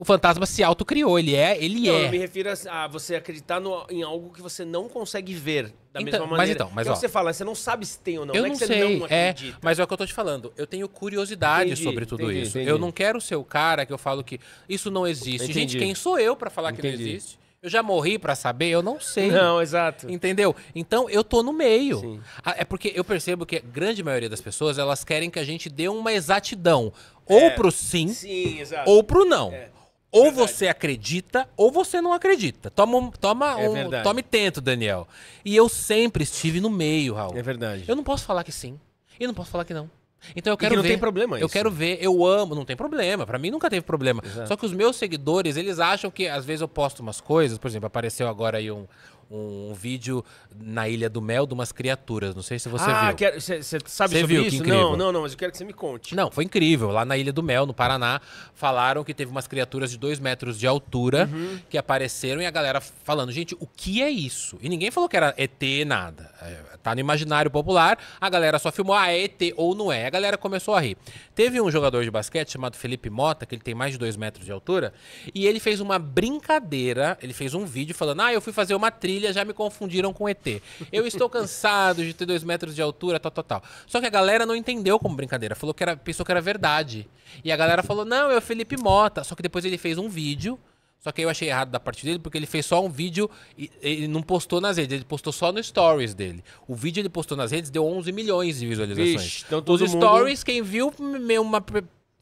o fantasma se autocriou, ele é, ele não, é. Eu me refiro a, a você acreditar no, em algo que você não consegue ver da então, mesma maneira. Mas então, mas é ó, você fala, você não sabe se tem ou não. Eu não, é não é sei, não é, mas é o que eu tô te falando. Eu tenho curiosidade entendi, sobre tudo entendi, isso. Entendi. Eu não quero ser o cara que eu falo que isso não existe. Gente, quem sou eu para falar que não existe? Eu já morri para saber? Eu não sei. Não, exato. Entendeu? Então eu tô no meio. Sim. Ah, é porque eu percebo que a grande maioria das pessoas, elas querem que a gente dê uma exatidão. Ou é. pro sim, sim exato. ou pro não. É. Ou verdade. você acredita, ou você não acredita. Toma, toma é um, verdade. tome tento, Daniel. E eu sempre estive no meio, Raul. É verdade. Eu não posso falar que sim. E não posso falar que não. Então eu quero e que não ver. tem problema isso. Eu quero ver, eu amo, não tem problema. Para mim nunca teve problema. Exato. Só que os meus seguidores, eles acham que às vezes eu posto umas coisas, por exemplo, apareceu agora aí um, um, vídeo na Ilha do Mel de umas criaturas. Não sei se você ah, viu. Ah, você sabe cê sobre viu? isso? Que Não, não, não, mas eu quero que você me conte. Não, foi incrível. Lá na Ilha do Mel, no Paraná, falaram que teve umas criaturas de dois metros de altura uhum. que apareceram e a galera falando, gente, o que é isso? E ninguém falou que era ET, nada. É, tá no imaginário popular, a galera só filmou, ah, é ET ou não é. A galera começou a rir. Teve um jogador de basquete chamado Felipe Mota, que ele tem mais de dois metros de altura, e ele fez uma brincadeira, ele fez um vídeo falando, ah, eu fui fazer uma trilha família já me confundiram com ET. Eu estou cansado de ter dois metros de altura, tal, tal, tal. Só que a galera não entendeu como brincadeira. Falou que era, pensou que era verdade. E a galera falou, não, é o Felipe Mota. Só que depois ele fez um vídeo. Só que eu achei errado da parte dele, porque ele fez só um vídeo e ele não postou nas redes, ele postou só no stories dele. O vídeo ele postou nas redes deu 11 milhões de visualizações. Vixe, então todo Os mundo... stories, quem viu, meio uma,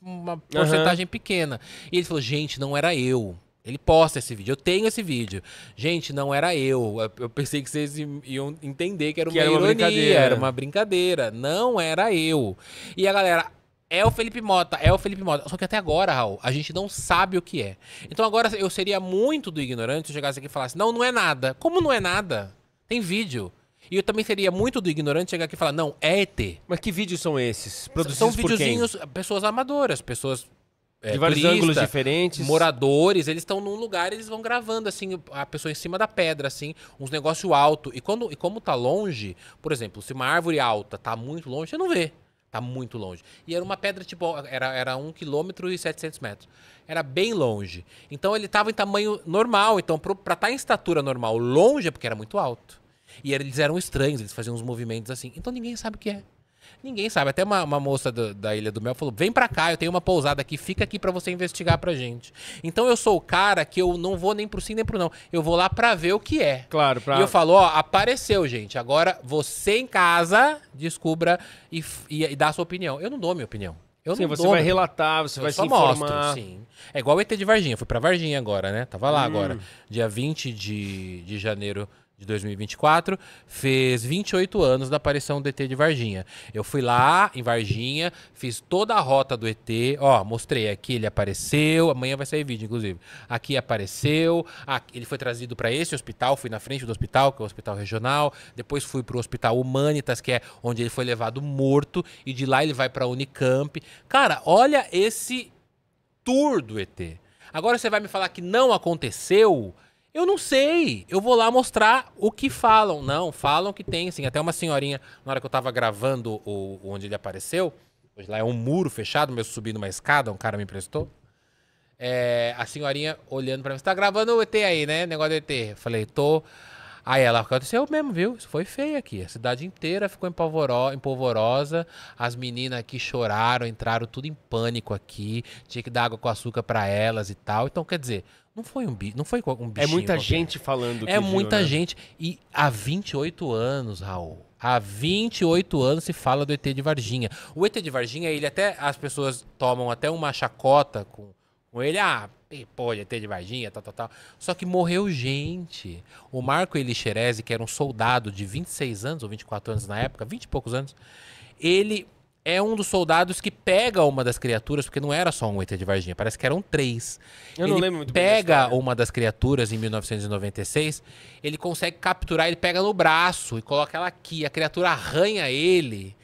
uma porcentagem uhum. pequena. E ele falou, gente, não era eu. Ele posta esse vídeo. Eu tenho esse vídeo. Gente, não era eu. Eu pensei que vocês iam entender que era que uma, era uma ironia, brincadeira. era uma brincadeira. Não era eu. E a galera, é o Felipe Mota, é o Felipe Mota. Só que até agora, Raul, a gente não sabe o que é. Então agora eu seria muito do ignorante se eu chegasse aqui e falasse: não, não é nada. Como não é nada? Tem vídeo. E eu também seria muito do ignorante chegar aqui e falar: não, é ET. Mas que vídeos são esses? Produzidos são videozinhos, pessoas amadoras, pessoas é, de vários turista, ângulos diferentes. Moradores, eles estão num lugar, eles vão gravando assim, a pessoa em cima da pedra assim, uns negócio alto. E quando e como tá longe, por exemplo, se uma árvore alta tá muito longe, você não vê. Tá muito longe. E era uma pedra tipo, era era um quilômetro e 700 metros. Era bem longe. Então ele tava em tamanho normal, então para estar tá em estatura normal, longe é porque era muito alto. E eles eram estranhos, eles faziam uns movimentos assim. Então ninguém sabe o que é. Ninguém sabe. Até uma, uma moça do, da Ilha do Mel falou: vem pra cá, eu tenho uma pousada aqui, fica aqui para você investigar pra gente. Então eu sou o cara que eu não vou nem pro sim nem pro não. Eu vou lá pra ver o que é. Claro, pra... E eu falo: ó, apareceu, gente. Agora você em casa descubra e, e, e dá a sua opinião. Eu não dou minha opinião. Eu sim, você dou, vai relatar, você eu vai só se informar. Mostro, sim. É igual o ET de Varginha. Eu fui pra Varginha agora, né? Tava lá hum. agora. Dia 20 de, de janeiro de 2024, fez 28 anos da aparição do ET de Varginha. Eu fui lá em Varginha, fiz toda a rota do ET, ó, mostrei aqui ele apareceu, amanhã vai sair vídeo inclusive. Aqui apareceu, aqui, ele foi trazido para esse hospital, fui na frente do hospital, que é o hospital regional, depois fui para o hospital Humanitas, que é onde ele foi levado morto e de lá ele vai para Unicamp. Cara, olha esse tour do ET. Agora você vai me falar que não aconteceu? Eu não sei. Eu vou lá mostrar o que falam. Não, falam que tem, assim. Até uma senhorinha, na hora que eu tava gravando o, onde ele apareceu, hoje lá é um muro fechado, mas eu subi numa escada, um cara me emprestou. É, a senhorinha olhando pra mim, você tá gravando o ET aí, né? Negócio do ET. Eu falei, tô. Aí ela aconteceu eu mesmo, viu? Isso foi feio aqui. A cidade inteira ficou empolvorosa. As meninas aqui choraram, entraram tudo em pânico aqui. Tinha que dar água com açúcar para elas e tal. Então, quer dizer, não foi um bicho, não foi um bicho É muita qualquer. gente falando. é viu, muita né? gente. E há 28 anos, Raul. Há 28 anos se fala do ET de Varginha. O ET de Varginha, ele até. As pessoas tomam até uma chacota com, com ele. Ah, pô, ET de Varginha, tal, tal, tal. Só que morreu gente. O Marco Elixerese, que era um soldado de 26 anos ou 24 anos na época, 20 e poucos anos, ele é um dos soldados que pega uma das criaturas, porque não era só um ET de Varginha, parece que eram três. Eu ele não lembro muito pega bem uma das criaturas em 1996, ele consegue capturar, ele pega no braço e coloca ela aqui. A criatura arranha ele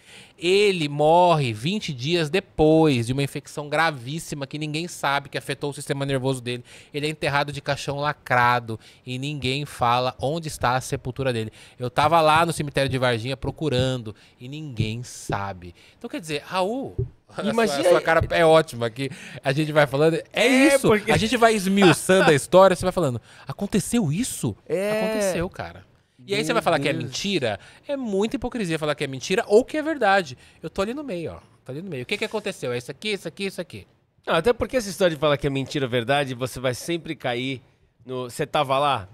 ele morre 20 dias depois de uma infecção gravíssima que ninguém sabe que afetou o sistema nervoso dele. Ele é enterrado de caixão lacrado e ninguém fala onde está a sepultura dele. Eu tava lá no cemitério de Varginha procurando e ninguém sabe. Então quer dizer, Raul, Imagina. A sua, a sua cara é ótima aqui. A gente vai falando. É, é isso. Porque... A gente vai esmiuçando a história. Você vai falando. Aconteceu isso? É... Aconteceu, cara. E aí você vai falar que é mentira? É muita hipocrisia falar que é mentira ou que é verdade. Eu tô ali no meio, ó. Tô ali no meio. O que que aconteceu? É isso aqui, isso aqui, isso aqui. Não, até porque essa história de falar que é mentira verdade, você vai sempre cair no. Você tava lá?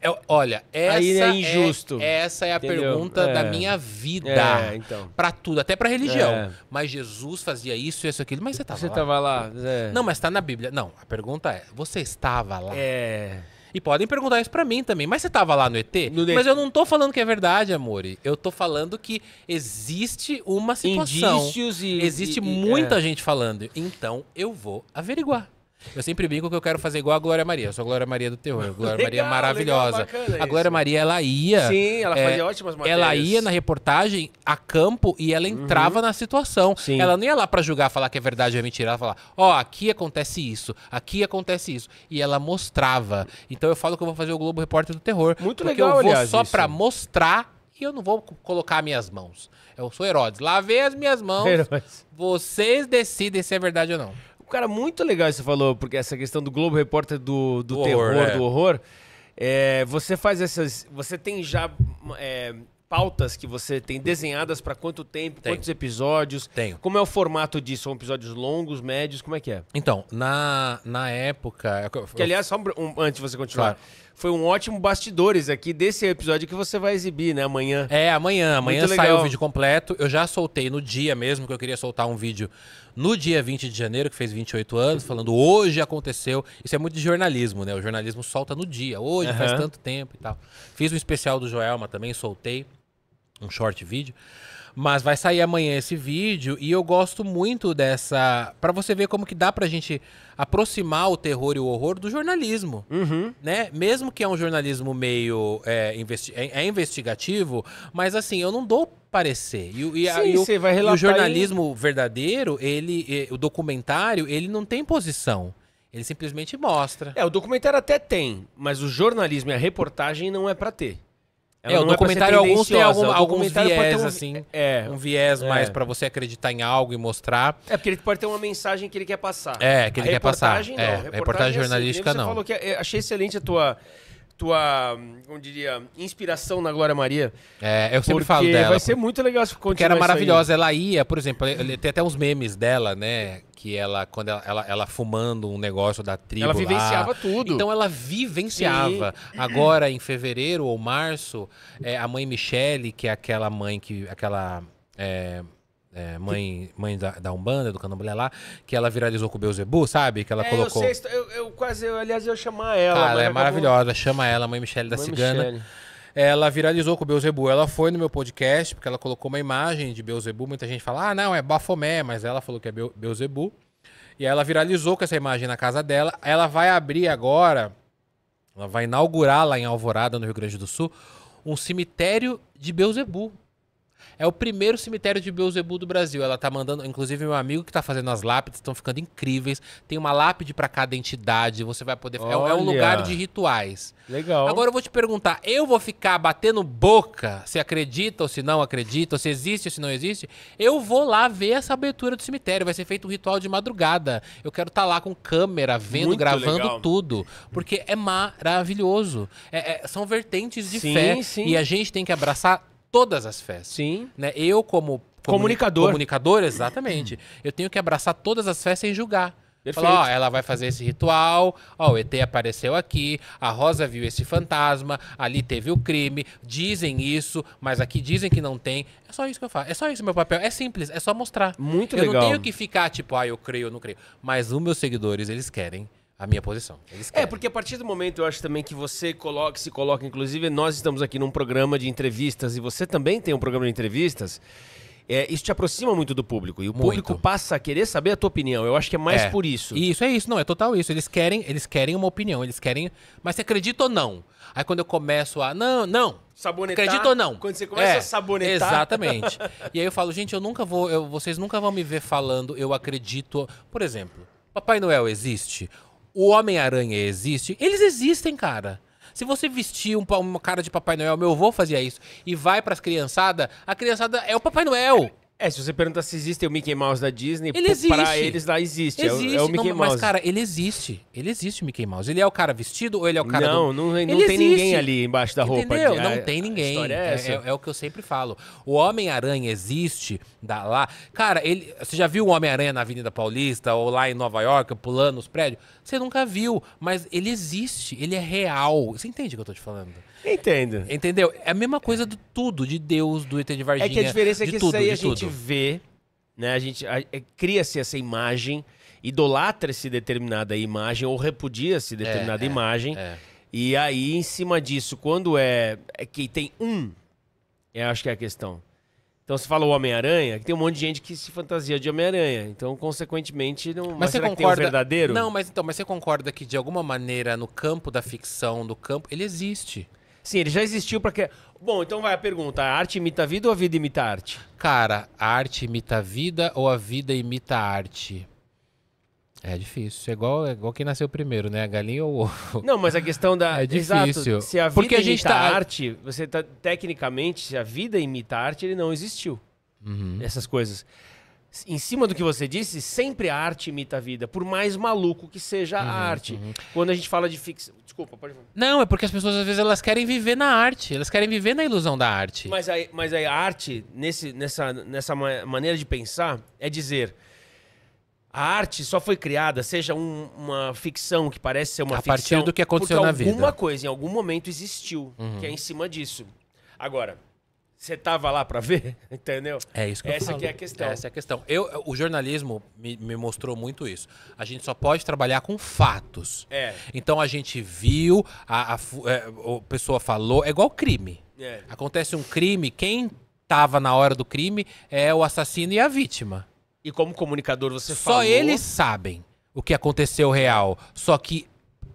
É, olha, essa Aí é, é injusto. É, essa é a Entendeu? pergunta é. da minha vida. É, então. Pra tudo, até pra religião. É. Mas Jesus fazia isso, isso, aquilo. Mas você tava você lá. Você tava lá. É. Não, mas tá na Bíblia. Não, a pergunta é: você estava lá? É. E podem perguntar isso para mim também. Mas você tava lá no ET? No mas eu não tô falando que é verdade, amore. Eu tô falando que existe uma situação. Indícios e. Existe e, muita e, é. gente falando. Então eu vou averiguar. Eu sempre brinco que eu quero fazer igual a Glória Maria. Eu sou a Glória Maria do terror. A Glória legal, Maria é maravilhosa. Legal, a Glória isso. Maria, ela ia. Sim, ela é, fazia ótimas matérias. Ela ia na reportagem a campo e ela uhum. entrava uhum. na situação. Sim. Ela não ia lá para julgar, falar que é verdade ou é mentira. Ela falava, ó, oh, aqui acontece isso, aqui acontece isso. E ela mostrava. Então eu falo que eu vou fazer o Globo Repórter do Terror. Muito legal, eu vou aliás, só para mostrar e eu não vou colocar minhas mãos. Eu sou Herodes. Lavei as minhas mãos. Herodes. Vocês decidem se é verdade ou não. Cara, muito legal isso que você falou, porque essa questão do Globo Repórter do, do, terror, é. do horror. É, você faz essas. Você tem já é, pautas que você tem desenhadas para quanto tempo, Tenho. quantos episódios? Tenho. Como é o formato disso? São episódios longos, médios? Como é que é? Então, na, na época. É que aliás, só um, um, antes de você continuar. Claro foi um ótimo bastidores aqui desse episódio que você vai exibir, né? Amanhã. É, amanhã. Amanhã sai o vídeo completo. Eu já soltei no dia mesmo, que eu queria soltar um vídeo no dia 20 de janeiro, que fez 28 anos, falando hoje aconteceu. Isso é muito de jornalismo, né? O jornalismo solta no dia, hoje, uhum. faz tanto tempo e tal. Fiz um especial do Joelma também, soltei um short vídeo. Mas vai sair amanhã esse vídeo e eu gosto muito dessa. para você ver como que dá pra gente aproximar o terror e o horror do jornalismo. Uhum. Né? Mesmo que é um jornalismo meio. É, investi é, é investigativo, mas assim, eu não dou parecer. E, e, Sim, e o, e o jornalismo aí... verdadeiro, ele, o documentário, ele não tem posição. Ele simplesmente mostra. É, o documentário até tem, mas o jornalismo e a reportagem não é para ter. Ela é, o é documentário alguns tem algum, alguns viés, um, assim. É. Um viés é. mais para você acreditar em algo e mostrar. É, porque ele pode ter uma mensagem que ele quer passar. É, que ele a quer passar. Não, é, reportagem, reportagem é assim, jornalística, assim, não. Você falou que... É, achei excelente a tua tua, como diria, inspiração na Glória Maria. É, eu sempre falo dela. Vai ser muito legal se continuar. Que era maravilhosa. Ela ia, por exemplo, tem até uns memes dela, né? Que ela, quando ela, ela, ela fumando um negócio da tribo. Ela vivenciava lá. tudo. Então ela vivenciava. Agora, em fevereiro ou março, é, a mãe Michele, que é aquela mãe que. aquela. É, é, mãe, mãe da, da Umbanda, do Candomblé lá, que ela viralizou com o Beuzebu, sabe? Que ela é, colocou. Eu, sei, eu, eu quase, eu, aliás, eu chamar ela. ela é acabou... maravilhosa, chama ela, mãe Michele da mãe Cigana. Michele. Ela viralizou com o Beuzebu. Ela foi no meu podcast, porque ela colocou uma imagem de Beuzebu. Muita gente fala, ah, não, é Bafomé, mas ela falou que é Beuzebu. E ela viralizou com essa imagem na casa dela. Ela vai abrir agora, ela vai inaugurar lá em Alvorada, no Rio Grande do Sul, um cemitério de Beuzebu. É o primeiro cemitério de Beuzebu do Brasil. Ela tá mandando, inclusive meu amigo que tá fazendo as lápides, estão ficando incríveis. Tem uma lápide para cada entidade, você vai poder, é, é, um é lugar de rituais. Legal. Agora eu vou te perguntar, eu vou ficar batendo boca, se acredita ou se não acredita, ou se existe ou se não existe? Eu vou lá ver essa abertura do cemitério, vai ser feito um ritual de madrugada. Eu quero estar tá lá com câmera, vendo, Muito gravando legal. tudo, porque é maravilhoso. É, é, são vertentes de sim, fé sim. e a gente tem que abraçar todas as festas. Sim. Né? Eu, como comunicador. Comunicador, exatamente. Eu tenho que abraçar todas as festas sem julgar. Perfeito. Falar, ó, ela vai fazer esse ritual, ó, o ET apareceu aqui, a Rosa viu esse fantasma, ali teve o crime, dizem isso, mas aqui dizem que não tem. É só isso que eu faço. É só isso meu papel. É simples, é só mostrar. Muito eu legal. Eu não tenho que ficar, tipo, ah, eu creio, eu não creio. Mas os meus seguidores, eles querem a minha posição. é, porque a partir do momento eu acho também que você coloca, se coloca, inclusive nós estamos aqui num programa de entrevistas e você também tem um programa de entrevistas. É, isso te aproxima muito do público. E o muito. público passa a querer saber a tua opinião. Eu acho que é mais é. por isso. Isso, é isso. Não, é total isso. Eles querem, eles querem uma opinião. Eles querem... Mas você acredita ou não? Aí quando eu começo a... Não, não. Sabonetar. Acredita ou não? Quando você começa é, a sabonetar. Exatamente. e aí eu falo, gente, eu nunca vou... Eu, vocês nunca vão me ver falando eu acredito... Por exemplo, Papai Noel existe? o Homem-Aranha existe? Eles existem, cara. Se você vestir um, uma cara de Papai Noel, meu avô fazia isso, e vai pras criançada, a criançada é o Papai Noel. É, se você pergunta se existe o Mickey Mouse da Disney, ele pra eles lá existe. existe. É, o, é o Mickey não, Mouse. Mas, cara, ele existe. Ele existe o Mickey Mouse. Ele é o cara vestido ou ele é o cara. Não, do... não, não ele tem existe. ninguém ali embaixo da roupa. Entendeu? De... Não ah, é, a, tem ninguém. É, é, é, é, o que eu sempre falo. O Homem-Aranha existe da, lá. Cara, ele, você já viu o Homem-Aranha na Avenida Paulista ou lá em Nova York, pulando os prédios? você nunca viu, mas ele existe, ele é real. Você entende o que eu tô te falando? Entendo. Entendeu? É a mesma coisa do tudo, de Deus, do ET de Varginha. É que a diferença é que tudo, isso aí a gente vê, né? A gente é, cria-se essa imagem, idolatra-se determinada imagem ou repudia-se determinada é, é, imagem. É. E aí, em cima disso, quando é, é que tem um, eu acho que é a questão. Então você fala o Homem-Aranha, que tem um monte de gente que se fantasia de Homem-Aranha. Então, consequentemente, não mas, mas você concorda... Um verdadeiro? Não, mas então, mas você concorda que de alguma maneira no campo da ficção, no campo, ele existe. Sim, ele já existiu para que Bom, então vai a pergunta, a arte imita a vida ou a vida imita a arte? Cara, a arte imita a vida ou a vida imita a arte? É difícil. É igual, é igual quem nasceu primeiro, né? A galinha ou o ovo. Não, mas a questão da. É difícil. Exato, se a vida Porque a gente tá imita tá... arte, você tá. Tecnicamente, se a vida imita arte, ele não existiu. Uhum. Essas coisas. Em cima do que você disse, sempre a arte imita a vida, por mais maluco que seja a uhum, arte. Uhum. Quando a gente fala de ficção. Desculpa, pode falar. Não, é porque as pessoas às vezes elas querem viver na arte, elas querem viver na ilusão da arte. Mas aí, mas a arte, nesse, nessa, nessa maneira de pensar, é dizer a arte só foi criada, seja um, uma ficção que parece ser uma a ficção. A partir do que aconteceu na vida. Alguma coisa, em algum momento existiu, uhum. que é em cima disso. Agora, você tava lá para ver, entendeu? É isso que Essa eu falo. Essa é a questão. Essa é a questão. Eu, o jornalismo me, me, mostrou muito isso. A gente só pode trabalhar com fatos. É. Então a gente viu, a, a, a é, pessoa falou, é igual crime. É. Acontece um crime, quem tava na hora do crime é o assassino e a vítima. E como comunicador você Só falou... eles sabem o que aconteceu real. Só que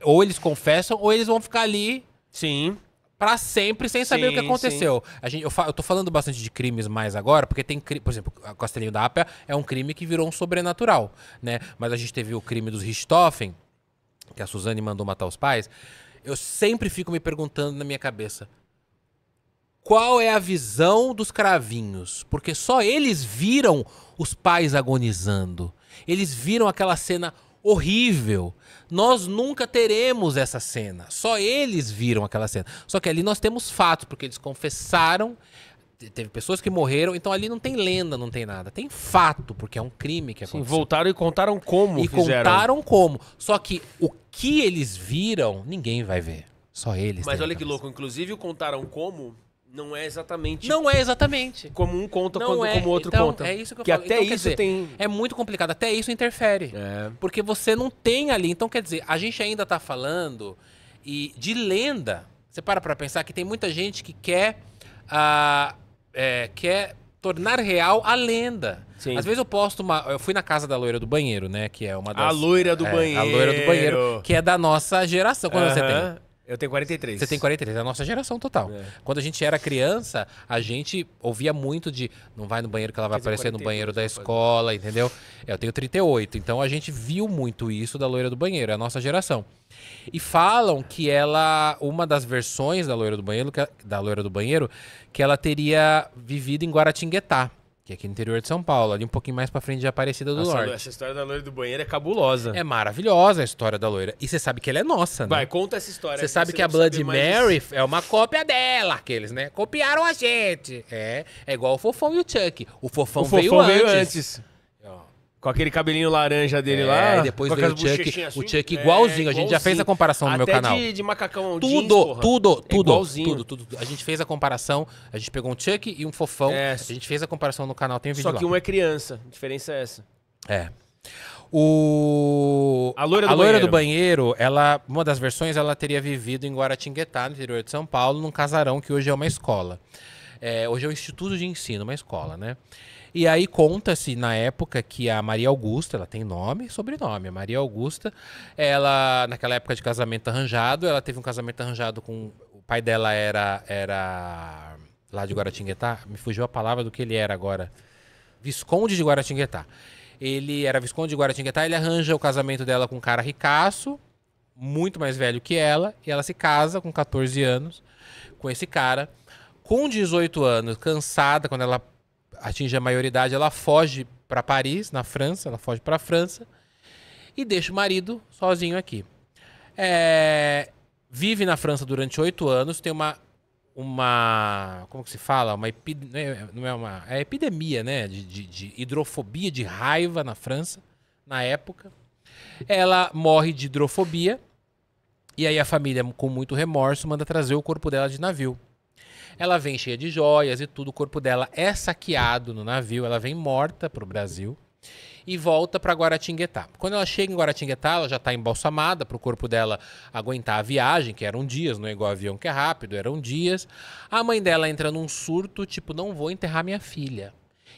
ou eles confessam ou eles vão ficar ali... Sim para sempre sem saber sim, o que aconteceu. A gente, eu, fa, eu tô falando bastante de crimes mais agora, porque tem, por exemplo, a Costelinho da Apia é um crime que virou um sobrenatural, né? Mas a gente teve o crime dos Richthofen, que a Suzane mandou matar os pais. Eu sempre fico me perguntando na minha cabeça, qual é a visão dos cravinhos, porque só eles viram os pais agonizando. Eles viram aquela cena horrível. Nós nunca teremos essa cena. Só eles viram aquela cena. Só que ali nós temos fatos, porque eles confessaram, teve pessoas que morreram, então ali não tem lenda, não tem nada. Tem fato, porque é um crime que aconteceu. Sim, voltaram e contaram como e fizeram. contaram como. Só que o que eles viram, ninguém vai ver. Só eles. Mas olha que louco, inclusive contaram como não é exatamente. Não é exatamente. Como um conta não quando, é. como o outro então, conta. É isso que eu que falo. até então, isso dizer, tem. É muito complicado. Até isso interfere. É. Porque você não tem ali. Então, quer dizer, a gente ainda tá falando e de lenda. Você para pra pensar que tem muita gente que quer. Ah, é, quer tornar real a lenda. Sim. Às vezes eu posto uma. Eu fui na casa da loira do banheiro, né? Que é uma das. É, a loira do é, banheiro. A loira do banheiro, que é da nossa geração. Quando uh -huh. você tem? Eu tenho 43. Você tem 43, é a nossa geração total. É. Quando a gente era criança, a gente ouvia muito de não vai no banheiro que ela vai aparecer no banheiro da escola, entendeu? Eu tenho 38, então a gente viu muito isso da loira do banheiro, é a nossa geração. E falam que ela, uma das versões da loira do banheiro, que, é, da loira do banheiro, que ela teria vivido em Guaratinguetá. Que é aqui no interior de São Paulo, ali um pouquinho mais pra frente de Aparecida do Norte. Essa história da loira do banheiro é cabulosa. É maravilhosa a história da loira. E você sabe que ela é nossa, né? Vai, conta essa história. Você sabe que a Bloody Mary é uma cópia dela, aqueles, né? Copiaram a gente. É, é igual o Fofão e o Chuck. O Fofão, o veio, antes. veio antes. Com aquele cabelinho laranja dele é, lá. E depois veio o Chuck, assim, o Chuck é, igualzinho. É, a gente já fez a comparação no Até meu canal. De, de macacão Tudo, tudo, tudo, é igualzinho. tudo, tudo. A gente fez a comparação. A gente pegou um Chuck e um fofão. É. A gente fez a comparação no canal. Tem um vídeo Só lá. que um é criança. A diferença é essa. É. O... A loira, do, a loira banheiro. do, banheiro. ela, uma das versões, ela teria vivido em Guaratinguetá, no interior de São Paulo, num casarão que hoje é uma escola. É, hoje é um instituto de ensino, uma escola, né? E aí conta-se na época que a Maria Augusta, ela tem nome e sobrenome, a Maria Augusta, ela naquela época de casamento arranjado, ela teve um casamento arranjado com o pai dela era era lá de Guaratinguetá, me fugiu a palavra do que ele era agora. Visconde de Guaratinguetá. Ele era visconde de Guaratinguetá, ele arranja o casamento dela com um cara ricaço, muito mais velho que ela, e ela se casa com 14 anos com esse cara. Com 18 anos, cansada, quando ela atinge a maioridade, ela foge para Paris, na França, ela foge para França e deixa o marido sozinho aqui. É, vive na França durante oito anos, tem uma uma como que se fala uma é, não é uma é epidemia né de, de, de hidrofobia de raiva na França na época ela morre de hidrofobia e aí a família com muito remorso manda trazer o corpo dela de navio ela vem cheia de joias e tudo, o corpo dela é saqueado no navio, ela vem morta para o Brasil e volta para Guaratinguetá. Quando ela chega em Guaratinguetá, ela já está embalsamada para o corpo dela aguentar a viagem, que eram dias, não é igual avião que é rápido, eram dias. A mãe dela entra num surto, tipo, não vou enterrar minha filha.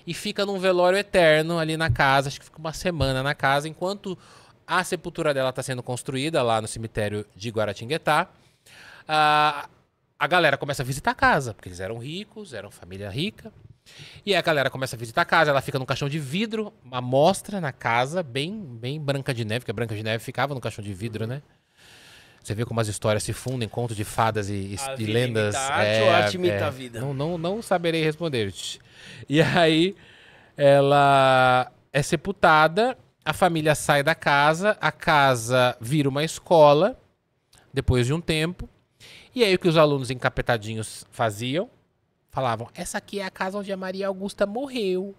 E fica num velório eterno ali na casa, acho que fica uma semana na casa, enquanto a sepultura dela está sendo construída lá no cemitério de Guaratinguetá. Uh, a galera começa a visitar a casa, porque eles eram ricos, eram família rica. E aí a galera começa a visitar a casa, ela fica num caixão de vidro, uma mostra na casa, bem, bem Branca de Neve, porque a Branca de Neve ficava no caixão de vidro, né? Você vê como as histórias se fundem, contos de fadas e, e lendas. Imita é, ou é, a vida. Não, não, não saberei responder. E aí ela é sepultada, a família sai da casa, a casa vira uma escola depois de um tempo. E aí o que os alunos encapetadinhos faziam? Falavam: essa aqui é a casa onde a Maria Augusta morreu.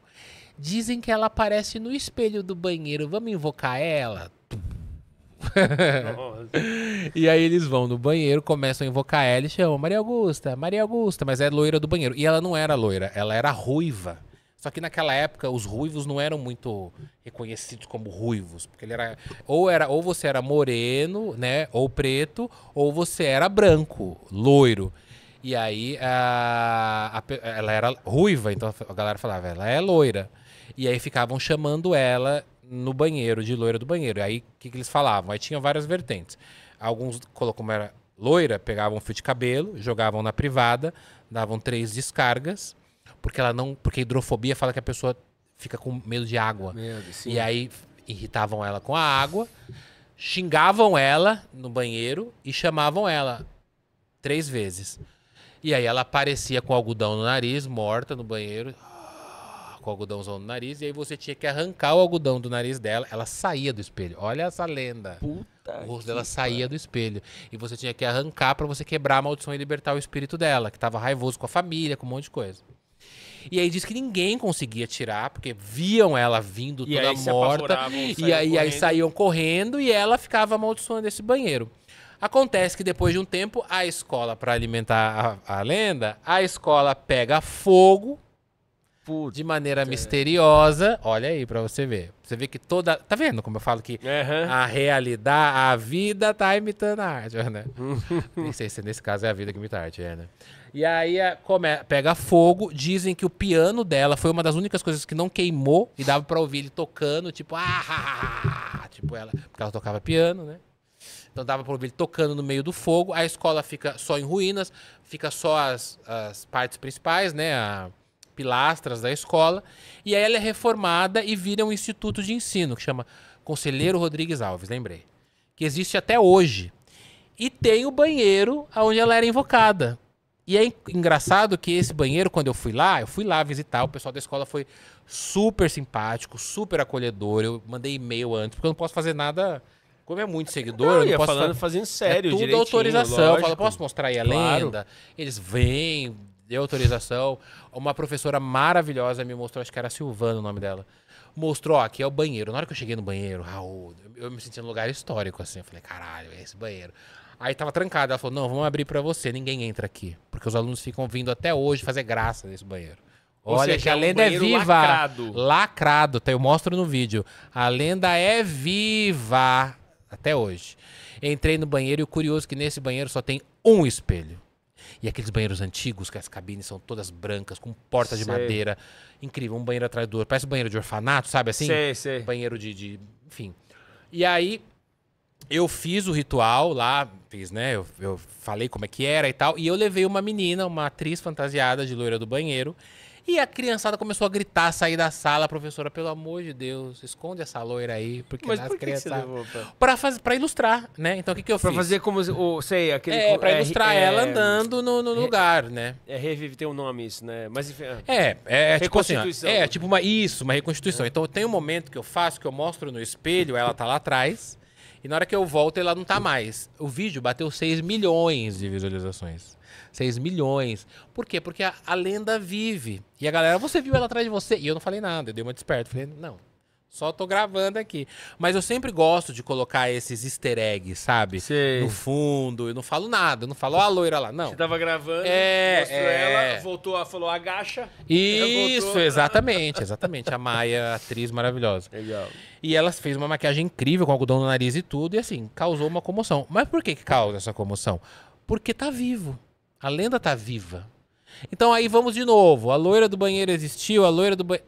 Dizem que ela aparece no espelho do banheiro. Vamos invocar ela? e aí eles vão no banheiro, começam a invocar ela e chamam Maria Augusta, Maria Augusta, mas é loira do banheiro. E ela não era loira, ela era ruiva. Só que naquela época os ruivos não eram muito reconhecidos como ruivos, porque ele era ou era ou você era moreno, né, ou preto, ou você era branco, loiro. E aí a, a, ela era ruiva, então a galera falava, ela é loira. E aí ficavam chamando ela no banheiro, de loira do banheiro. E aí o que, que, eles falavam? Aí tinha várias vertentes. Alguns, como era loira, pegavam um fio de cabelo, jogavam na privada, davam três descargas porque ela não. Porque hidrofobia fala que a pessoa fica com medo de água. Medo, e aí irritavam ela com a água, xingavam ela no banheiro e chamavam ela três vezes. E aí ela aparecia com algodão no nariz, morta no banheiro, com o algodãozão no nariz, e aí você tinha que arrancar o algodão do nariz dela, ela saía do espelho. Olha essa lenda. Puta o rosto dela saía do espelho. E você tinha que arrancar para você quebrar a maldição e libertar o espírito dela, que tava raivoso com a família, com um monte de coisa. E aí diz que ninguém conseguia tirar, porque viam ela vindo e toda morta. E aí, aí saíam correndo e ela ficava amaldiçoando esse banheiro. Acontece que depois de um tempo, a escola, para alimentar a, a, lenda, a escola pega fogo Puta de maneira misteriosa. Olha aí para você ver. Você vê que toda. Tá vendo como eu falo que uhum. a realidade, a vida tá imitando a arte, né? Nem sei se nesse caso é a vida que imita a arte, é, né? E aí é, come, pega fogo, dizem que o piano dela foi uma das únicas coisas que não queimou e dava para ouvir ele tocando, tipo, ah, tipo ela, porque ela tocava piano, né? Então dava para ouvir ele tocando no meio do fogo. A escola fica só em ruínas, fica só as, as partes principais, né? A, pilastras da escola. E aí ela é reformada e vira um instituto de ensino que chama Conselheiro Rodrigues Alves, lembrei. Que existe até hoje. E tem o banheiro onde ela era invocada. E é engraçado que esse banheiro, quando eu fui lá, eu fui lá visitar, o pessoal da escola foi super simpático, super acolhedor. Eu mandei e-mail antes, porque eu não posso fazer nada. Como é muito seguidor, não, eu não posso falando, fazendo é sério, é tudo autorização. Lógico. falo posso mostrar aí a claro. lenda? Eles vêm, deu autorização. Uma professora maravilhosa me mostrou, acho que era Silvana o nome dela. Mostrou, ó, aqui é o banheiro. Na hora que eu cheguei no banheiro, Raul, eu me senti num lugar histórico, assim. Eu falei, caralho, é esse banheiro. Aí tava trancada. Ela falou: não, vamos abrir para você, ninguém entra aqui. Porque os alunos ficam vindo até hoje fazer graça nesse banheiro. Ou Olha seja, que a é um lenda é viva. Lacrado. Lacrado, tá? Eu mostro no vídeo. A lenda é viva até hoje. Entrei no banheiro e o curioso é que nesse banheiro só tem um espelho. E aqueles banheiros antigos, que as cabines são todas brancas, com porta sei. de madeira. Incrível, um banheiro atrás do outro. Parece um banheiro de orfanato, sabe assim? Sei, sei. Banheiro de, de. Enfim. E aí, eu fiz o ritual lá, fiz, né? Eu, eu falei como é que era e tal. E eu levei uma menina, uma atriz fantasiada de loira do banheiro. E a criançada começou a gritar, sair da sala, professora, pelo amor de Deus, esconde essa loira aí, porque Mas por crianças. Para para ilustrar, né? Então o que, que eu pra fiz? Para fazer como o sei aquele. É, para é, ilustrar é, ela andando no, no lugar, né? É reviver, tem um nome isso, né? Mas enfim. É, é, é, é tipo assim, é tipo uma isso, uma reconstituição. Então tem um momento que eu faço que eu mostro no espelho, ela tá lá atrás. E na hora que eu volto, ela não tá mais. O vídeo bateu 6 milhões de visualizações. 6 milhões. Por quê? Porque a, a lenda vive. E a galera, você viu ela atrás de você? E eu não falei nada, eu dei uma desperta. Falei, não, só tô gravando aqui. Mas eu sempre gosto de colocar esses easter eggs, sabe? Sim. No fundo. Eu não falo nada. Eu não falo, ó, a loira lá, não. Você tava gravando, é, mostrou é... ela, voltou, falou, agacha. Isso, voltou... Né? exatamente, exatamente. A Maia, atriz maravilhosa. Legal. E ela fez uma maquiagem incrível com algodão no nariz e tudo, e assim, causou uma comoção. Mas por que, que causa essa comoção? Porque tá vivo. A lenda tá viva. Então aí vamos de novo. A loira do banheiro existiu, a loira do banheiro.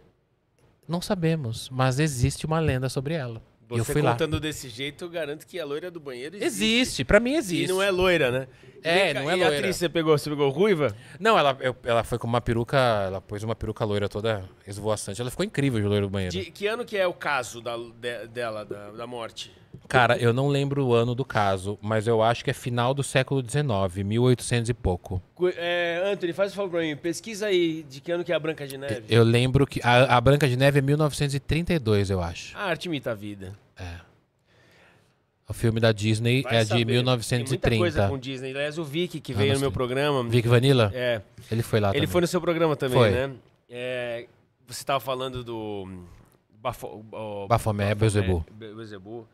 Não sabemos, mas existe uma lenda sobre ela. Você eu fui contando lá. desse jeito, eu garanto que a loira do banheiro existe. Existe, pra mim existe. E não é loira, né? É, e, não é loira. E a atriz, você pegou, você pegou ruiva? Não, ela, eu, ela foi com uma peruca, ela pôs uma peruca loira toda esvoaçante. Ela ficou incrível de loira do banheiro. De, que ano que é o caso da, de, dela, da, da morte? Cara, eu não lembro o ano do caso, mas eu acho que é final do século XIX, 1800 e pouco. É, Anthony, faz o favor pra mim, pesquisa aí de que ano que é a Branca de Neve. Eu lembro que a, a Branca de Neve é 1932, eu acho. A ah, arte imita a vida. É. O filme da Disney Vai é de 1930. Tem muita coisa com Disney. Aliás, o Vicky que ah, veio ah, no meu programa... Vicky Vanilla? É. Ele foi lá Ele também. foi no seu programa também, foi. né? É, você estava falando do... Bafo, oh, Bafomé, Bafomé Bezebu.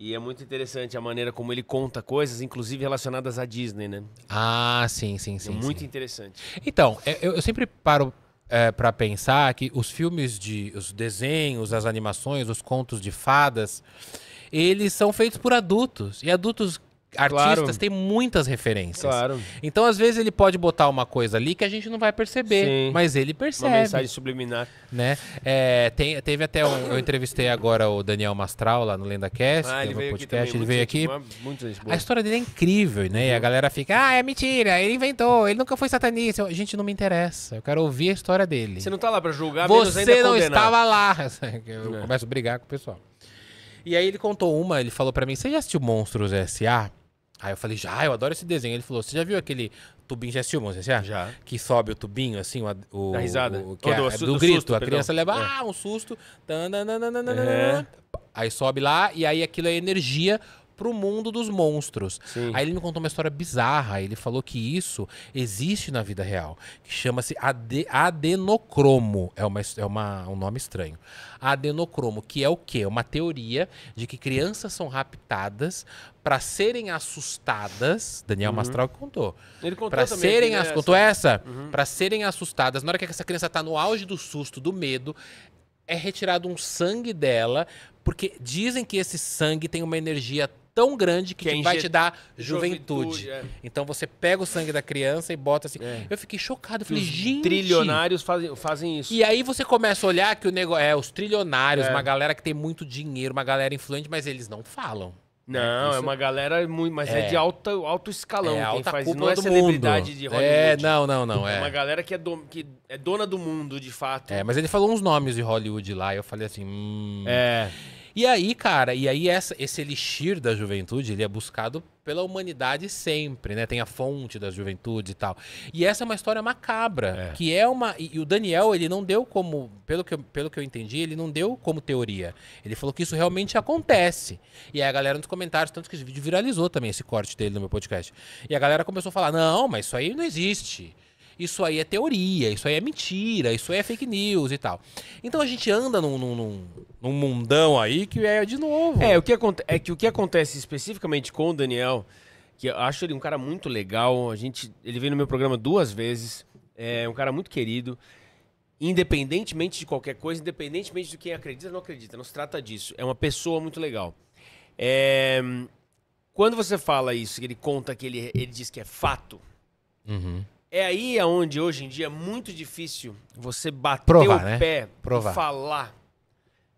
E é muito interessante a maneira como ele conta coisas, inclusive relacionadas à Disney, né? Ah, sim, sim, é sim. É muito sim. interessante. Então, é, eu, eu sempre paro é, para pensar que os filmes de. os desenhos, as animações, os contos de fadas, eles são feitos por adultos. E adultos artistas claro. têm muitas referências. Claro. Então, às vezes, ele pode botar uma coisa ali que a gente não vai perceber, Sim. mas ele percebe. Uma mensagem subliminar. Né? É, tem, teve até um. Eu entrevistei agora o Daniel Mastral lá no LendaCast, ah, ele veio podcast, aqui ele veio aqui. a história dele é incrível, né? E a uhum. galera fica, ah, é mentira, ele inventou, ele nunca foi satanista. a gente, não me interessa. Eu quero ouvir a história dele. Você não tá lá pra julgar, Você não condenar. estava lá. Eu é. começo a brigar com o pessoal. E aí ele contou uma, ele falou para mim, você já assistiu Monstros S.A.? Aí eu falei, já, eu adoro esse desenho. Ele falou, você já viu aquele tubinho, já assistiu, você já? Já. Que sobe o tubinho, assim, o... o da risada. O, que oh, é, do, é, do, do grito. Susto, a criança leva, é. ah, um susto. Tananana, é. Aí sobe lá e aí aquilo é energia pro mundo dos monstros. Sim. Aí ele me contou uma história bizarra. Ele falou que isso existe na vida real, que chama-se adenocromo. É, uma, é uma, um nome estranho. Adenocromo, que é o quê? É uma teoria de que crianças são raptadas para serem assustadas. Daniel uhum. Mastral contou. Ele contou pra também. Serem essa. É contou essa? Uhum. Para serem assustadas, na hora que essa criança tá no auge do susto, do medo, é retirado um sangue dela, porque dizem que esse sangue tem uma energia tão grande que, que te é vai te dar juventude. juventude é. Então você pega o sangue da criança e bota assim. É. Eu fiquei chocado. falei, os gente. Trilionários fazem, fazem isso. E aí você começa a olhar que o negócio. É, os trilionários, é. uma galera que tem muito dinheiro, uma galera influente, mas eles não falam. Não, é isso... é uma galera muito. Mas é, é de alta, alto escalão. É, alta faz não é celebridade mundo. de Hollywood. É, não, não, não. É, é uma galera que é, do, que é dona do mundo, de fato. É, mas ele falou uns nomes de Hollywood lá, e eu falei assim. Hum, é. E aí, cara, e aí essa, esse elixir da juventude, ele é buscado pela humanidade sempre, né? Tem a fonte da juventude e tal. E essa é uma história macabra, é. que é uma... E, e, o Daniel, ele não deu como... Pelo que, eu, pelo que eu entendi, ele não deu como teoria. Ele falou que isso realmente acontece. E aí a galera nos comentários, tanto que esse vídeo viralizou também, esse corte dele no meu podcast. E a galera começou a falar, não, mas isso aí não existe isso aí é teoria, isso aí é mentira, isso aí é fake news e tal. Então a gente anda num, num, num mundão aí que é de novo. É, o que é que o que acontece especificamente com o Daniel, que eu acho ele um cara muito legal, a gente, ele veio no meu programa duas vezes, é um cara muito querido. Independentemente de qualquer coisa, independentemente de quem acredita ou não acredita, não se trata disso. É uma pessoa muito legal. É, quando você fala isso, ele conta que ele, ele diz que é fato, uhum. É aí aonde hoje em dia é muito difícil você bater Provar, o né? pé Provar. e falar.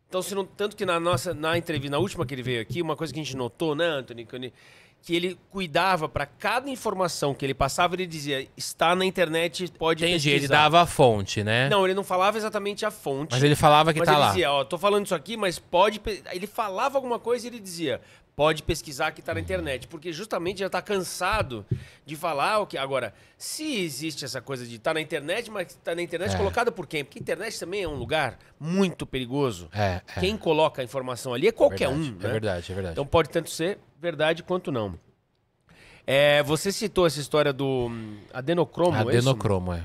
Então, se não, tanto que na nossa na entrevista, na última que ele veio aqui, uma coisa que a gente notou, né, Anthony, que ele cuidava para cada informação que ele passava, ele dizia: está na internet, pode Entendi, pesquisar. ele dava a fonte, né? Não, ele não falava exatamente a fonte. Mas ele falava que está lá. Mas lá. Ele dizia: ó, tô falando isso aqui, mas pode. Ele falava alguma coisa e ele dizia: pode pesquisar que está na internet, porque justamente já está cansado de falar o que agora, se existe essa coisa de estar tá na internet, mas está na internet é. colocada por quem? Porque a internet também é um lugar muito perigoso. É, é. Quem coloca a informação ali é, é qualquer verdade, um, é né? É verdade, é verdade. Então pode tanto ser verdade quanto não. É, você citou essa história do adenocromo, hum, adenocromo é Adenocromo, é.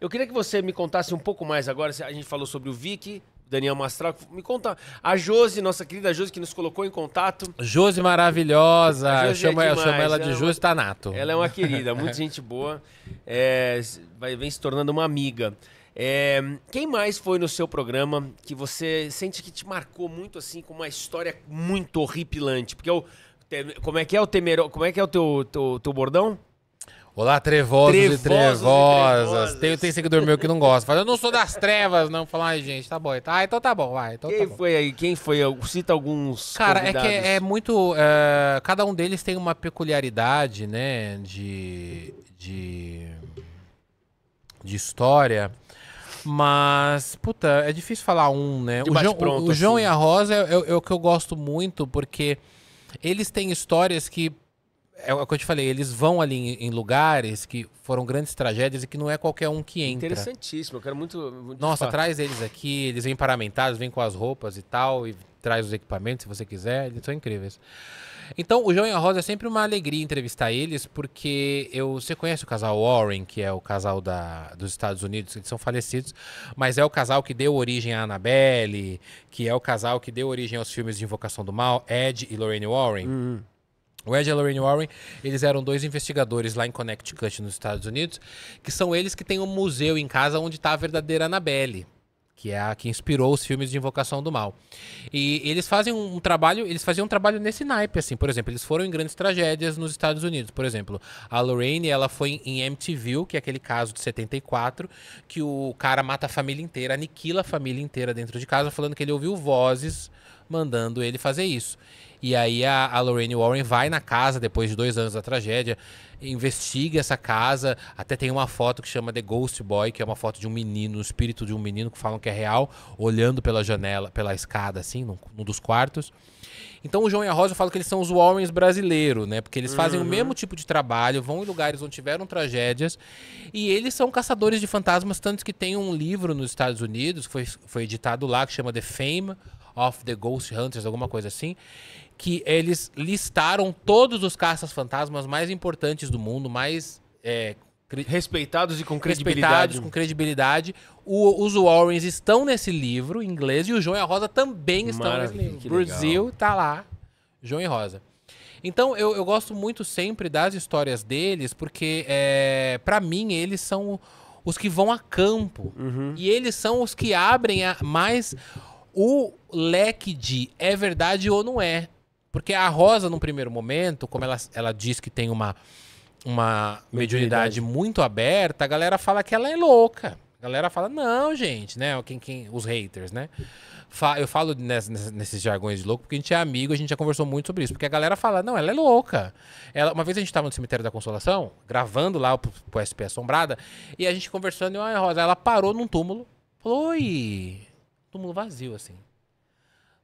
Eu queria que você me contasse um pouco mais agora. A gente falou sobre o Vic, Daniel Mastral. Me conta. A Jose, nossa querida Jose, que nos colocou em contato. Jose maravilhosa. Jose eu, chamo, é eu chamo ela, de é Jose Tanato. Ela é uma querida, muita gente boa. É, vai, vem se tornando uma amiga. É, quem mais foi no seu programa que você sente que te marcou muito assim, com uma história muito horripilante? Porque é eu, como é que é o temero, como é que é o teu, teu, teu bordão? Olá, trevosos, trevosos e trevosas. E trevosas. Tem, tem seguidor meu que não gosta. Fala, eu não sou das trevas, não. Falar, ai, gente, tá bom. Tá, ah, então tá bom, vai. Então quem tá bom. foi aí? Quem foi? Cita alguns. Cara, é convidados. é que é, é muito. É, cada um deles tem uma peculiaridade, né? De. De. De história. Mas, puta, é difícil falar um, né? o João, pronto, o, o João assim. e a Rosa é, é, é o que eu gosto muito, porque eles têm histórias que é o que eu te falei, eles vão ali em, lugares que foram grandes tragédias e que não é qualquer um que entra. Interessantíssimo, eu quero muito. muito Nossa, falar. traz eles aqui, eles vêm paramentados, vêm com as roupas e tal, e traz os equipamentos se você quiser, eles são incríveis. Então, o João e a Rosa é sempre uma alegria entrevistar eles, porque eu, você conhece o casal Warren, que é o casal da, dos Estados Unidos, eles são falecidos, mas é o casal que deu origem à Annabelle, que é o casal que deu origem aos filmes de Invocação do Mal, Ed e Lorraine Warren. Uhum. O Ed e a Lorraine Warren, eles eram dois investigadores lá em Connecticut, nos Estados Unidos, que são eles que têm um museu em casa onde está a verdadeira Annabelle, que é a que inspirou os filmes de Invocação do Mal. E eles fazem um trabalho, eles faziam um trabalho nesse naipe, assim, por exemplo, eles foram em grandes tragédias nos Estados Unidos, por exemplo, a Lorraine, ela foi em MTV, que é aquele caso de 74, que o cara mata a família inteira, aniquila a família inteira dentro de casa, falando que ele ouviu vozes mandando ele fazer isso. E aí a, a Lorraine Warren vai na casa depois de dois anos da tragédia, investiga essa casa. Até tem uma foto que chama The Ghost Boy, que é uma foto de um menino, o espírito de um menino que falam que é real, olhando pela janela, pela escada, assim, num, num dos quartos. Então o João e a Rosa falam que eles são os Warrens brasileiros, né? Porque eles fazem uhum. o mesmo tipo de trabalho, vão em lugares onde tiveram tragédias. E eles são caçadores de fantasmas, tanto que tem um livro nos Estados Unidos, que foi, foi editado lá, que chama The Fame of the Ghost Hunters, alguma coisa assim, que eles listaram todos os caças-fantasmas mais importantes do mundo, mais é, respeitados e com credibilidade. Respeitados, com credibilidade. O, os Warrens estão nesse livro em inglês e o João e a Rosa também estão Maravilha, nesse livro. Brasil tá lá, João e Rosa. Então eu, eu gosto muito sempre das histórias deles, porque é, para mim eles são os que vão a campo. Uhum. E eles são os que abrem a, mais o leque de é verdade ou não é. Porque a Rosa, num primeiro momento, como ela, ela diz que tem uma, uma mediunidade muito aberta, a galera fala que ela é louca. A galera fala, não, gente, né? Quem, quem, os haters, né? eu falo nesses, nesses jargões de louco porque a gente é amigo, a gente já conversou muito sobre isso. Porque a galera fala, não, ela é louca. Ela, uma vez a gente estava no Cemitério da Consolação, gravando lá pro, pro SP Assombrada, e a gente conversando, e a Rosa, ela parou num túmulo, falou, oi, túmulo vazio, assim.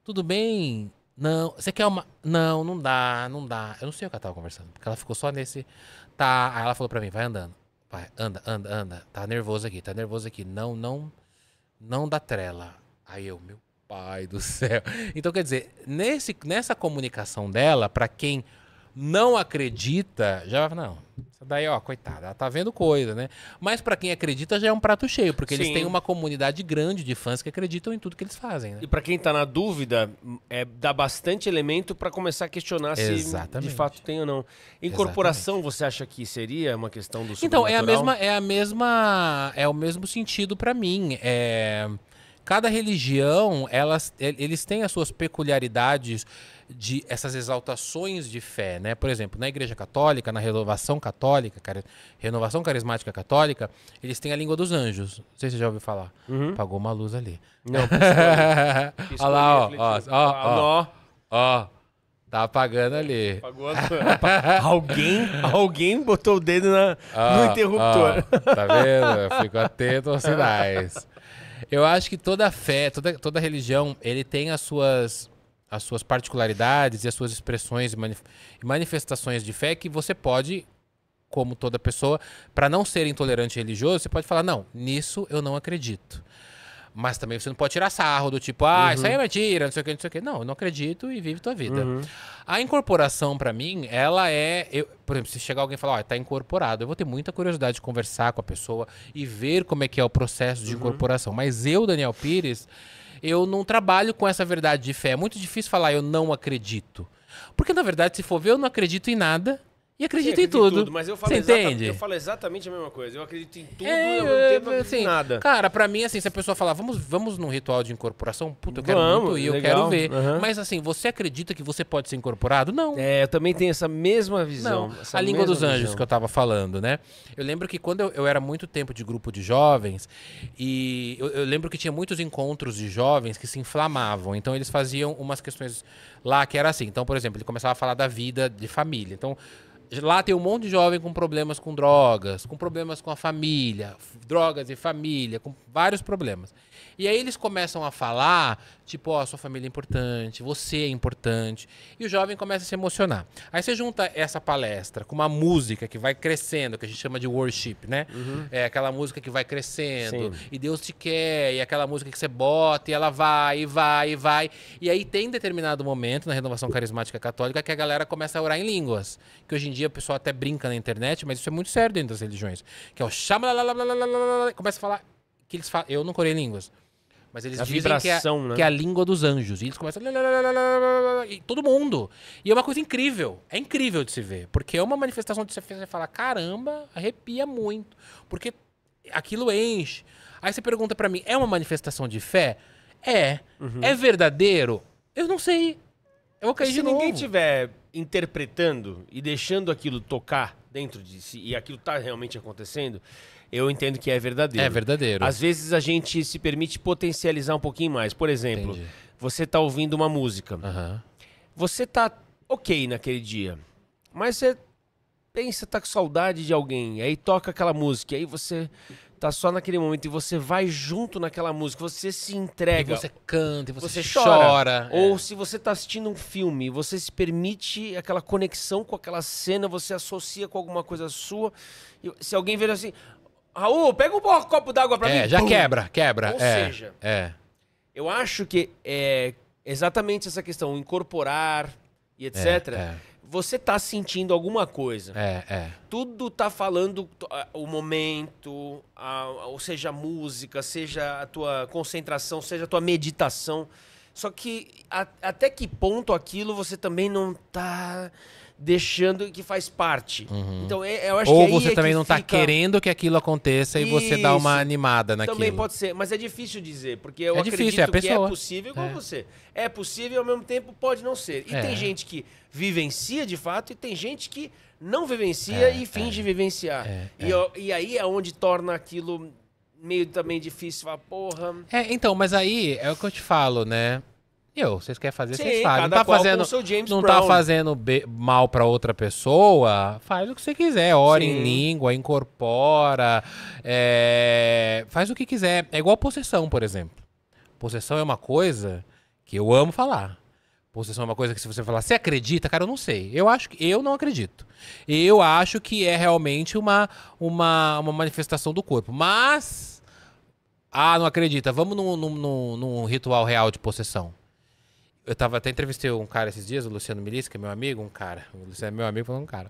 Tudo bem, não, você quer uma. Não, não dá, não dá. Eu não sei o que ela tava conversando. Porque ela ficou só nesse. Tá. Aí ela falou pra mim, vai andando. Vai, anda, anda, anda. Tá nervoso aqui, tá nervoso aqui. Não, não. Não dá trela. Aí eu, meu pai do céu. Então, quer dizer, nesse, nessa comunicação dela, para quem não acredita, já vai não. Daí, ó, coitada, ela tá vendo coisa, né? Mas para quem acredita já é um prato cheio, porque Sim. eles têm uma comunidade grande de fãs que acreditam em tudo que eles fazem, né? E para quem tá na dúvida, é, dá bastante elemento para começar a questionar Exatamente. se de fato tem ou não. Incorporação, Exatamente. você acha que seria uma questão do Então, é a mesma é a mesma é o mesmo sentido para mim, é cada religião, elas eles têm as suas peculiaridades de essas exaltações de fé, né? Por exemplo, na Igreja Católica, na Renovação Católica, cara, Renovação Carismática Católica, eles têm a língua dos anjos. Não sei se você já ouviu falar. Uhum. Pagou uma luz ali. Não, Olha lá, ó, ó, ó, ó, ó, Tá apagando ali. Apagou a... alguém, alguém botou o dedo na, no interruptor. tá vendo? Eu fico atento aos sinais. Eu acho que toda fé, toda, toda religião, ele tem as suas as suas particularidades e as suas expressões e manif manifestações de fé que você pode, como toda pessoa, para não ser intolerante religioso, você pode falar: não, nisso eu não acredito. Mas também você não pode tirar sarro do tipo, ah, uhum. isso aí é uhum. mentira, não sei o que, não sei o que. Não, eu não acredito e vive tua vida. Uhum. A incorporação, para mim, ela é. Eu, por exemplo, se chegar alguém e falar, ó, oh, tá incorporado, eu vou ter muita curiosidade de conversar com a pessoa e ver como é que é o processo de uhum. incorporação. Mas eu, Daniel Pires eu não trabalho com essa verdade de fé. É muito difícil falar eu não acredito. Porque, na verdade, se for ver, eu não acredito em nada. E acredito, Sim, em tudo. tudo. Mas eu falo, entende? eu falo exatamente a mesma coisa. Eu acredito em tudo é, e não acredito é, assim, em nada. Cara, pra mim, assim, se a pessoa falar, vamos, vamos num ritual de incorporação, puta, eu quero vamos, muito e eu quero ver. Mas assim, você acredita que você pode ser incorporado? Não. É, eu também tenho essa mesma visão. Não, essa a língua dos anjos que eu tava falando, né? Eu lembro que quando eu, eu era muito tempo de grupo de jovens, e eu, eu lembro que tinha muitos encontros de jovens que se inflamavam. Então eles faziam umas questões lá que era assim. Então, por exemplo, ele começava a falar da vida de família. Então, lá tem um monte de jovem com problemas com drogas, com problemas com a família, drogas e família, com vários problemas. E aí eles começam a falar, tipo, ó, oh, sua família é importante, você é importante. E o jovem começa a se emocionar. Aí você junta essa palestra com uma música que vai crescendo, que a gente chama de worship, né? Uhum. É aquela música que vai crescendo, Sim. e Deus te quer, e aquela música que você bota, e ela vai, e vai, e vai. E aí tem determinado momento na renovação carismática católica que a galera começa a orar em línguas. Que hoje em dia o pessoal até brinca na internet, mas isso é muito sério dentro das religiões. Que é o chama começa a falar. Que eles falam, eu não corei línguas. Mas eles é a dizem vibração, que, é, né? que é a língua dos anjos. E eles começam. A... E todo mundo. E é uma coisa incrível. É incrível de se ver. Porque é uma manifestação de você fala caramba, arrepia muito. Porque aquilo enche. Aí você pergunta para mim, é uma manifestação de fé? É. Uhum. É verdadeiro? Eu não sei. Eu vou cair Se ninguém tiver interpretando e deixando aquilo tocar dentro de si, e aquilo tá realmente acontecendo, eu entendo que é verdadeiro. É verdadeiro. Às vezes a gente se permite potencializar um pouquinho mais. Por exemplo, Entendi. você está ouvindo uma música. Uhum. Você está ok naquele dia, mas você pensa, tá com saudade de alguém, aí toca aquela música, aí você tá só naquele momento e você vai junto naquela música, você se entrega. E você canta, você, você chora. chora. É. Ou é. se você tá assistindo um filme, você se permite aquela conexão com aquela cena, você associa com alguma coisa sua. se alguém vira assim, Raul, pega um copo d'água pra é, mim. É, já Pum. quebra, quebra. Ou é, seja, é. eu acho que é exatamente essa questão, incorporar e é, etc. É. Você tá sentindo alguma coisa. É, é. Tudo tá falando o momento, a, ou seja, a música, seja a tua concentração, seja a tua meditação. Só que a, até que ponto aquilo você também não tá deixando que faz parte. Uhum. Então, é, eu acho Ou que é você é também é que não está fica... querendo que aquilo aconteça Isso. e você dá uma animada naquilo. Também pode ser, mas é difícil dizer, porque eu é acredito difícil, é a pessoa. que é possível como é. você. É possível e ao mesmo tempo pode não ser. E tem gente que vivencia de fato e tem gente que não vivencia e finge vivenciar. E, e aí é onde torna aquilo meio também difícil, a porra. É, então, mas aí é o que eu te falo, né? Eu, vocês querem fazer, vocês fazem. Não tá fazendo, não tá Brown. tá fazendo mal para outra pessoa, faz o que você quiser. Ora Sim. em língua, incorpora, é, faz o que quiser. É igual possessão, por exemplo. Possessão é uma coisa que eu amo falar. Possessão é uma coisa que se você falar, você acredita? Cara, eu não sei. Eu acho que eu não acredito. Eu acho que é realmente uma, uma, uma manifestação do corpo. Mas... Ah, não acredita. Vamos num, num, num, num ritual real de possessão. Eu tava até entrevistei um cara esses dias, o Luciano Milis, que é meu amigo, um cara. O Luciano é meu amigo, falou um cara.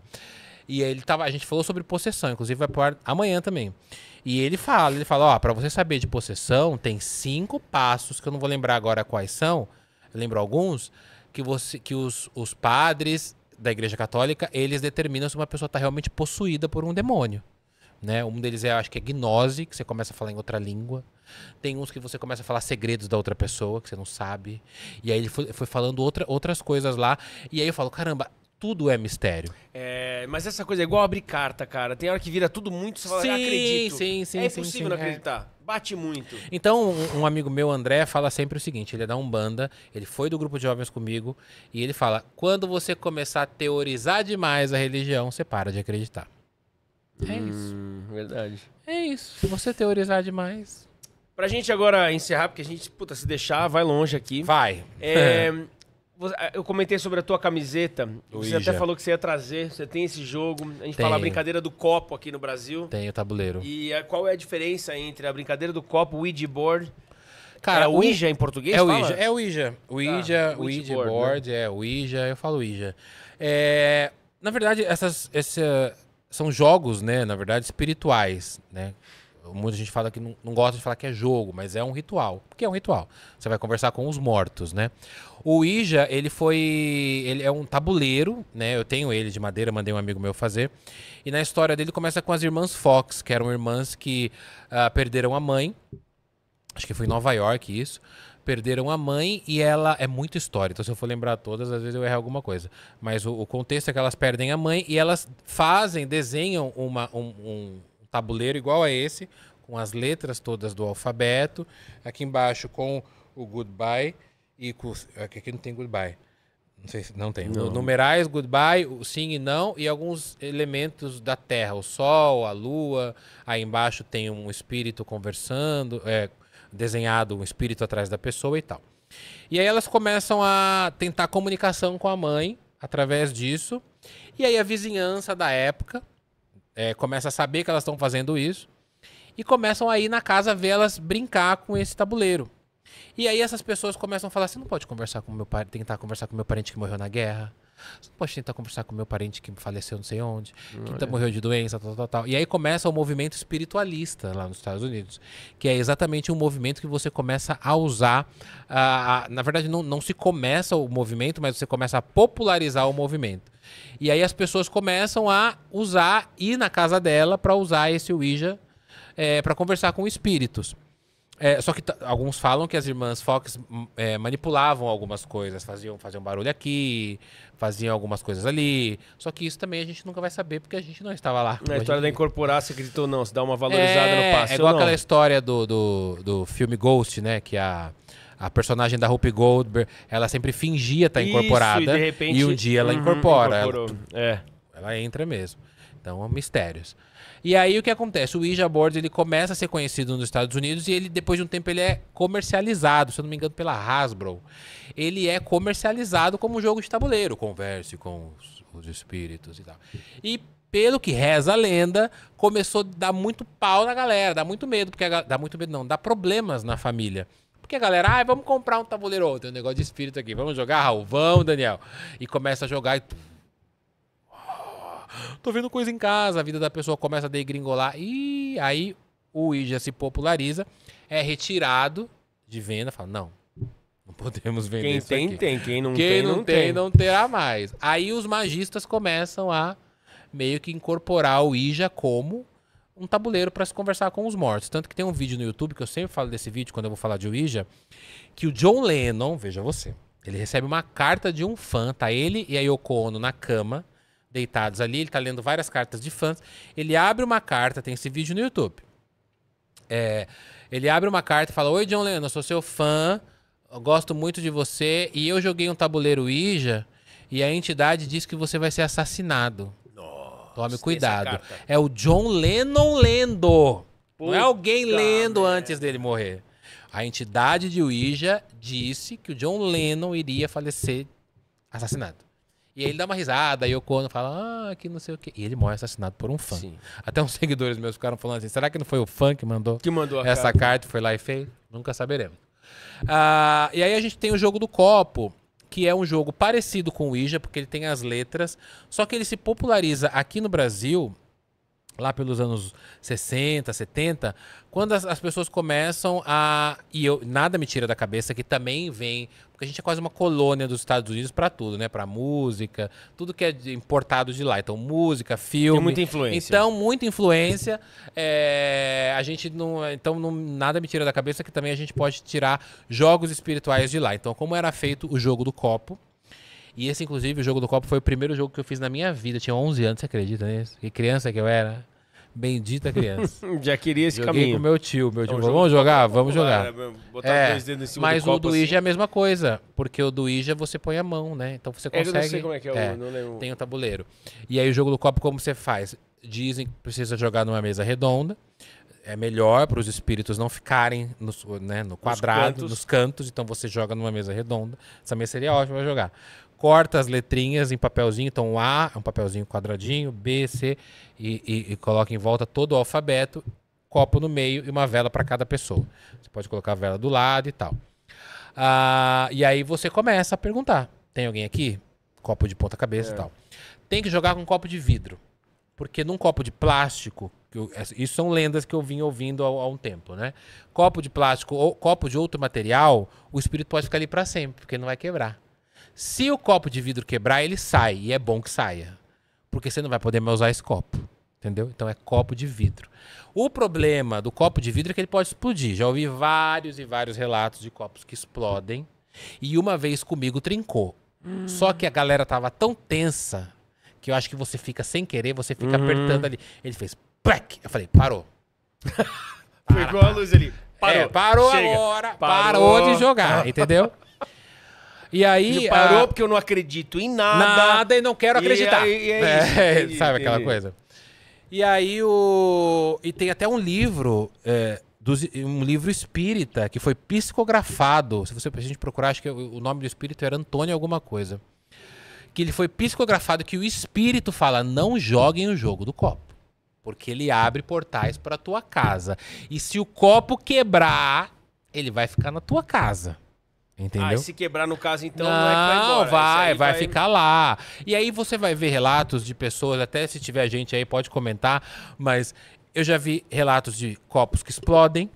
E ele tava, a gente falou sobre possessão, inclusive vai pro ar amanhã também. E ele fala, ele fala, ó, para você saber de possessão, tem cinco passos que eu não vou lembrar agora quais são, lembro alguns, que você que os, os padres da Igreja Católica, eles determinam se uma pessoa tá realmente possuída por um demônio. Né? Um deles é, acho que é gnose, que você começa a falar em outra língua. Tem uns que você começa a falar segredos da outra pessoa, que você não sabe. E aí ele foi, foi falando outra, outras coisas lá. E aí eu falo, caramba, tudo é mistério. É, mas essa coisa é igual abrir carta, cara. Tem hora que vira tudo muito, você fala, sim, acredito. Sim, é sim, é impossível sim, não acreditar. É. Bate muito. Então, um, um, amigo meu, André, fala sempre o seguinte: ele é da Umbanda, ele foi do grupo de jovens comigo, e ele fala: quando você começar a teorizar demais a religião, você para de acreditar. É hum, isso. verdade. É isso. Se você teorizar demais. Pra gente agora encerrar, porque a gente, puta, se deixar, vai longe aqui. Vai. É, ah, eu comentei sobre a tua camiseta. você Ija. até falou que você ia trazer. Você tem esse jogo. A gente Tenho. fala a brincadeira do copo aqui no Brasil. Tem o tabuleiro. E a, ah, qual é a diferença entre a brincadeira do copo, o Ouija board? Cara, é o Ouija em português? É o Ouija. É o Ouija. Tá, Ouija, tá. Ouija, board, né? é Ouija. Eu falo Ouija. É, na verdade, essas, essa são jogos, né, na verdade, espirituais, né? Muita gente fala que não, não, gosta de falar que é jogo, mas é um ritual. Porque é um ritual. Você vai conversar com os mortos, né? O Ija, ele foi. Ele é um tabuleiro, né? Eu tenho ele de madeira, mandei um amigo meu fazer. E na história dele começa com as irmãs Fox, que eram irmãs que uh, perderam a mãe. Acho que foi em Nova York isso perderam a mãe e ela é muita história. Então, se eu for lembrar todas, às vezes eu erro alguma coisa. Mas o, o contexto é que elas perdem a mãe e elas fazem, desenham uma, um, um tabuleiro igual a esse, com as letras todas do alfabeto. Aqui embaixo com o goodbye e com. Aqui, aqui não tem goodbye. Não sei se não tem. Não. Numerais, goodbye, o sim e não, e alguns elementos da Terra. O Sol, a Lua. Aí embaixo tem um espírito conversando. É, desenhado um espírito atrás da pessoa e tal. E aí elas começam a tentar comunicação com a mãe através disso. E aí a vizinhança da época é, começa a saber que elas estão fazendo isso. E começam a ir na casa ver elas brincar com esse tabuleiro. E aí essas pessoas começam a falar: você não pode conversar com meu pai, tentar conversar com meu parente que morreu na guerra. Você pode tentar conversar com meu parente que faleceu não sei onde, que tá, morreu de doença, tal, tal, tal. E aí começa o movimento espiritualista lá nos Estados Unidos, que é exatamente um movimento que você começa a usar. A, a, na verdade, não, não se começa o movimento, mas você começa a popularizar o movimento. E aí as pessoas começam a usar, ir na casa dela para usar esse Ouija é, eh, para conversar com espíritos. É, só que alguns falam que as irmãs Fox hum, é, manipulavam algumas coisas, faziam, faziam barulho aqui, faziam algumas coisas ali. Só que isso também a gente nunca vai saber porque a gente não estava lá. Na a história gente... da incorporar, se acreditou ou não, se dá uma valorizada é, no passado. É igual aquela história do, do, do filme Ghost, né? Que a, a personagem da Rupe Goldberg, ela sempre fingia estar tá incorporada. Isso, e, de repente... e um dia ela uhum, incorpora. É. Ela, é. ela entra mesmo. Então, mistérios. E aí o que acontece? O Ouija Board ele começa a ser conhecido nos Estados Unidos e ele depois de um tempo ele é comercializado, se eu não me engano, pela Hasbro. Ele é comercializado como um jogo de tabuleiro, converse com os, os espíritos e tal. E pelo que reza a lenda, começou a dar muito pau na galera, dá muito medo, porque a, dá muito medo não, dá problemas na família. Porque a galera, ah, vamos comprar um tabuleiro ou outro, um negócio de espírito aqui, vamos jogar, Raul? Vamos, Daniel. E começa a jogar e tô vendo coisa em casa, a vida da pessoa começa a degringolar e aí o IJA se populariza, é retirado de venda, fala, não, não podemos vender Quem tem, aqui. tem. Quem não Quem tem, não, não tem, tem, não terá mais. Aí os magistas começam a meio que incorporar o IJA como um tabuleiro para se conversar com os mortos. Tanto que tem um vídeo no YouTube, que eu sempre falo desse vídeo quando eu vou falar de Ouija, que o John Lennon, veja você, ele recebe uma carta de um fã, tá ele e a Yoko Ono na cama, deitados ali, ele está lendo várias cartas de fãs. Ele abre uma carta, tem esse vídeo no YouTube. É, ele abre uma carta e fala: Oi, John Lennon, eu sou seu fã, gosto muito de você, e eu joguei um tabuleiro Ija e a entidade diz que você vai ser assassinado. Nossa, Tome cuidado. É o John Lennon lendo. Puta Não é alguém lendo merda. antes dele morrer. A entidade de Ouija disse que o John Lennon iria falecer assassinado. E aí ele dá uma risada, e o Kono fala, ah, que não sei o quê. E ele morre assassinado por um fã. Sim. Até uns seguidores meus ficaram falando assim, será que não foi o fã que mandou, que mandou essa carta. carta, foi lá e fez? Nunca saberemos. Ah, e aí a gente tem o jogo do copo, que é um jogo parecido com o Ija, porque ele tem as letras, só que ele se populariza aqui no Brasil lá pelos anos 60, 70, quando as, as, pessoas começam a. E eu, nada me tira da cabeça que também vem. Porque a gente é quase uma colônia dos Estados Unidos para tudo, né? Para música, tudo que é importado de lá. Então, música, filme. Tem muita influência. Então, muita influência. É, a gente não. Então, não, nada me tira da cabeça que também a gente pode tirar jogos espirituais de lá. Então, como era feito o jogo do copo e esse, inclusive, o jogo do copo foi o primeiro jogo que eu fiz na minha vida. Eu tinha 11 anos, você acredita nisso? Que criança que eu era. Bendita criança. Já queria esse Joguei caminho. com meu tio. Meu tio então, falou, vamos jogar? É vamos jogar. Né? Botar é, dois dedos em cima mas do copo, o do assim. Ija é a mesma coisa. Porque o do Ija é você põe a mão, né? Então você consegue... É, eu não sei como é que é, é o... Não lembro. Tem o um tabuleiro. E aí o jogo do copo, como você faz? Dizem que precisa jogar numa mesa redonda. É melhor para os espíritos não ficarem no, né, no quadrado, nos cantos. nos cantos. Então você joga numa mesa redonda. Essa mesa seria ótima para jogar corta as letrinhas em papelzinho. Então, A é um papelzinho quadradinho, B, C, e, e, e coloca em volta todo o alfabeto, copo no meio e uma vela para cada pessoa. Você pode colocar a vela do lado e tal. Ah, e aí você começa a perguntar: tem alguém aqui? Copo de ponta-cabeça é. e tal. Tem que jogar com um copo de vidro. Porque num copo de plástico, isso são lendas que eu vim ouvindo há, um tempo, né? Copo de plástico ou copo de outro material, o espírito pode ficar ali para sempre, porque não vai quebrar. Se o copo de vidro quebrar, ele sai. E é bom que saia. Porque você não vai poder mais usar esse copo. Entendeu? Então é copo de vidro. O problema do copo de vidro é que ele pode explodir. Já ouvi vários e vários relatos de copos que explodem. E uma vez comigo trincou. Hum. Só que a galera tava tão tensa que eu acho que você fica sem querer, você fica uhum. apertando ali. Ele fez plec. Eu falei, parou. Pegou a luz ali. Parou. É, parou agora. Parou. parou de jogar, entendeu? E aí. Ele parou a... porque eu não acredito em nada. Nada e não quero acreditar. E, é, e, é, sabe aquela coisa? E aí o. E tem até um livro. É, dos, um livro espírita que foi psicografado. Se você a gente procurar, acho que o nome do espírito era Antônio alguma coisa. Que ele foi psicografado que o espírito fala: não joguem o jogo do copo. Porque ele abre portais para tua casa. E se o copo quebrar, ele vai ficar na tua casa. Entendeu? Ah, se quebrar no caso, então não, não é que vai embora. Vai, vai, vai tá ficar lá. E aí você vai ver relatos de pessoas, até se tiver gente aí pode comentar, mas eu já vi relatos de copos que explodem,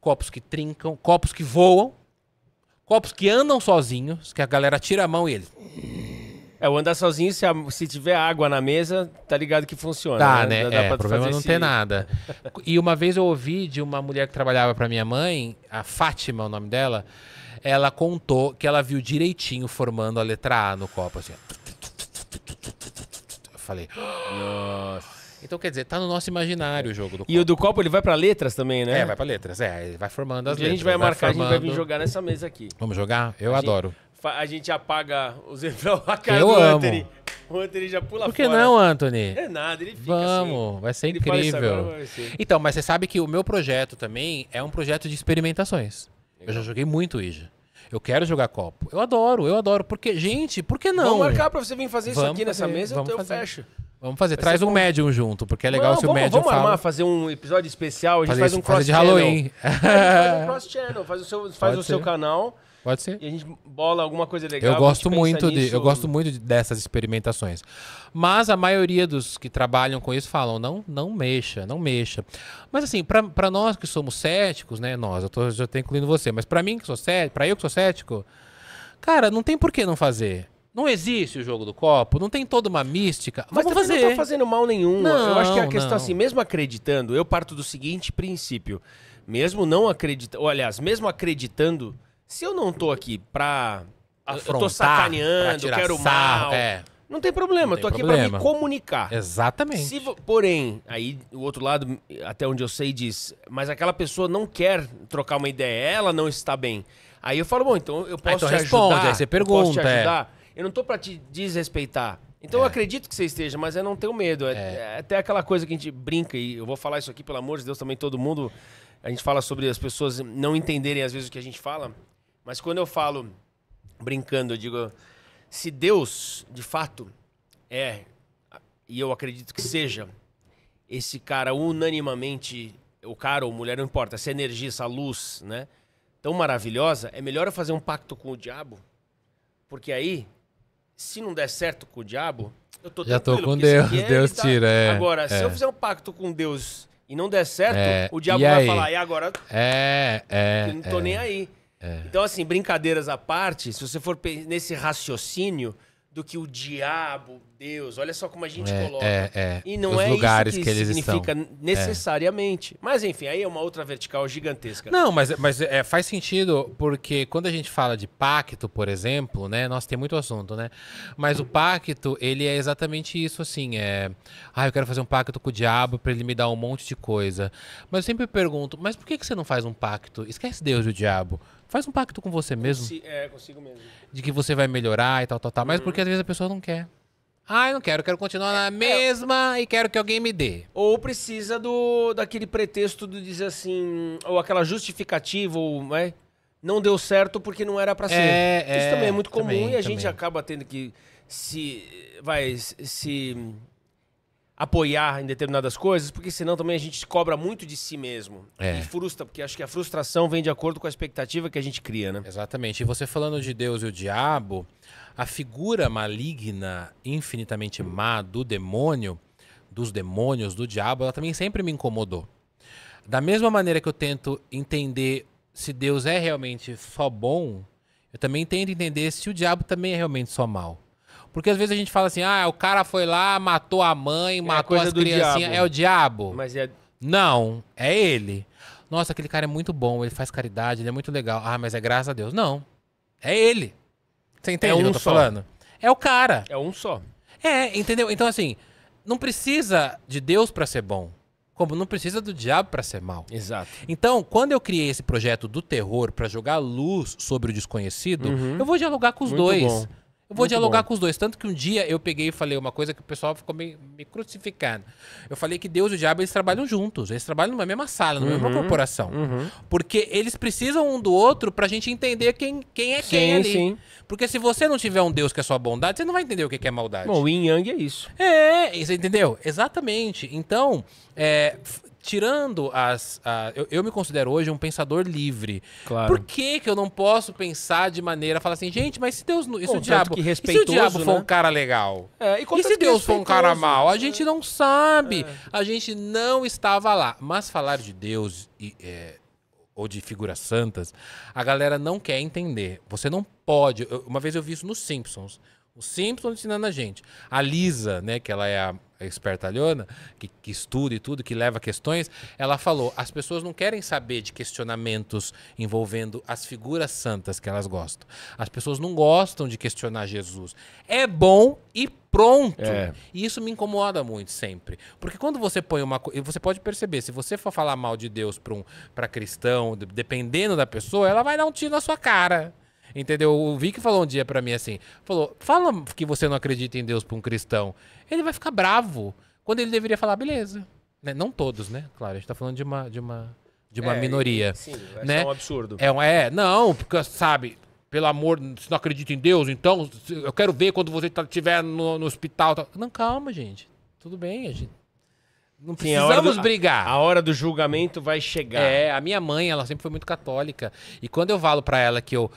copos que trincam, copos que voam, copos que andam sozinhos, que a galera tira a mão e eles. É, o andar sozinho, se, a, se tiver água na mesa, tá ligado que funciona. Tá, né? né? Dá, é, dá problema não esse... ter nada. E uma vez eu ouvi de uma mulher que trabalhava para minha mãe, a Fátima, é o nome dela, ela contou que ela viu direitinho formando a letra A no copo, assim. Eu falei. Nossa. Então, quer dizer, tá no nosso imaginário o jogo do copo. E o do copo, ele vai pra letras também, né? É, vai pra letras, é. Ele vai formando as e letras. A gente vai, vai marcar, formando... a gente vai vir jogar nessa mesa aqui. Vamos jogar? Eu a adoro. Gente, a gente apaga os a cara Eu do amo. Anthony. O Anthony já pula Por que fora. não, Anthony? É nada, ele fica assim. Vamos, assim, vai ser incrível. Agora, vai ser. Então, mas você sabe que o meu projeto também é um projeto de experimentações. Eu já joguei muito Ija. Eu quero jogar copo. Eu adoro, eu adoro. Porque, gente, por que não? Vamos marcar pra você vir fazer vamos isso aqui fazer, nessa mesa, vamos eu fazer. fecho. Vamos fazer, Vai traz um bom. médium junto, porque é legal não, se vamos, o médium Vamos fala. fazer um episódio especial, a gente fazer, faz um cross-channel. de Halloween. faz um cross-channel, faz o seu, faz o seu canal Pode ser. E a gente bola alguma coisa legal. Eu gosto muito de, eu gosto muito dessas experimentações. Mas a maioria dos que trabalham com isso falam não, não mexa, não mexa. Mas assim, para nós que somos céticos, né, nós, eu tô, já tô incluindo você, mas para mim que sou cético, para eu que sou cético, cara, não tem por que não fazer. Não existe o jogo do copo, não tem toda uma mística. Mas Vamos fazer. não tá fazendo mal nenhum. Não, eu acho que é a questão não. assim, mesmo acreditando, eu parto do seguinte princípio. Mesmo não acreditando, aliás, mesmo acreditando, se eu não tô aqui pra. Afrontar, eu tô sacaneando, pra quero sarro, mal. É. Não tem problema, não tem eu tô problema. aqui pra me comunicar. Exatamente. Se, porém, aí o outro lado, até onde eu sei, diz, mas aquela pessoa não quer trocar uma ideia, ela não está bem. Aí eu falo, bom, então eu posso então te responde, ajudar. Aí você pergunta. Eu posso te é. ajudar. É. Eu não tô pra te desrespeitar. Então é. eu acredito que você esteja, mas eu não tenho medo. É, é. é, até aquela coisa que a gente brinca, e eu vou falar isso aqui, pelo amor de Deus, também todo mundo. A gente fala sobre as pessoas não entenderem às vezes o que a gente fala. Mas quando eu falo, brincando, eu digo: se Deus, de fato, é, e eu acredito que seja, esse cara unanimamente, o cara ou mulher, não importa, essa energia, essa luz, né? Tão maravilhosa, é melhor eu fazer um pacto com o diabo, porque aí, se não der certo com o diabo, eu tô Já tô com Deus, é, Deus tá... tira. É, agora, é. se eu fizer um pacto com Deus e não der certo, é, o diabo vai falar, e agora? É, é. Eu não tô é. nem aí. É. Então, assim, brincadeiras à parte, se você for nesse raciocínio do que o diabo, Deus, olha só como a gente é, é coloca. É, é. E não Os é lugares isso que, que eles significa estão. É. necessariamente. Mas, enfim, aí é uma outra vertical gigantesca. Não, mas, mas é, faz sentido, porque quando a gente fala de pacto, por exemplo, né? Nossa, tem muito assunto, né? Mas o pacto, ele é exatamente isso, assim. É, ah, eu quero fazer um pacto com o diabo para ele me dar um monte de coisa. Mas eu sempre pergunto, mas por que, que você não faz um pacto? Esquece Deus e o diabo. Faz um pacto com você mesmo. Consi é, consigo mesmo. De que você vai melhorar e tal, tal, tal. Mas uhum. porque às vezes a pessoa não quer. Ah, eu não quero, quero continuar na é, é, mesma é, e quero que alguém me dê. Ou precisa do daquele pretexto do dizer assim, ou aquela justificativa, ou né? não deu certo porque não era para é, ser. É, Isso é, também é muito comum também, e a também. gente acaba tendo que se vai se apoiar em determinadas coisas, porque senão também a gente cobra muito de si mesmo. É. E frustra, porque acho que a frustração vem de acordo com a expectativa que a gente cria, né? Exatamente. E você falando de Deus e o diabo, a figura maligna, infinitamente má do demônio, dos demônios, do diabo, ela também sempre me incomodou. Da mesma maneira que eu tento entender se Deus é realmente só bom, eu também tento entender se o diabo também é realmente só mal. Porque às vezes a gente fala assim, ah, o cara foi lá, matou a mãe, é matou as criancinhas, é o diabo. Mas é... Não, é ele. Nossa, aquele cara é muito bom, ele faz caridade, ele é muito legal. Ah, mas é graças a Deus. Não, é ele. Você entende é um o que eu tô só. falando? É o cara. É um só. É, entendeu? Então assim, não precisa de Deus para ser bom. Como não precisa do diabo para ser mal. Exato. Então, quando eu criei esse projeto do terror para jogar luz sobre o desconhecido, uhum. eu vou dialogar com os muito dois. Bom. Eu vou Muito dialogar bom. com os dois. Tanto que um dia eu peguei e falei uma coisa que o pessoal ficou me, me crucificando. Eu falei que Deus e o diabo eles trabalham juntos. Eles trabalham numa mesma sala, numa uhum, mesma corporação. Uhum. Porque eles precisam um do outro pra gente entender quem, quem é sim, quem ali. Sim. Porque se você não tiver um Deus que é sua bondade, você não vai entender o que é maldade. Bom, o yin yang é isso. É, você entendeu? Exatamente. Então, é, tirando as. A, eu, eu, me considero hoje um pensador livre. Claro. Por que, que eu não posso pensar de maneira. Falar assim, gente, mas se Deus. E se, Bom, o, diabo, que e se o diabo for né? um cara legal? É, e, e, se Deus for um cara mal? A gente não sabe. É. A gente não estava lá. Mas falar de Deus e, é, ou de figuras santas, a galera não quer entender. Você não pode. Eu, uma vez eu vi isso nos Simpsons. Os Simpsons ensinando a gente. A Lisa, né, que ela é a a espertalhona, que, que estuda e tudo, que leva questões, ela falou: as pessoas não querem saber de questionamentos envolvendo as figuras santas que elas gostam. As pessoas não gostam de questionar Jesus. É bom e pronto. É. E isso me incomoda muito sempre. Porque quando você põe uma coisa. Você pode perceber, se você for falar mal de Deus para um, cristão, dependendo da pessoa, ela vai dar um tiro na sua cara. Entendeu? O Vic falou um dia para mim assim: falou, fala que você não acredita em Deus pra um cristão. Ele vai ficar bravo. Quando ele deveria falar, beleza. Né? Não todos, né? Claro, a gente tá falando de uma, de uma, de uma é, minoria. Sim, né? é um absurdo. É, um, é, não, porque, sabe, pelo amor, se não acredita em Deus, então eu quero ver quando você estiver tá, no, no, hospital. Tá... Não, calma, gente. Tudo bem, a gente. Não precisamos Sim, a do, brigar. A, a, hora do julgamento vai chegar. É, a minha mãe, ela sempre foi muito católica. E quando eu falo para ela que eu,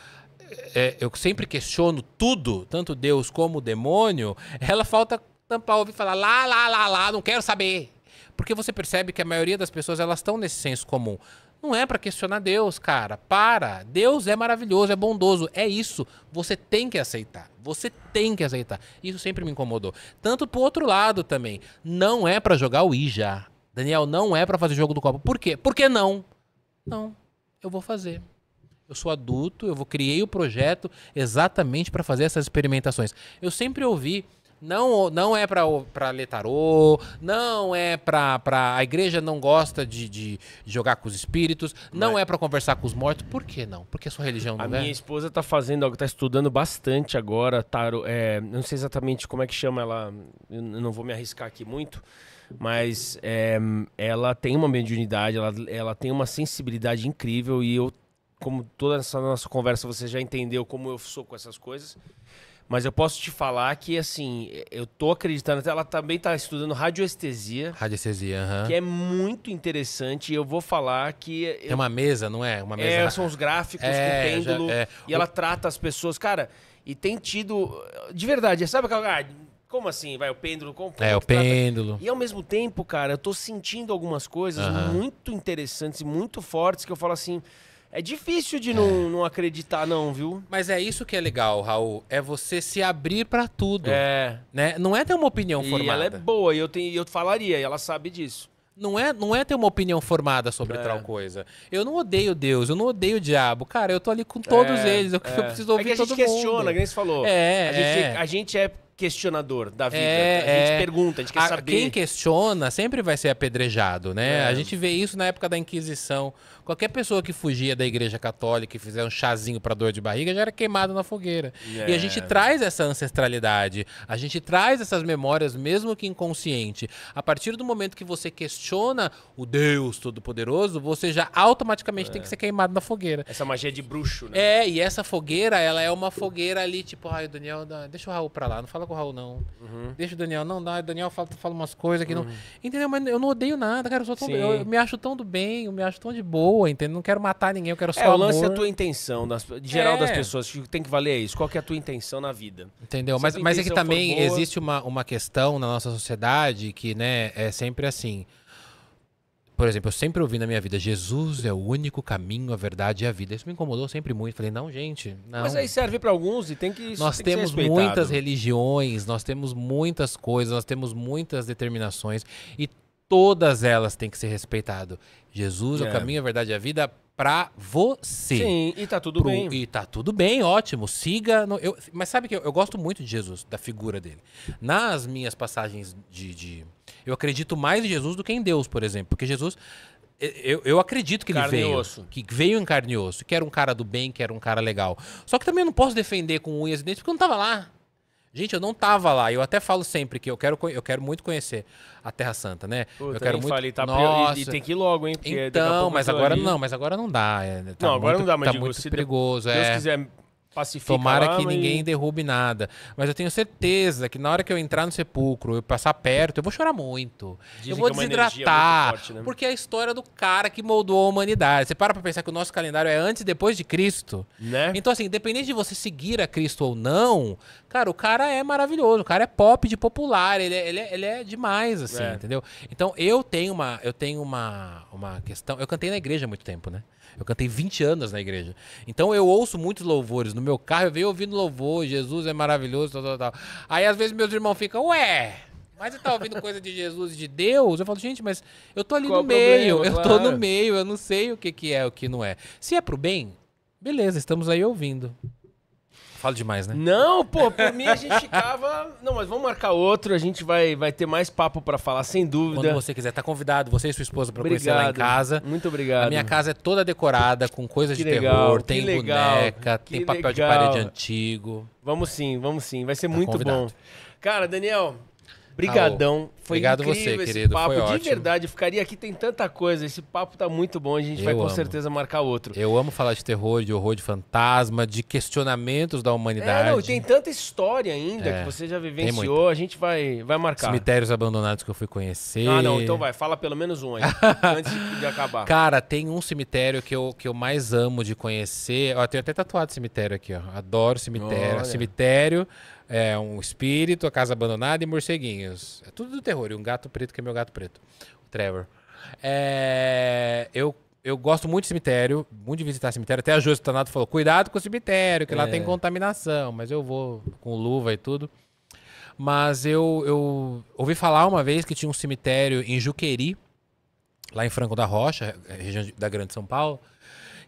é, eu sempre questiono tudo, tanto Deus como o demônio, ela falta tampar ouvir falar lá, lá, lá, lá, não quero saber. Porque você percebe que a maioria das pessoas elas estão nesse senso comum. Não é para questionar Deus, cara. Para. Deus é maravilhoso, é bondoso. É isso. Você tem que aceitar. Você tem que aceitar. Isso sempre me incomodou. Tanto pro outro lado também. Não é para jogar o Ija. Daniel, não é para fazer jogo do copo. Por quê? Por que não? Não. Eu vou fazer eu sou adulto, eu vou criei o projeto exatamente para fazer essas experimentações. Eu sempre ouvi não, não é para ler tarô, não é para a igreja não gosta de, de jogar com os espíritos, não Mas... é para conversar com os mortos. Por que não? Porque a sua religião não a é. A minha esposa está fazendo tá estudando bastante agora tarô, é, não sei exatamente como é que chama ela, não vou me arriscar aqui muito. Mas é, ela tem uma mediunidade, ela, ela tem uma sensibilidade incrível e eu como toda essa nossa conversa você já entendeu como eu sou com essas coisas. Mas eu posso te falar que, assim, eu tô acreditando, ela também tá estudando radioestesia. Radioestesia, aham. Uhum. Que é muito interessante. E eu vou falar que. Eu, é uma mesa, não é? Uma mesa. É, são os gráficos é, com pêndulo. Já, é. E ela o... trata as pessoas. Cara, e tem tido. De verdade, sabe aquela. Ah, como assim? Vai, o pêndulo. Como, é, o pêndulo. E ao mesmo tempo, cara, eu tô sentindo algumas coisas uhum. muito interessantes e muito fortes que eu falo assim. É difícil de não, é. não acreditar, não, viu? Mas é isso que é legal, Raul. É você se abrir para tudo. É. Né? Não é ter uma opinião e formada. Ela é boa, e eu, tenho, eu falaria, e ela sabe disso. Não é, não é ter uma opinião formada sobre é. tal coisa. Eu não odeio Deus, eu não odeio o diabo. Cara, eu tô ali com todos é, eles, é eu, é. eu preciso ouvir é que a gente questiona, mundo. que falou. É, a gente, é. a gente é questionador da vida. É, a gente é. pergunta, a gente quer a, saber. Quem questiona sempre vai ser apedrejado, né? É. A gente vê isso na época da Inquisição, Qualquer pessoa que fugia da igreja católica e fizer um chazinho para dor de barriga já era queimado na fogueira. Yeah. E a gente é. traz essa ancestralidade, a gente traz essas memórias, mesmo que inconsciente. A partir do momento que você questiona o Deus Todo-Poderoso, você já automaticamente é. tem que é. ser queimado na fogueira. Essa magia de bruxo, né? É, e essa fogueira, ela é uma fogueira ali, tipo, ai, o Daniel, deixa o Raul pra lá, não fala com o Raul, não. Uhum. Deixa o Daniel, não, dá, Daniel fala, fala umas coisas que uhum. não. Entendeu? Mas eu não odeio nada, cara, eu, sou tão, eu, eu me acho tão do bem, eu me acho tão de boa boa, entendeu? Não quero matar ninguém, eu quero só é, o lance amor. é a tua intenção, das, de geral é. das pessoas, que tem que valer é isso. Qual que é a tua intenção na vida? Entendeu? mas, mas é que também boa... existe uma, uma questão na nossa sociedade que, né, é sempre assim. Por exemplo, eu sempre ouvi na minha vida, Jesus é o único caminho, a verdade e a vida. Isso me incomodou sempre muito. Falei, não, gente. Não. Mas aí serve para alguns e tem que. Nós tem temos que muitas religiões, nós temos muitas coisas, nós temos muitas determinações. E todas elas têm que ser respeitado. Jesus é, o caminho, a verdade e a vida para você. Sim, e tá tudo Pro, bem. E tá tudo bem, ótimo. Siga. No, eu, mas sabe que eu, eu, gosto muito de Jesus, da figura dele. Nas minhas passagens de, de, Eu acredito mais em Jesus do que em Deus, por exemplo. Porque Jesus. Eu, eu acredito que carne ele veio. Osso. Que veio em carne e osso. Que era um cara do bem, que era um cara legal. Só que também eu não posso defender com unhas e dentes porque eu não tava lá. Gente, eu não tava lá. Eu até falo sempre que eu quero, eu quero muito conhecer a Terra Santa, né? Puta, eu quero muito. Falei, tá Nossa. E, e, tem que ir logo, hein? então, mas agora ali... não, mas agora não dá. É, tá não, agora muito, não dá, mas tá digo, muito se perigoso. Deus é. quiser Pacifica Tomara que e... ninguém derrube nada. Mas eu tenho certeza que na hora que eu entrar no sepulcro, eu passar perto, eu vou chorar muito. Dizem eu vou é desidratar. Forte, né? Porque é a história do cara que moldou a humanidade. Você para pra pensar que o nosso calendário é antes e depois de Cristo. Né? Então, assim, independente de você seguir a Cristo ou não, cara, o cara é maravilhoso. O cara é pop de popular. Ele é, ele é, ele é demais, assim, é. entendeu? Então, eu tenho uma. Eu tenho uma, uma questão. Eu cantei na igreja há muito tempo, né? Eu cantei 20 anos na igreja. Então eu ouço muitos louvores. No meu carro eu venho ouvindo louvor, Jesus é maravilhoso, tal, tal, tal. Aí às vezes meus irmãos ficam, ué, mas você tá ouvindo coisa de Jesus e de Deus? Eu falo, gente, mas eu tô ali Qual no meio, problema, eu claro. tô no meio, eu não sei o que, que é, o que não é. Se é pro bem, beleza, estamos aí ouvindo. Falo demais, né? Não, pô, por mim a gente ficava. Não, mas vamos marcar outro, a gente vai, vai ter mais papo para falar, sem dúvida. Quando você quiser, tá convidado, você e sua esposa pra obrigado. conhecer lá em casa. Muito obrigado. A minha casa é toda decorada com coisas que de legal, terror, tem legal, boneca, tem papel legal. de parede antigo. Vamos sim, vamos sim, vai ser tá muito convidado. bom. Cara, Daniel, Brigadão. Foi Obrigado incrível você, querido. Papo. Foi de ótimo. verdade, ficaria aqui, tem tanta coisa. Esse papo tá muito bom, a gente Eu vai com amo. certeza marcar outro. Eu amo falar de terror, de horror, de fantasma, de questionamentos da humanidade. É, não, tem tanta história ainda é, que você já vivenciou, a gente vai, vai marcar. Cemitérios abandonados que eu fui conhecer. Ah, não, então vai, fala pelo menos um aí, antes de acabar. Cara, tem um cemitério que eu, que eu mais amo de conhecer. Ó, tenho até tatuado cemitério aqui, ó. Adoro cemitério. Olha. Cemitério é, um espírito, a casa abandonada e morceguinhos. É tudo do terror. E um gato preto, que é meu gato preto, o Trevor. É, eu, eu gosto muito de cemitério, muito de visitar cemitério. Até a Júlia Tanato falou: cuidado com o cemitério, que é. lá tem é. contaminação. Mas eu vou com luva e tudo. Mas eu, eu ouvi falar uma vez que tinha um cemitério em Juqueri, lá em Franco da Rocha, região da Grande São Paulo,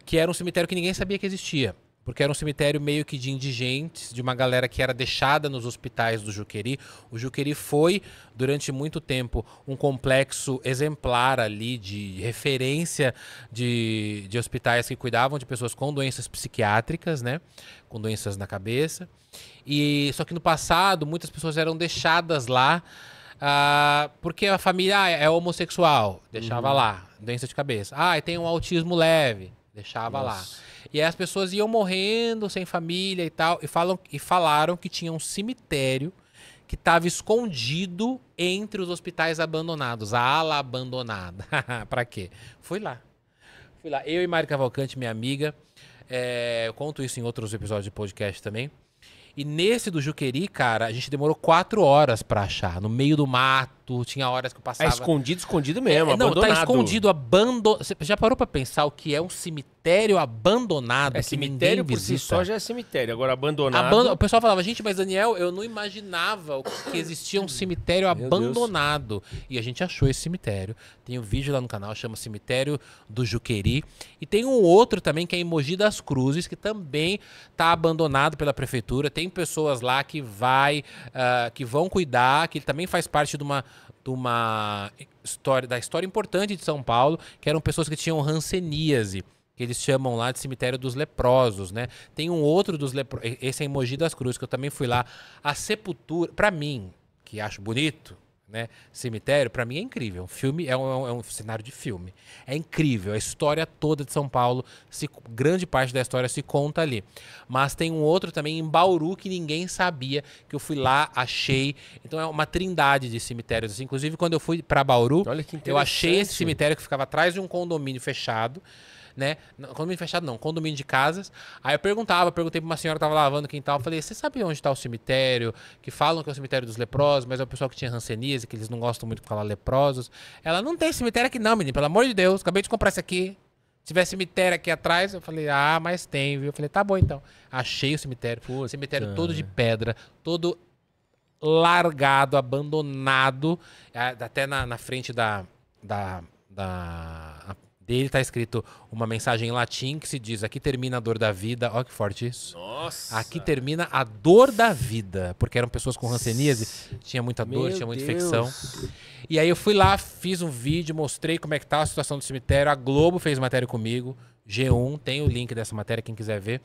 que era um cemitério que ninguém sabia que existia. Porque era um cemitério meio que de indigentes, de uma galera que era deixada nos hospitais do Juqueri. O Juqueri foi, durante muito tempo, um complexo exemplar ali de referência de, de hospitais que cuidavam de pessoas com doenças psiquiátricas, né? Com doenças na cabeça. E só que no passado, muitas pessoas eram deixadas lá. Uh, porque a família ah, é homossexual, deixava uhum. lá, doença de cabeça. Ah, tem um autismo leve, Deixava Nossa. lá. E aí as pessoas iam morrendo sem família e tal. E, falam, e falaram que tinha um cemitério que estava escondido entre os hospitais abandonados. A ala abandonada. para quê? Fui lá. Fui lá. Eu e Mari Cavalcante, minha amiga. É, eu conto isso em outros episódios de podcast também. E nesse do Juqueri, cara, a gente demorou quatro horas para achar, no meio do mato turno, tinha horas que eu ah, passava. É escondido, escondido mesmo, é, não, tá abandonado. Não, tá escondido, abandonado. Você já parou pra pensar o que é um cemitério abandonado? É cemitério por visita? si só já é cemitério, agora abandonado. Abando... O pessoal falava, gente, mas Daniel, eu não imaginava que existia um cemitério abandonado. E a gente achou esse cemitério. Tem um vídeo lá no canal, chama Cemitério do Juqueri. E tem um outro também, que é Emoji das Cruzes, que também tá abandonado pela prefeitura. Tem pessoas lá que vai, uh, que vão cuidar, que também faz parte de uma de uma história, da história importante de São Paulo, que eram pessoas que tinham ranceníase que eles chamam lá de cemitério dos leprosos, né? Tem um outro dos leprosos, esse é em Mogi das Cruzes, que eu também fui lá. A sepultura, para mim, que acho bonito, né? Cemitério, para mim é incrível. É um filme é, é um, é um, cenário de filme. É incrível. A história toda de São Paulo, se, grande parte da história se conta ali. Mas tem um outro também em Bauru que ninguém sabia, que eu fui lá, achei. Então é uma trindade de cemitérios. Assim. Inclusive, quando eu fui para Bauru, eu achei esse cemitério que ficava atrás de um condomínio fechado né? Condomínio fechado não, condomínio de casas. Aí eu perguntava, perguntei pra uma senhora que tava lavando o quintal, falei, você sabe onde tá o cemitério? Que falam que é o cemitério dos leprosos, mas é o pessoal que tinha rancenias que eles não gostam muito de falar leprosos. Ela, não tem cemitério aqui não, menino, pelo amor de Deus, acabei de comprar esse aqui. Se tiver cemitério aqui atrás, eu falei, ah, mas tem, viu? Eu falei, tá bom então. Achei o cemitério. Puta. Cemitério todo de pedra, todo largado, abandonado, até na, na frente da, da, da dele tá escrito uma mensagem em latim que se diz: aqui termina a dor da vida. Olha que forte isso. Nossa. Aqui termina a dor da vida. Porque eram pessoas com ranceníase, tinha muita dor, Meu tinha muita Deus. infecção. E aí eu fui lá, fiz um vídeo, mostrei como é que tá a situação do cemitério. A Globo fez matéria comigo. G1, tem o link dessa matéria, quem quiser ver.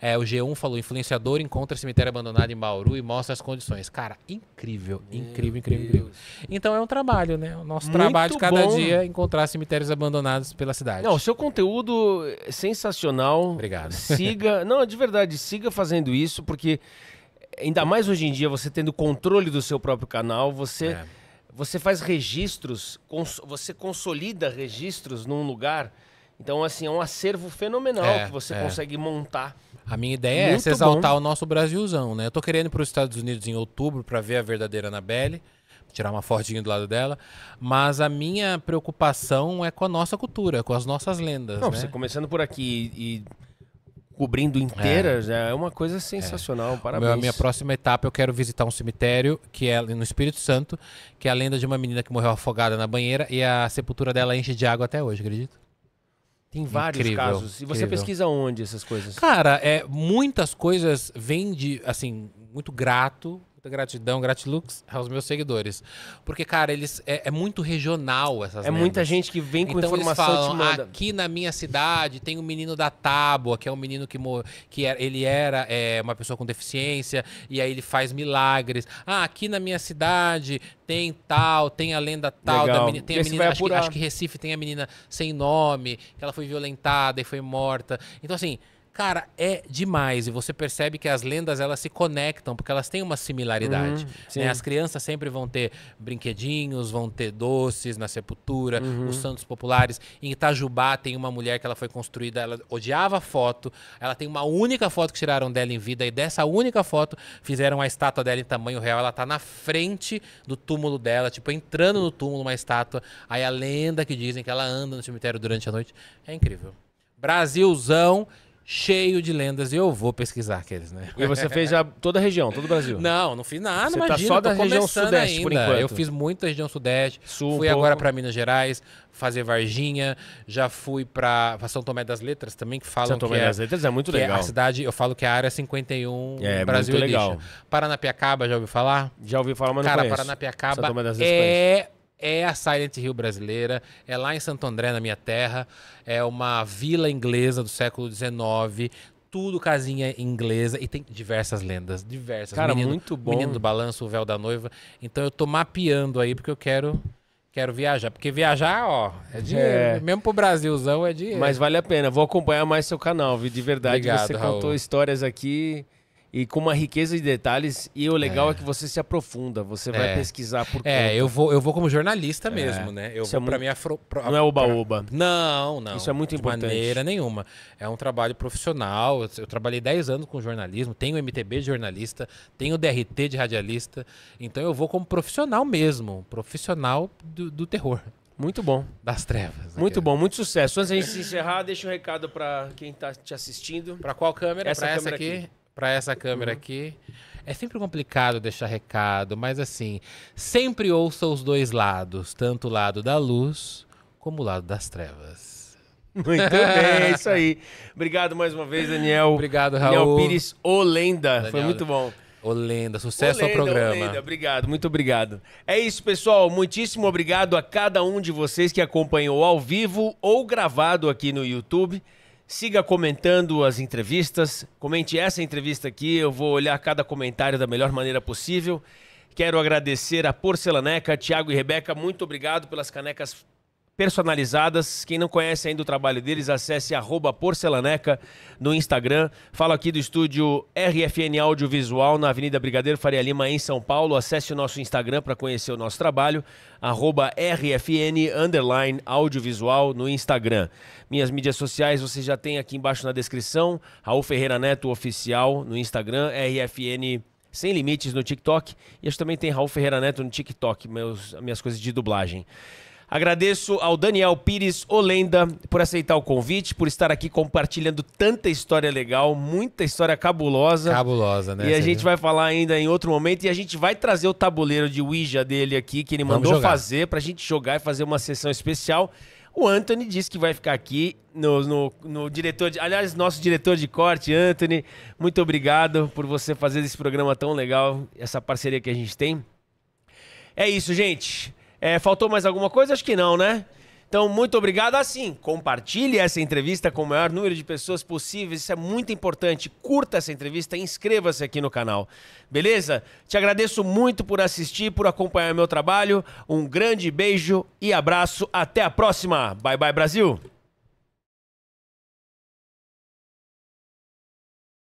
É, o G1 falou: influenciador encontra cemitério abandonado em Bauru e mostra as condições. Cara, incrível, Meu incrível, incrível, Deus. incrível. Então é um trabalho, né? O nosso Muito trabalho de cada bom. dia é encontrar cemitérios abandonados pela cidade. Não, o seu conteúdo é sensacional. Obrigado. Siga, não, de verdade, siga fazendo isso, porque ainda mais hoje em dia, você tendo controle do seu próprio canal, você. É. Você faz registros, cons você consolida registros num lugar então, assim, é um acervo fenomenal é, que você é. consegue montar. A minha ideia é exaltar bom. o nosso Brasilzão, né? Eu tô querendo ir para os Estados Unidos em outubro para ver a verdadeira Anabelle, tirar uma fordinha do lado dela, mas a minha preocupação é com a nossa cultura, com as nossas lendas, Não, né? você começando por aqui e cobrindo inteiras, é. é, uma coisa sensacional. É. Parabéns. A minha próxima etapa eu quero visitar um cemitério que é no Espírito Santo, que é a lenda de uma menina que morreu afogada na banheira e a sepultura dela enche de água até hoje, acredito. Tem vários incrível, casos. E você pesquisa onde essas coisas? Cara, é, muitas coisas vêm de, assim, muito grato muita gratidão, gratilux aos meus seguidores. Porque, cara, eles é, é muito regional essas É lendas. muita gente que vem com então, informação eles falam, aqui na minha cidade tem o um menino da tábua, que é um menino que, que era, é, ele era é, uma pessoa com deficiência e aí ele faz milagres. Ah, aqui na minha cidade tem tal, tem a lenda tal Legal. da menina, tem a menina, acho que, acho que Recife tem a menina sem nome, que ela foi violentada e foi morta. Então assim, Cara, é demais. E você percebe que as lendas elas se conectam, porque elas têm uma similaridade. Uhum, né? As crianças sempre vão ter brinquedinhos, vão ter doces na sepultura, uhum. os santos populares. Em Itajubá tem uma mulher que ela foi construída, ela odiava foto. Ela tem uma única foto que tiraram dela em vida, e dessa única foto fizeram a estátua dela em tamanho real. Ela tá na frente do túmulo dela, tipo, entrando no túmulo, uma estátua. Aí a lenda que dizem que ela anda no cemitério durante a noite. É incrível. Brasilzão cheio de lendas. e Eu vou pesquisar aqueles, né? E você fez já toda a região, todo o Brasil? Não, não fiz nada, você tá imagina. Tá só da região sudeste, ainda. por enquanto. Eu fiz muita região sudeste. Sul, fui um agora para Minas Gerais, fazer Varginha. Já fui para São Tomé das Letras também, que falam São Tomé é das é, Letras é muito legal. É a cidade, eu falo que é a área 51 é, Brasil muito legal. Paranapiacaba, já ouviu falar? Já ouvi falar, mas Cara, não conheço. Paranapiacaba é é a Silent Hill brasileira, é lá em Santo André, na minha terra, é uma vila inglesa do século XIX, tudo casinha inglesa e tem diversas lendas, diversas. Cara, menino, muito bom. Menino do Balanço, o Véu da Noiva. Então eu tô mapeando aí porque eu quero quero viajar, porque viajar, ó, é dinheiro, é. mesmo pro Brasilzão é dinheiro. Mas vale a pena. Vou acompanhar mais seu canal, viu? De verdade, Obrigado, você Raul. contou histórias aqui e com uma riqueza de detalhes. E o legal é, é que você se aprofunda, você vai é. pesquisar por É, eu vou, eu vou como jornalista mesmo, é. né? Eu Isso é para mim afro... Não é oba-oba. Não, não. Isso é muito de importante. De maneira nenhuma. É um trabalho profissional. Eu, trabalhei 10 anos com jornalismo, tenho MTB de jornalista, tenho DRT de radialista. Então eu vou como profissional mesmo, profissional do, do terror. Muito bom. Das trevas. Né, muito aqui. bom, muito sucesso. Antes de encerrar, deixa um recado para quem está te assistindo. Para qual câmera? Essa, pra essa aqui. aqui para essa câmera uhum. aqui. É sempre complicado deixar recado, mas assim, sempre ouça os dois lados, tanto o lado da luz como o lado das trevas. Muito bem, é isso aí. Obrigado mais uma vez, Daniel. Obrigado, Raul. Daniel Pires Olenda. Daniel... Foi muito bom. Olenda, sucesso Olenda, ao programa. Olenda, obrigado, muito obrigado. É isso, pessoal. Muitíssimo obrigado a cada um de vocês que acompanhou ao vivo ou gravado aqui no YouTube. Siga comentando as entrevistas. Comente essa entrevista aqui. Eu vou olhar cada comentário da melhor maneira possível. Quero agradecer a Porcelaneca, Tiago e Rebeca. Muito obrigado pelas canecas personalizadas. Quem não conhece ainda o trabalho deles, acesse porcelaneca no Instagram. Falo aqui do estúdio RFN Audiovisual, na Avenida Brigadeiro Faria Lima, em São Paulo. Acesse o nosso Instagram para conhecer o nosso trabalho, RFN Audiovisual no Instagram. Minhas mídias sociais você já tem aqui embaixo na descrição. Raul Ferreira Neto Oficial no Instagram, RFN sem Limites no TikTok. E acho que também tem Raul Ferreira Neto no TikTok, meus, minhas coisas de dublagem. Agradeço ao Daniel Pires Olenda por aceitar o convite, por estar aqui compartilhando tanta história legal, muita história cabulosa. Cabulosa, né? E a gente viu? vai falar ainda em outro momento e a gente vai trazer o tabuleiro de Ouija dele aqui, que ele Vamos mandou jogar. fazer, pra gente jogar e fazer uma sessão especial. O Anthony disse que vai ficar aqui no, no, no, diretor de. Aliás, nosso diretor de corte, Anthony, muito obrigado por você fazer esse programa tão legal, essa parceria que a gente tem. É isso, gente. É, faltou mais alguma coisa? Acho que não, né? Então, muito obrigado. Assim, compartilhe essa entrevista com o maior número de pessoas possíveis. Isso é muito importante. Curta essa entrevista e inscreva-se aqui no canal. Beleza? Te agradeço muito por assistir, por acompanhar meu trabalho. Um grande beijo e abraço. Até a próxima. Bye, bye, Brasil.